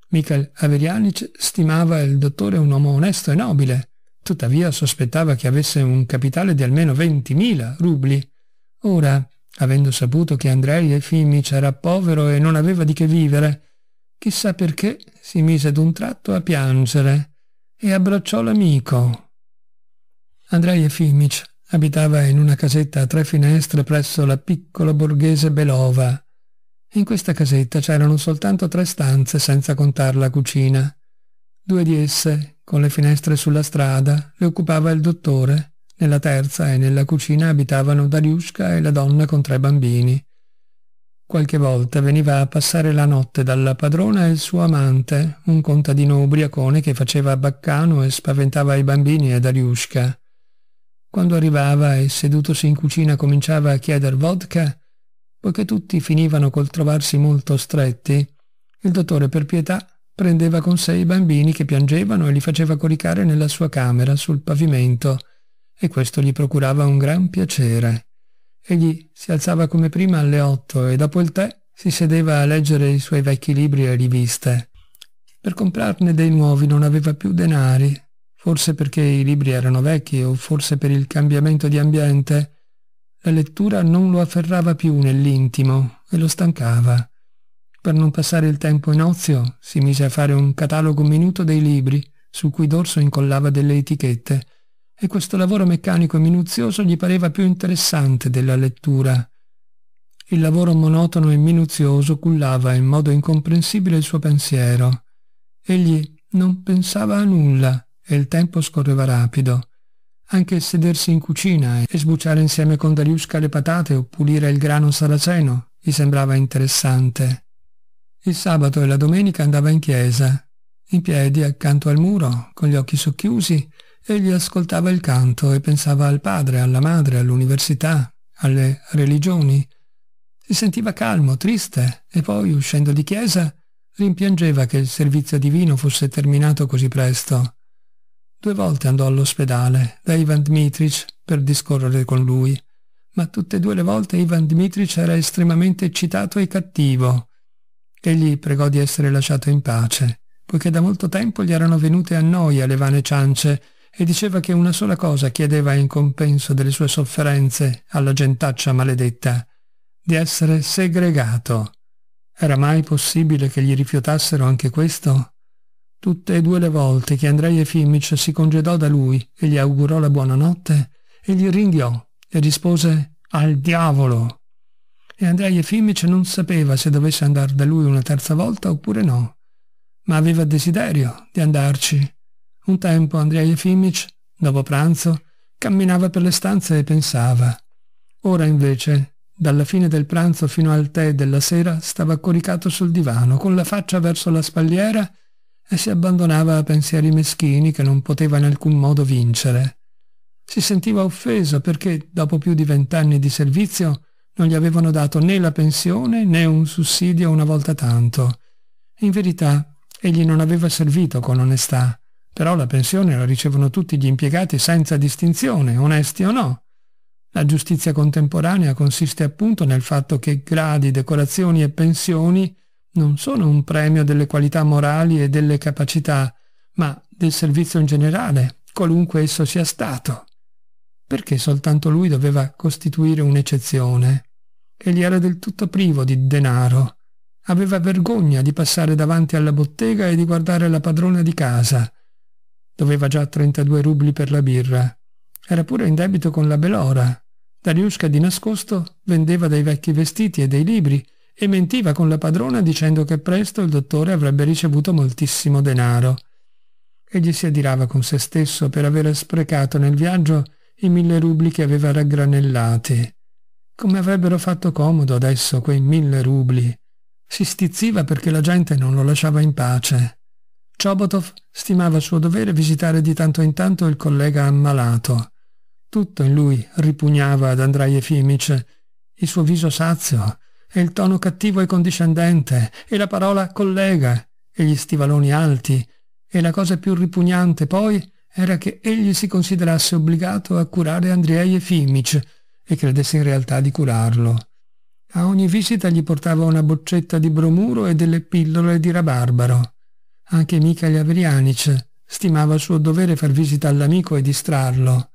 Michael Averianic stimava il dottore un uomo onesto e nobile, tuttavia sospettava che avesse un capitale di almeno 20.000 rubli. Ora, avendo saputo che Andrei Efimic era povero e non aveva di che vivere, chissà perché si mise d'un tratto a piangere e abbracciò l'amico. Andrei Efimic abitava in una casetta a tre finestre presso la piccola borghese Belova. In questa casetta c'erano soltanto tre stanze senza contar la cucina. Due di esse, con le finestre sulla strada, le occupava il dottore. Nella terza e nella cucina abitavano Dariushka e la donna con tre bambini. Qualche volta veniva a passare la notte dalla padrona e il suo amante, un contadino ubriacone che faceva baccano e spaventava i bambini e Dariushka. Quando arrivava e sedutosi in cucina cominciava a chieder vodka, poiché tutti finivano col trovarsi molto stretti, il dottore per pietà prendeva con sé i bambini che piangevano e li faceva coricare nella sua camera sul pavimento, e questo gli procurava un gran piacere. Egli si alzava come prima alle otto e dopo il tè si sedeva a leggere i suoi vecchi libri e riviste. Per comprarne dei nuovi non aveva più denari Forse perché i libri erano vecchi o forse per il cambiamento di ambiente, la lettura non lo afferrava più nell'intimo e lo stancava. Per non passare il tempo in ozio, si mise a fare un catalogo minuto dei libri, su cui Dorso incollava delle etichette, e questo lavoro meccanico e minuzioso gli pareva più interessante della lettura. Il lavoro monotono e minuzioso cullava in modo incomprensibile il suo pensiero. Egli non pensava a nulla, e il tempo scorreva rapido. Anche sedersi in cucina e sbucciare insieme con Dariusca le patate o pulire il grano saraceno gli sembrava interessante. Il sabato e la domenica andava in chiesa, in piedi accanto al muro, con gli occhi socchiusi, egli ascoltava il canto e pensava al padre, alla madre, all'università, alle religioni. Si sentiva calmo, triste, e poi, uscendo di chiesa, rimpiangeva che il servizio divino fosse terminato così presto. Due volte andò all'ospedale da Ivan Dmitrich per discorrere con lui, ma tutte e due le volte Ivan Dmitrich era estremamente eccitato e cattivo. Egli pregò di essere lasciato in pace, poiché da molto tempo gli erano venute a noia le vane ciance e diceva che una sola cosa chiedeva in compenso delle sue sofferenze alla gentaccia maledetta, di essere segregato. Era mai possibile che gli rifiutassero anche questo? Tutte e due le volte che Andrei Efimic si congedò da lui e gli augurò la buonanotte, egli ringhiò e rispose «Al diavolo!» E Andrei Efimic non sapeva se dovesse andare da lui una terza volta oppure no, ma aveva desiderio di andarci. Un tempo Andrei Efimic, dopo pranzo, camminava per le stanze e pensava. Ora invece, dalla fine del pranzo fino al tè della sera, stava coricato sul divano, con la faccia verso la spalliera e si abbandonava a pensieri meschini che non poteva in alcun modo vincere. Si sentiva offeso perché, dopo più di vent'anni di servizio, non gli avevano dato né la pensione né un sussidio una volta tanto. In verità, egli non aveva servito con onestà, però la pensione la ricevono tutti gli impiegati senza distinzione, onesti o no. La giustizia contemporanea consiste appunto nel fatto che gradi, decorazioni e pensioni non sono un premio delle qualità morali e delle capacità, ma del servizio in generale, qualunque esso sia stato. Perché soltanto lui doveva costituire un'eccezione? Egli era del tutto privo di denaro. Aveva vergogna di passare davanti alla bottega e di guardare la padrona di casa. Doveva già 32 rubli per la birra. Era pure in debito con la Belora. Dariushka di nascosto vendeva dei vecchi vestiti e dei libri e mentiva con la padrona dicendo che presto il dottore avrebbe ricevuto moltissimo denaro. Egli si adirava con se stesso per aver sprecato nel viaggio i mille rubli che aveva raggranellati. Come avrebbero fatto comodo adesso quei mille rubli? Si stizziva perché la gente non lo lasciava in pace. Chobotov stimava suo dovere visitare di tanto in tanto il collega ammalato. Tutto in lui ripugnava ad Andrei Efimic, il suo viso sazio, e il tono cattivo e condiscendente, e la parola collega, e gli stivaloni alti, e la cosa più ripugnante poi era che egli si considerasse obbligato a curare Andrei Efimic e credesse in realtà di curarlo. A ogni visita gli portava una boccetta di bromuro e delle pillole di rabarbaro. Anche Mikhail Avrianic stimava il suo dovere far visita all'amico e distrarlo.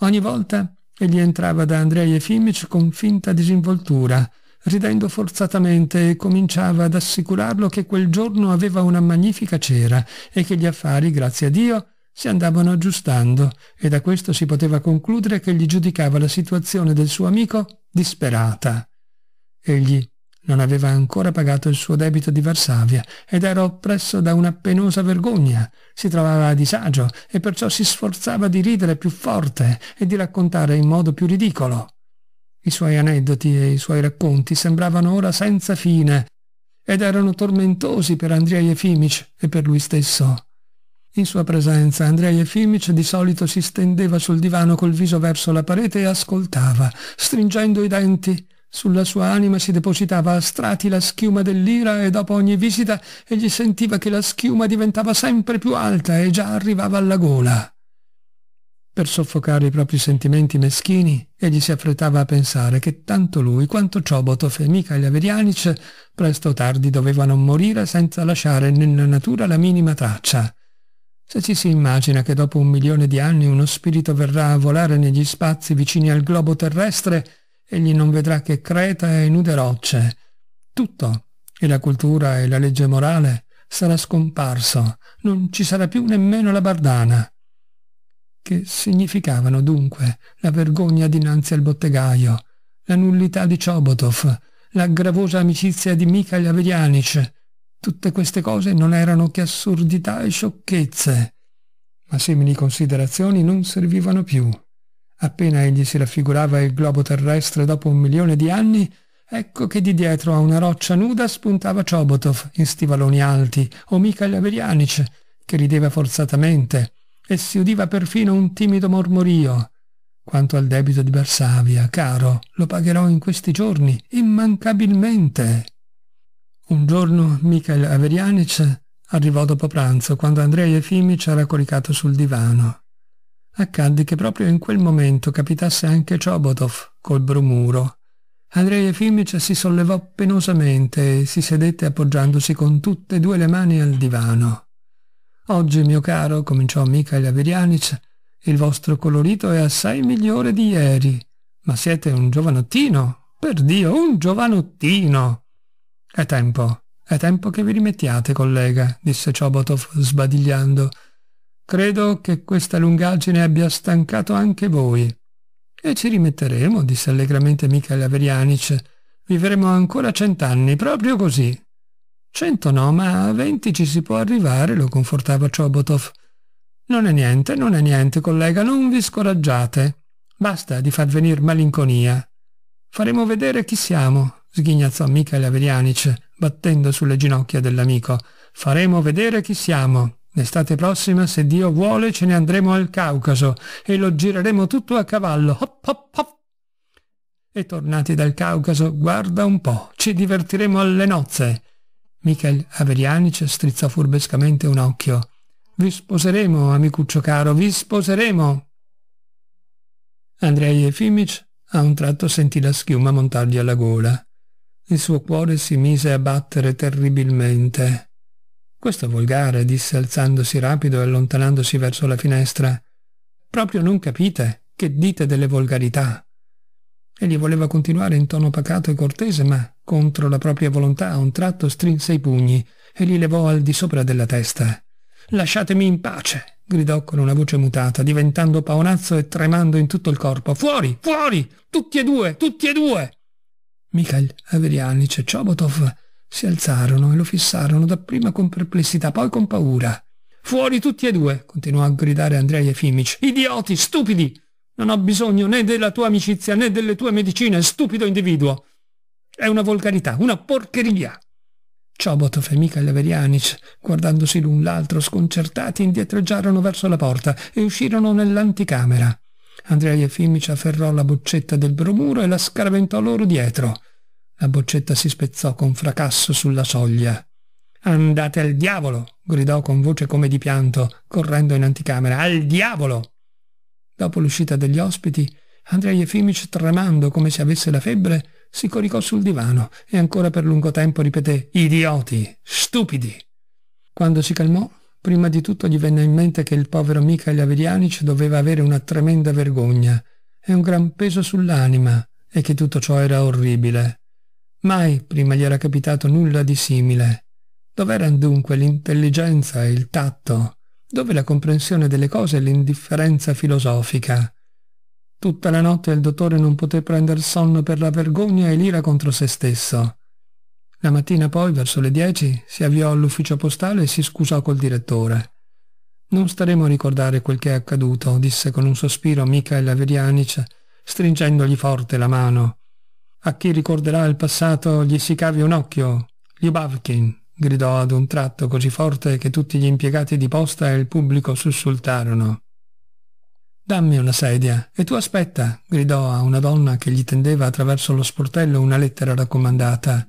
Ogni volta egli entrava da Andrei Efimic con finta disinvoltura, ridendo forzatamente e cominciava ad assicurarlo che quel giorno aveva una magnifica cera e che gli affari, grazie a Dio, si andavano aggiustando e da questo si poteva concludere che gli giudicava la situazione del suo amico disperata. Egli non aveva ancora pagato il suo debito di Varsavia ed era oppresso da una penosa vergogna. Si trovava a disagio e perciò si sforzava di ridere più forte e di raccontare in modo più ridicolo. I suoi aneddoti e i suoi racconti sembravano ora senza fine ed erano tormentosi per Andrei Efimic e per lui stesso. In sua presenza Andrei Efimic di solito si stendeva sul divano col viso verso la parete e ascoltava, stringendo i denti. Sulla sua anima si depositava a strati la schiuma dell'ira e dopo ogni visita egli sentiva che la schiuma diventava sempre più alta e già arrivava alla gola. Per soffocare i propri sentimenti meschini, egli si affrettava a pensare che tanto lui quanto Ciobotov e Mikhail Averianic presto o tardi dovevano morire senza lasciare nella natura la minima traccia. Se ci si immagina che dopo un milione di anni uno spirito verrà a volare negli spazi vicini al globo terrestre, egli non vedrà che creta e nude rocce. Tutto, e la cultura e la legge morale, sarà scomparso, non ci sarà più nemmeno la bardana che significavano dunque la vergogna dinanzi al bottegaio, la nullità di Chobotov, la gravosa amicizia di Mikhail Avelianic. Tutte queste cose non erano che assurdità e sciocchezze. Ma simili considerazioni non servivano più. Appena egli si raffigurava il globo terrestre dopo un milione di anni, ecco che di dietro a una roccia nuda spuntava Chobotov in stivaloni alti o Mikhail Avelianic, che rideva forzatamente, e si udiva perfino un timido mormorio. Quanto al debito di Varsavia, caro, lo pagherò in questi giorni, immancabilmente. Un giorno Mikhail Averianic arrivò dopo pranzo, quando Andrei Efimic era coricato sul divano. Accadde che proprio in quel momento capitasse anche Ciobotov col bromuro. Andrei Efimic si sollevò penosamente e si sedette appoggiandosi con tutte e due le mani al divano. Oggi, mio caro, cominciò Mikhail Averianic, il vostro colorito è assai migliore di ieri. Ma siete un giovanottino, per Dio, un giovanottino! È tempo, è tempo che vi rimettiate, collega, disse Ciobotov sbadigliando. Credo che questa lungaggine abbia stancato anche voi. E ci rimetteremo, disse allegramente Mikhail Averianic. Vivremo ancora cent'anni, proprio così. Cento no, ma a venti ci si può arrivare, lo confortava Chobotov. Non è niente, non è niente, collega, non vi scoraggiate. Basta di far venir malinconia. Faremo vedere chi siamo, sghignazzò Mikhail Averianic, battendo sulle ginocchia dell'amico. Faremo vedere chi siamo. L'estate prossima, se Dio vuole, ce ne andremo al Caucaso e lo gireremo tutto a cavallo. Hop, hop, hop. E tornati dal Caucaso, guarda un po', ci divertiremo alle nozze. Michael Averianic strizzò furbescamente un occhio. Vi sposeremo, amicuccio caro, vi sposeremo! Andrei Efimic a un tratto sentì la schiuma montargli alla gola. Il suo cuore si mise a battere terribilmente. Questo è volgare, disse alzandosi rapido e allontanandosi verso la finestra. Proprio non capite che dite delle volgarità. Egli voleva continuare in tono pacato e cortese, ma contro la propria volontà a un tratto strinse i pugni e li levò al di sopra della testa. Lasciatemi in pace! gridò con una voce mutata, diventando paonazzo e tremando in tutto il corpo. Fuori! Fuori! Tutti e due! Tutti e due! Mikhail, Averianic e Chobotov si alzarono e lo fissarono dapprima con perplessità, poi con paura. Fuori tutti e due! continuò a gridare Andrei Efimic. Idioti! Stupidi! Non ho bisogno né della tua amicizia né delle tue medicine, stupido individuo! È una volgarità, una porcheria. Ciobot e Michael Verianic, guardandosi l'un l'altro sconcertati, indietreggiarono verso la porta e uscirono nell'anticamera. Andrea Efimic afferrò la boccetta del bromuro e la scaraventò loro dietro. La boccetta si spezzò con fracasso sulla soglia. Andate al diavolo! gridò con voce come di pianto, correndo in anticamera. Al diavolo! Dopo l'uscita degli ospiti, Andrea Efimic, tremando come se avesse la febbre, si coricò sul divano e ancora per lungo tempo ripeté «Idioti! Stupidi!». Quando si calmò, prima di tutto gli venne in mente che il povero Mikhail Averianic doveva avere una tremenda vergogna e un gran peso sull'anima e che tutto ciò era orribile. Mai prima gli era capitato nulla di simile. Dov'erano dunque l'intelligenza e il tatto? Dove la comprensione delle cose e l'indifferenza filosofica? Tutta la notte il dottore non poté prendere sonno per la vergogna e l'ira contro se stesso. La mattina poi, verso le 10, si avviò all'ufficio postale e si scusò col direttore. Non staremo a ricordare quel che è accaduto, disse con un sospiro Michael Averianic, stringendogli forte la mano. A chi ricorderà il passato gli si cavi un occhio. Liubavkin, gridò ad un tratto così forte che tutti gli impiegati di posta e il pubblico sussultarono. Dammi una sedia e tu aspetta, gridò a una donna che gli tendeva attraverso lo sportello una lettera raccomandata.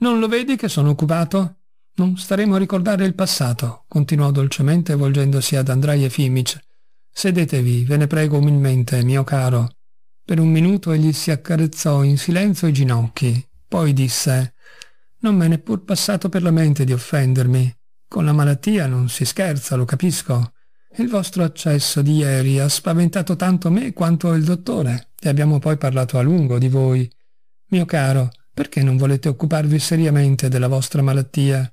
Non lo vedi che sono occupato? Non staremo a ricordare il passato, continuò dolcemente volgendosi ad Andrei Efimic. Sedetevi, ve ne prego umilmente, mio caro. Per un minuto egli si accarezzò in silenzio i ginocchi, poi disse Non me è neppur passato per la mente di offendermi. Con la malattia non si scherza, lo capisco. Il vostro accesso di ieri ha spaventato tanto me quanto il dottore, e abbiamo poi parlato a lungo di voi. Mio caro, perché non volete occuparvi seriamente della vostra malattia?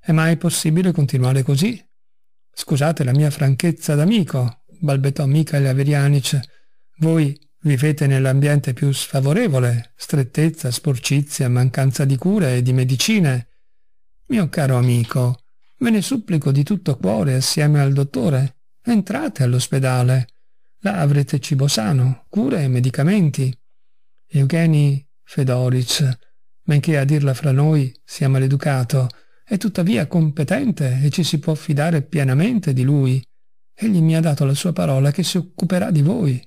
È mai possibile continuare così? Scusate la mia franchezza d'amico, balbettò Mikhail Averianic. Voi vivete nell'ambiente più sfavorevole, strettezza, sporcizia, mancanza di cure e di medicine. Mio caro amico, ve ne supplico di tutto cuore assieme al dottore Entrate all'ospedale. Là avrete cibo sano, cure e medicamenti. Eugeni Fedoric, benché a dirla fra noi sia maleducato, è tuttavia competente e ci si può fidare pienamente di lui. Egli mi ha dato la sua parola che si occuperà di voi.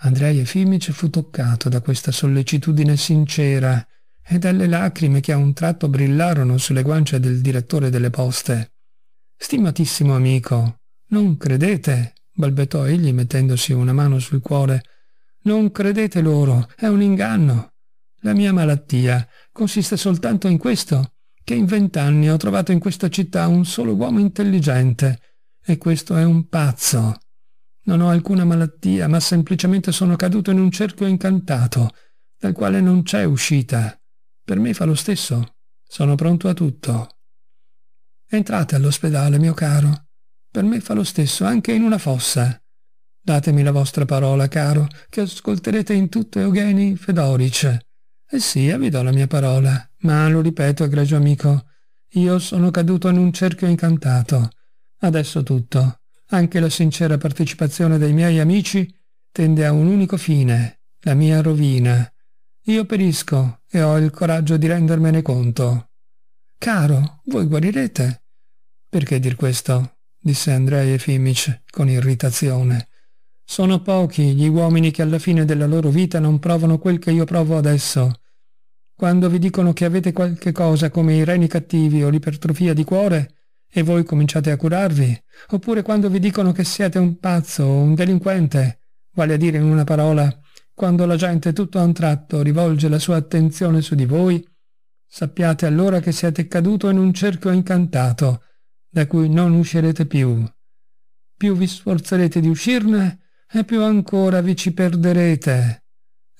Andrei Efimic fu toccato da questa sollecitudine sincera e dalle lacrime che a un tratto brillarono sulle guance del direttore delle poste. Stimatissimo amico, non credete, balbettò egli mettendosi una mano sul cuore. Non credete loro, è un inganno. La mia malattia consiste soltanto in questo, che in vent'anni ho trovato in questa città un solo uomo intelligente, e questo è un pazzo. Non ho alcuna malattia, ma semplicemente sono caduto in un cerchio incantato, dal quale non c'è uscita. Per me fa lo stesso. Sono pronto a tutto. Entrate all'ospedale, mio caro, per me fa lo stesso anche in una fossa. Datemi la vostra parola, caro, che ascolterete in tutto Eugeni Fedoric. Eh sì, eh, vi do la mia parola, ma lo ripeto, egregio amico, io sono caduto in un cerchio incantato. Adesso tutto, anche la sincera partecipazione dei miei amici, tende a un unico fine, la mia rovina. Io perisco e ho il coraggio di rendermene conto. Caro, voi guarirete? Perché dir questo? disse Andrei Efimic con irritazione. Sono pochi gli uomini che alla fine della loro vita non provano quel che io provo adesso. Quando vi dicono che avete qualche cosa come i reni cattivi o l'ipertrofia di cuore, e voi cominciate a curarvi, oppure quando vi dicono che siete un pazzo o un delinquente, vale a dire in una parola, quando la gente tutto a un tratto rivolge la sua attenzione su di voi, sappiate allora che siete caduto in un cerchio incantato, da cui non uscirete più. Più vi sforzerete di uscirne e più ancora vi ci perderete.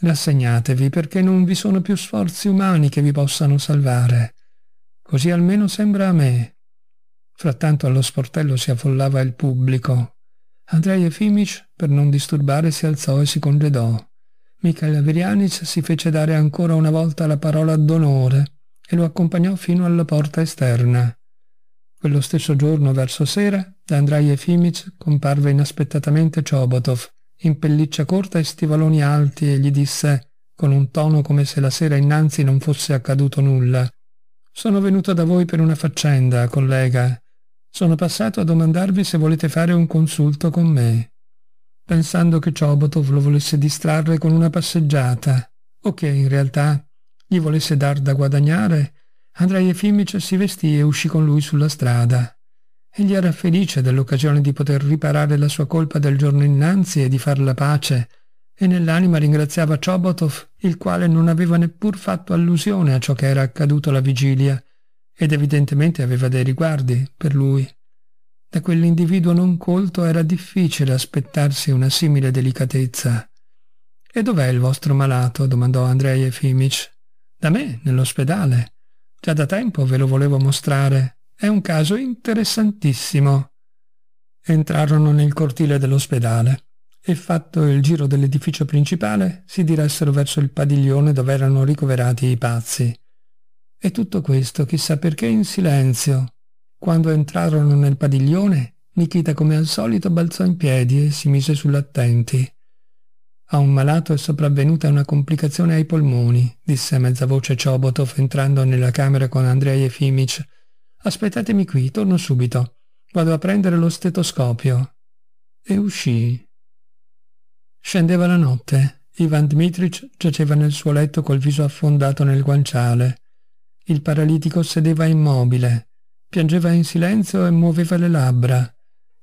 Rassegnatevi perché non vi sono più sforzi umani che vi possano salvare. Così almeno sembra a me. Frattanto allo sportello si affollava il pubblico. Andrei Efimic, per non disturbare, si alzò e si congedò. Michael Averianic si fece dare ancora una volta la parola d'onore e lo accompagnò fino alla porta esterna. Quello stesso giorno, verso sera, da Andrei Efimic comparve inaspettatamente Ciobotov, in pelliccia corta e stivaloni alti, e gli disse, con un tono come se la sera innanzi non fosse accaduto nulla, «Sono venuto da voi per una faccenda, collega. Sono passato a domandarvi se volete fare un consulto con me» pensando che Ciobotov lo volesse distrarre con una passeggiata o che in realtà gli volesse dar da guadagnare Andrei Efimic si vestì e uscì con lui sulla strada. Egli era felice dell'occasione di poter riparare la sua colpa del giorno innanzi e di far la pace, e nell'anima ringraziava Chobotov, il quale non aveva neppur fatto allusione a ciò che era accaduto la vigilia, ed evidentemente aveva dei riguardi per lui. Da quell'individuo non colto era difficile aspettarsi una simile delicatezza. E dov'è il vostro malato? domandò Andrei Efimic. Da me, nell'ospedale. Già da tempo ve lo volevo mostrare. È un caso interessantissimo. Entrarono nel cortile dell'ospedale e fatto il giro dell'edificio principale si diressero verso il padiglione dove erano ricoverati i pazzi. E tutto questo chissà perché in silenzio. Quando entrarono nel padiglione, Nikita come al solito balzò in piedi e si mise sull'attenti. A un malato è sopravvenuta una complicazione ai polmoni, disse a mezza voce Ciobotov entrando nella camera con Andrei Efimic. Aspettatemi qui, torno subito. Vado a prendere lo stetoscopio. E uscì. Scendeva la notte. Ivan Dmitrich giaceva nel suo letto col viso affondato nel guanciale. Il paralitico sedeva immobile. Piangeva in silenzio e muoveva le labbra.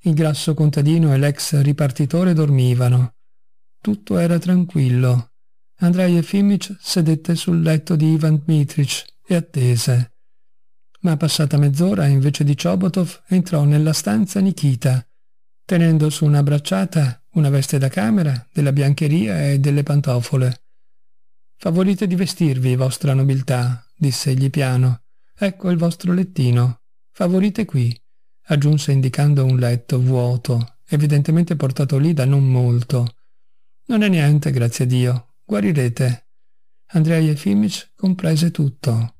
Il grasso contadino e l'ex ripartitore dormivano tutto era tranquillo. Andrei Efimic sedette sul letto di Ivan Dmitrich e attese. Ma passata mezz'ora, invece di Chobotov, entrò nella stanza Nikita, tenendo su una bracciata, una veste da camera, della biancheria e delle pantofole. «Favorite di vestirvi, vostra nobiltà», disse egli piano. «Ecco il vostro lettino. Favorite qui», aggiunse indicando un letto vuoto, evidentemente portato lì da non molto. Non è niente, grazie a Dio. Guarirete. Andrea Efimic comprese tutto.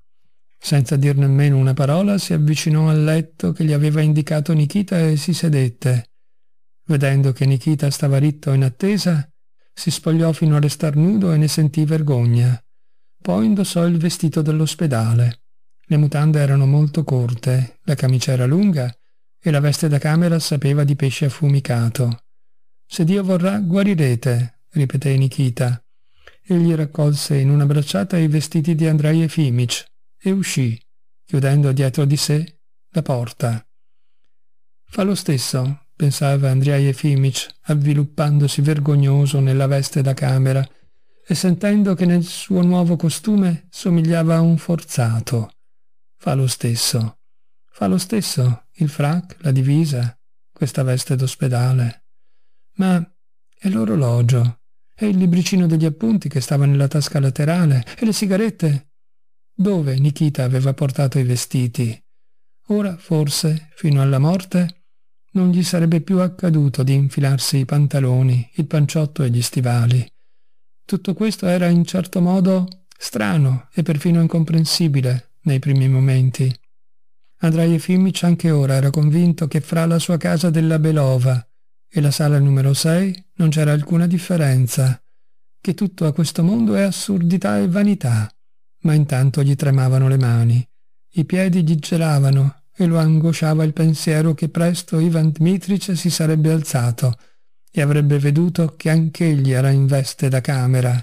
Senza dir nemmeno una parola, si avvicinò al letto che gli aveva indicato Nikita e si sedette. Vedendo che Nikita stava ritto in attesa, si spogliò fino a restar nudo e ne sentì vergogna. Poi indossò il vestito dell'ospedale. Le mutande erano molto corte, la camicia era lunga e la veste da camera sapeva di pesce affumicato. Se Dio vorrà, guarirete, ripeté Nikita. Egli raccolse in una bracciata i vestiti di Andrei Efimic e uscì, chiudendo dietro di sé la porta. Fa lo stesso, pensava Andrei Efimic, avviluppandosi vergognoso nella veste da camera e sentendo che nel suo nuovo costume somigliava a un forzato. Fa lo stesso. Fa lo stesso il frac, la divisa, questa veste d'ospedale. Ma è l'orologio e il libricino degli appunti che stava nella tasca laterale? E le sigarette? Dove Nikita aveva portato i vestiti? Ora, forse, fino alla morte, non gli sarebbe più accaduto di infilarsi i pantaloni, il panciotto e gli stivali. Tutto questo era in certo modo strano e perfino incomprensibile nei primi momenti. Andrei Efimic anche ora era convinto che fra la sua casa della Belova e la sala numero 6 non c'era alcuna differenza, che tutto a questo mondo è assurdità e vanità. Ma intanto gli tremavano le mani, i piedi gli gelavano e lo angosciava il pensiero che presto Ivan Dmitric si sarebbe alzato e avrebbe veduto che anch'egli era in veste da camera.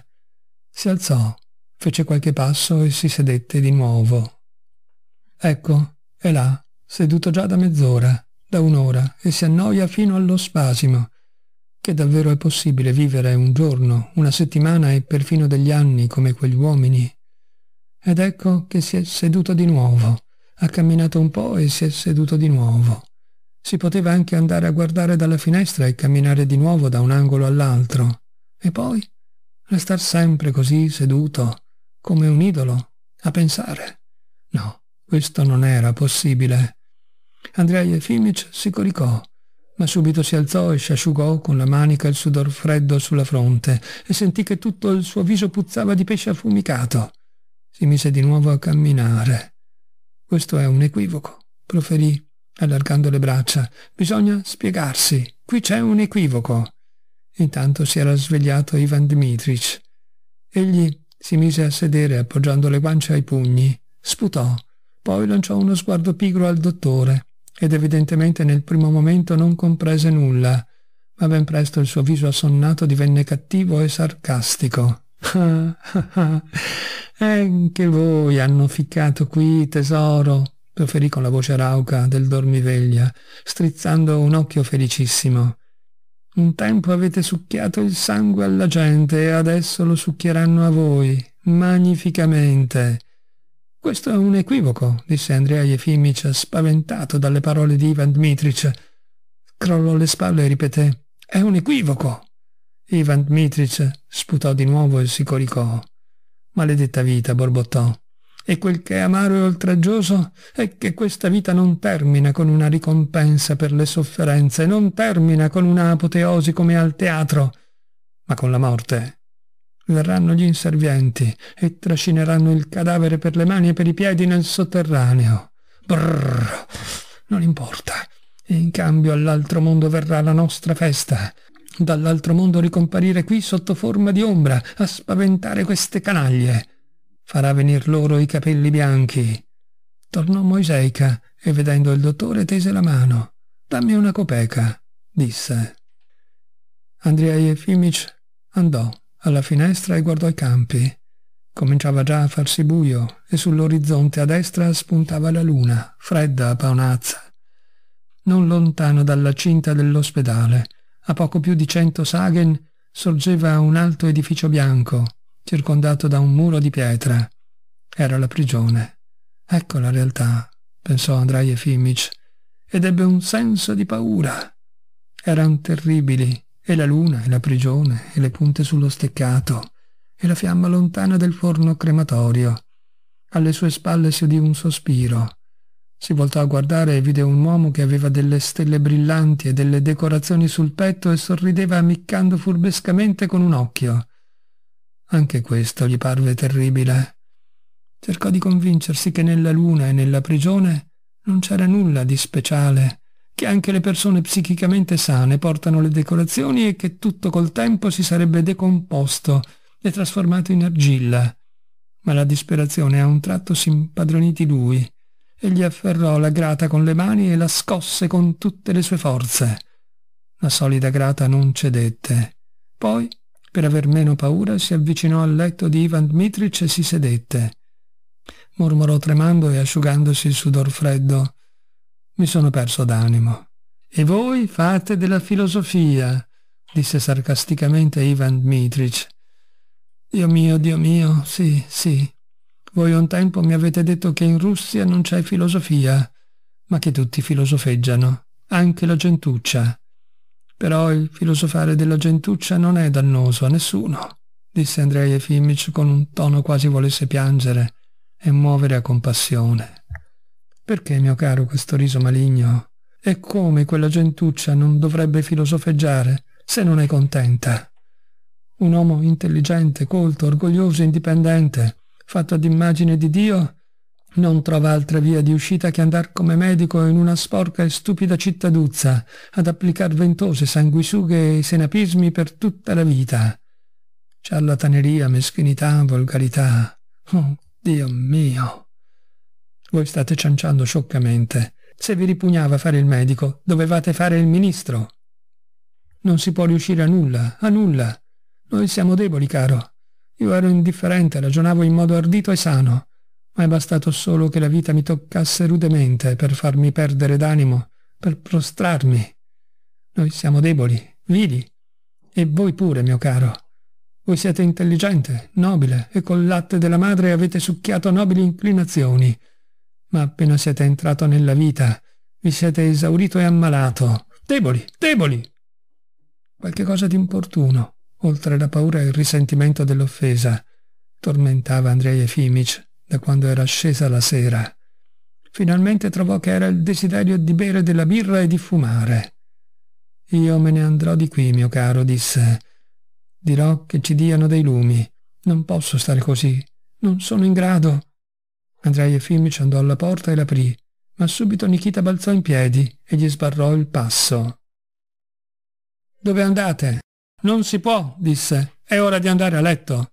Si alzò, fece qualche passo e si sedette di nuovo. Ecco, è là, seduto già da mezz'ora, da un'ora e si annoia fino allo spasimo, che davvero è possibile vivere un giorno, una settimana e perfino degli anni come quegli uomini. Ed ecco che si è seduto di nuovo, ha camminato un po' e si è seduto di nuovo. Si poteva anche andare a guardare dalla finestra e camminare di nuovo da un angolo all'altro. E poi restar sempre così seduto, come un idolo, a pensare. No, questo non era possibile. Andrei Efimic si coricò, ma subito si alzò e sciasciugò con la manica il sudor freddo sulla fronte e sentì che tutto il suo viso puzzava di pesce affumicato. Si mise di nuovo a camminare. Questo è un equivoco, proferì, allargando le braccia. Bisogna spiegarsi. Qui c'è un equivoco. Intanto si era svegliato Ivan Dmitrich. Egli si mise a sedere appoggiando le guance ai pugni, sputò, poi lanciò uno sguardo pigro al dottore ed evidentemente nel primo momento non comprese nulla, ma ben presto il suo viso assonnato divenne cattivo e sarcastico. Ah, (laughs) eh, ah, ah. Anche voi hanno ficcato qui, tesoro, proferì con la voce rauca del dormiveglia, strizzando un occhio felicissimo. Un tempo avete succhiato il sangue alla gente e adesso lo succhieranno a voi, magnificamente. Questo è un equivoco, disse Andrea Jefimic, spaventato dalle parole di Ivan Dmitrich. Crollò le spalle e ripeté «È un equivoco!» Ivan Dmitrich sputò di nuovo e si coricò. «Maledetta vita!» borbottò. «E quel che è amaro e oltraggioso è che questa vita non termina con una ricompensa per le sofferenze, non termina con una apoteosi come al teatro, ma con la morte». Verranno gli inservienti e trascineranno il cadavere per le mani e per i piedi nel sotterraneo. Brrr, non importa. In cambio all'altro mondo verrà la nostra festa. Dall'altro mondo ricomparire qui sotto forma di ombra a spaventare queste canaglie. Farà venir loro i capelli bianchi. Tornò Moiseica e vedendo il dottore tese la mano. Dammi una copeca, disse. Andrei Efimic andò alla finestra e guardò i campi. Cominciava già a farsi buio e sull'orizzonte a destra spuntava la luna, fredda a paonazza. Non lontano dalla cinta dell'ospedale, a poco più di cento sagen, sorgeva un alto edificio bianco, circondato da un muro di pietra. Era la prigione. Ecco la realtà, pensò Andrei Efimic, ed ebbe un senso di paura. Erano terribili e la luna, e la prigione, e le punte sullo steccato, e la fiamma lontana del forno crematorio. Alle sue spalle si udì un sospiro. Si voltò a guardare e vide un uomo che aveva delle stelle brillanti e delle decorazioni sul petto e sorrideva ammiccando furbescamente con un occhio. Anche questo gli parve terribile. Cercò di convincersi che nella luna e nella prigione non c'era nulla di speciale, che anche le persone psichicamente sane portano le decorazioni e che tutto col tempo si sarebbe decomposto e trasformato in argilla. Ma la disperazione a un tratto si impadronì di lui e gli afferrò la grata con le mani e la scosse con tutte le sue forze. La solida grata non cedette. Poi, per aver meno paura, si avvicinò al letto di Ivan Dmitrich e si sedette. Mormorò tremando e asciugandosi il sudor freddo mi sono perso d'animo. E voi fate della filosofia, disse sarcasticamente Ivan Dmitrich. Dio mio, Dio mio, sì, sì. Voi un tempo mi avete detto che in Russia non c'è filosofia, ma che tutti filosofeggiano, anche la gentuccia. Però il filosofare della gentuccia non è dannoso a nessuno, disse Andrei Efimich con un tono quasi volesse piangere e muovere a compassione. Perché, mio caro, questo riso maligno? E come quella gentuccia non dovrebbe filosofeggiare se non è contenta? Un uomo intelligente, colto, orgoglioso e indipendente, fatto ad immagine di Dio, non trova altra via di uscita che andar come medico in una sporca e stupida cittaduzza, ad applicar ventose, sanguisughe e senapismi per tutta la vita. Ciarlataneria, meschinità, volgarità. Oh, Dio mio! Voi state cianciando scioccamente. Se vi ripugnava fare il medico, dovevate fare il ministro. Non si può riuscire a nulla, a nulla. Noi siamo deboli, caro. Io ero indifferente, ragionavo in modo ardito e sano, ma è bastato solo che la vita mi toccasse rudemente per farmi perdere d'animo, per prostrarmi. Noi siamo deboli, vili. E voi pure, mio caro. Voi siete intelligente, nobile, e col latte della madre avete succhiato nobili inclinazioni ma appena siete entrato nella vita vi siete esaurito e ammalato. Deboli, deboli! Qualche cosa d'importuno, oltre la paura e il risentimento dell'offesa, tormentava Andrei Efimic da quando era scesa la sera. Finalmente trovò che era il desiderio di bere della birra e di fumare. «Io me ne andrò di qui, mio caro», disse. «Dirò che ci diano dei lumi. Non posso stare così. Non sono in grado». Andrei Efimic andò alla porta e l'aprì, ma subito Nikita balzò in piedi e gli sbarrò il passo. Dove andate? Non si può, disse. È ora di andare a letto.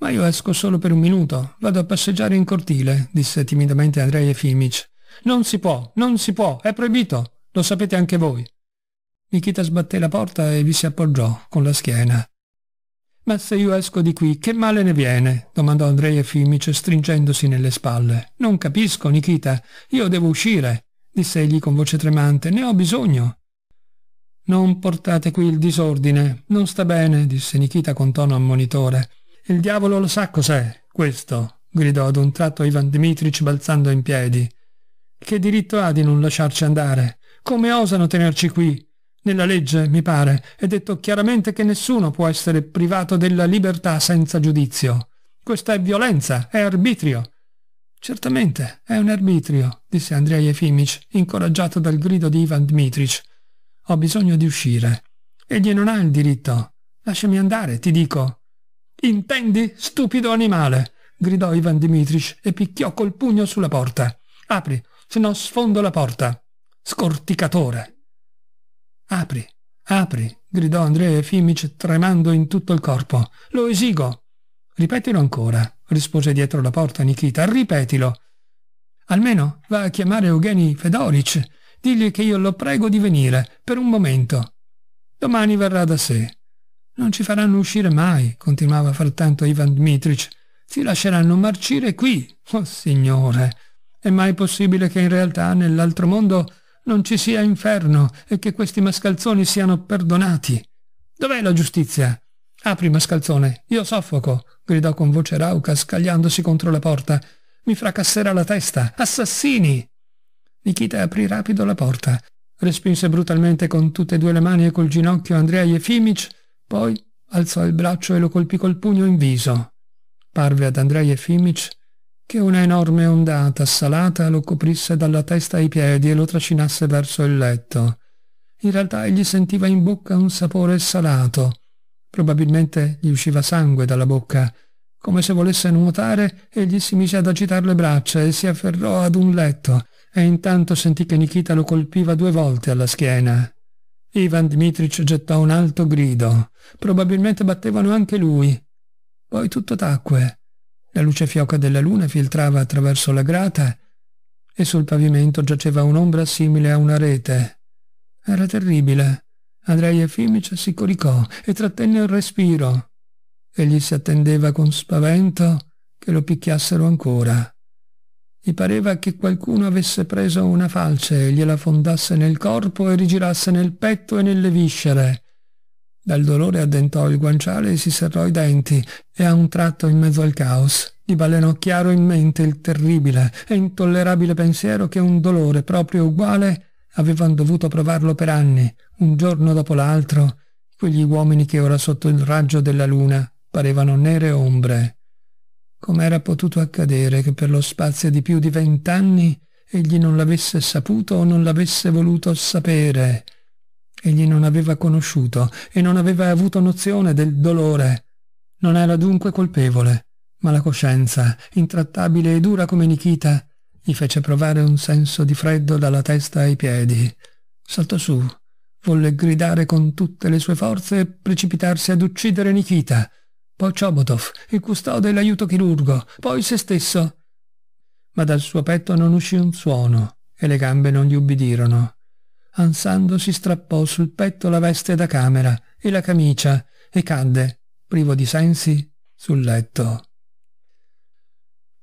Ma io esco solo per un minuto, vado a passeggiare in cortile, disse timidamente Andrei Efimic. Non si può, non si può, è proibito, lo sapete anche voi. Nikita sbatté la porta e vi si appoggiò con la schiena. Ma se io esco di qui, che male ne viene? domandò Andrei Efimic stringendosi nelle spalle. Non capisco, Nikita. Io devo uscire, disse egli con voce tremante. Ne ho bisogno. Non portate qui il disordine. Non sta bene, disse Nikita con tono ammonitore. Il diavolo lo sa cos'è, questo, gridò ad un tratto Ivan Dmitrich balzando in piedi. Che diritto ha di non lasciarci andare? Come osano tenerci qui? Nella legge, mi pare, è detto chiaramente che nessuno può essere privato della libertà senza giudizio. Questa è violenza, è arbitrio. Certamente, è un arbitrio, disse Andrei Efimic, incoraggiato dal grido di Ivan Dmitrich. Ho bisogno di uscire. Egli non ha il diritto. Lasciami andare, ti dico. Intendi, stupido animale? gridò Ivan Dmitrich e picchiò col pugno sulla porta. Apri, se no sfondo la porta. Scorticatore. Apri, apri, gridò Andrea Efimic tremando in tutto il corpo. Lo esigo. Ripetilo ancora, rispose dietro la porta Nikita. Ripetilo. Almeno va a chiamare Eugeni Fedoric. Digli che io lo prego di venire, per un momento. Domani verrà da sé. Non ci faranno uscire mai, continuava frattanto Ivan Dmitrich. Ci lasceranno marcire qui. Oh signore! È mai possibile che in realtà nell'altro mondo non ci sia inferno e che questi mascalzoni siano perdonati. Dov'è la giustizia? Apri, mascalzone, io soffoco, gridò con voce rauca, scagliandosi contro la porta. Mi fracasserà la testa. Assassini! Nikita aprì rapido la porta, respinse brutalmente con tutte e due le mani e col ginocchio Andrea Efimic, poi alzò il braccio e lo colpì col pugno in viso. Parve ad Andrea Efimic che una enorme ondata salata lo coprisse dalla testa ai piedi e lo trascinasse verso il letto. In realtà egli sentiva in bocca un sapore salato. Probabilmente gli usciva sangue dalla bocca. Come se volesse nuotare, egli si mise ad agitare le braccia e si afferrò ad un letto e intanto sentì che Nikita lo colpiva due volte alla schiena. Ivan Dmitrich gettò un alto grido. Probabilmente battevano anche lui. Poi tutto tacque. La luce fioca della luna filtrava attraverso la grata e sul pavimento giaceva un'ombra simile a una rete. Era terribile. Andrei Efimic si coricò e trattenne il respiro. Egli si attendeva con spavento che lo picchiassero ancora. Gli pareva che qualcuno avesse preso una falce e gliela fondasse nel corpo e rigirasse nel petto e nelle viscere. Dal dolore addentò il guanciale e si serrò i denti, e a un tratto in mezzo al caos gli balenò chiaro in mente il terribile e intollerabile pensiero che un dolore proprio uguale avevano dovuto provarlo per anni, un giorno dopo l'altro, quegli uomini che ora sotto il raggio della luna parevano nere ombre. Com'era potuto accadere che per lo spazio di più di vent'anni egli non l'avesse saputo o non l'avesse voluto sapere? Egli non aveva conosciuto e non aveva avuto nozione del dolore. Non era dunque colpevole, ma la coscienza, intrattabile e dura come Nikita, gli fece provare un senso di freddo dalla testa ai piedi. Saltò su, volle gridare con tutte le sue forze e precipitarsi ad uccidere Nikita, poi Chobotov, il custode e l'aiuto chirurgo, poi se stesso. Ma dal suo petto non uscì un suono e le gambe non gli ubbidirono ansando si strappò sul petto la veste da camera e la camicia e cadde, privo di sensi, sul letto.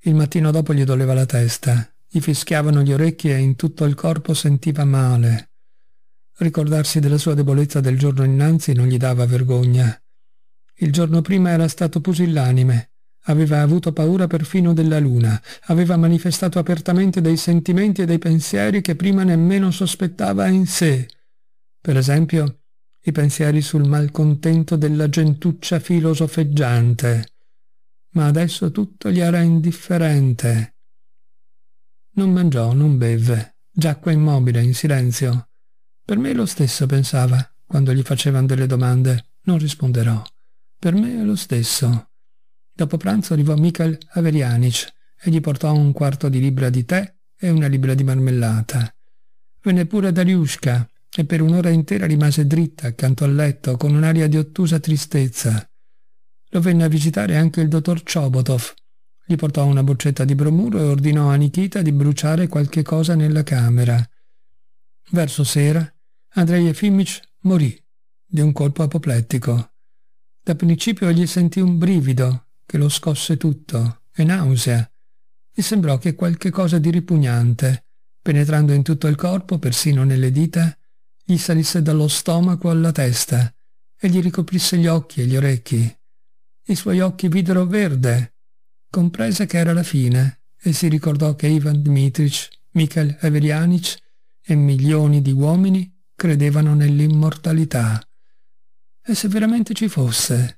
Il mattino dopo gli doleva la testa, gli fischiavano gli orecchi e in tutto il corpo sentiva male. Ricordarsi della sua debolezza del giorno innanzi non gli dava vergogna. Il giorno prima era stato pusillanime, Aveva avuto paura perfino della luna, aveva manifestato apertamente dei sentimenti e dei pensieri che prima nemmeno sospettava in sé. Per esempio, i pensieri sul malcontento della gentuccia filosofeggiante. Ma adesso tutto gli era indifferente. Non mangiò, non beve, giacque immobile, in silenzio. Per me è lo stesso, pensava, quando gli facevano delle domande. Non risponderò. Per me è lo stesso. Dopo pranzo arrivò Michael Averianic e gli portò un quarto di libra di tè e una libra di marmellata. Venne pure Dariushka e per un'ora intera rimase dritta accanto al letto con un'aria di ottusa tristezza. Lo venne a visitare anche il dottor Chobotov. Gli portò una boccetta di bromuro e ordinò a Nikita di bruciare qualche cosa nella camera. Verso sera Andrei Efimic morì di un colpo apoplettico. Da principio gli sentì un brivido che lo scosse tutto, e nausea. Gli sembrò che qualche cosa di ripugnante, penetrando in tutto il corpo, persino nelle dita, gli salisse dallo stomaco alla testa e gli ricoprisse gli occhi e gli orecchi. I suoi occhi videro verde. Comprese che era la fine e si ricordò che Ivan Dmitrich, Mikhail Everianic e milioni di uomini credevano nell'immortalità. E se veramente ci fosse,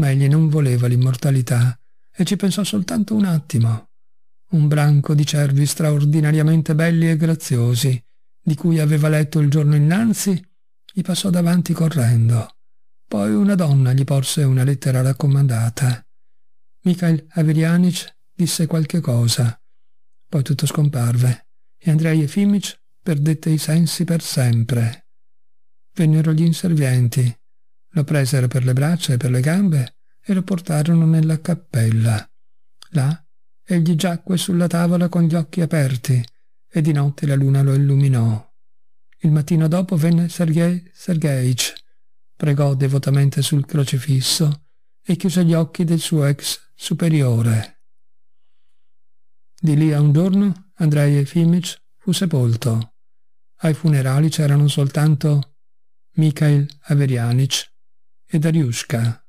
ma egli non voleva l'immortalità e ci pensò soltanto un attimo. Un branco di cervi straordinariamente belli e graziosi, di cui aveva letto il giorno innanzi, gli passò davanti correndo. Poi una donna gli porse una lettera raccomandata. Mikhail Averianic disse qualche cosa. Poi tutto scomparve e Andrei Efimic perdette i sensi per sempre. Vennero gli inservienti lo presero per le braccia e per le gambe e lo portarono nella cappella. Là egli giacque sulla tavola con gli occhi aperti e di notte la luna lo illuminò. Il mattino dopo venne Sergei Sergeich, pregò devotamente sul crocifisso e chiuse gli occhi del suo ex superiore. Di lì a un giorno Andrei Efimich fu sepolto. Ai funerali c'erano soltanto Mikhail Averianich e Dariuszka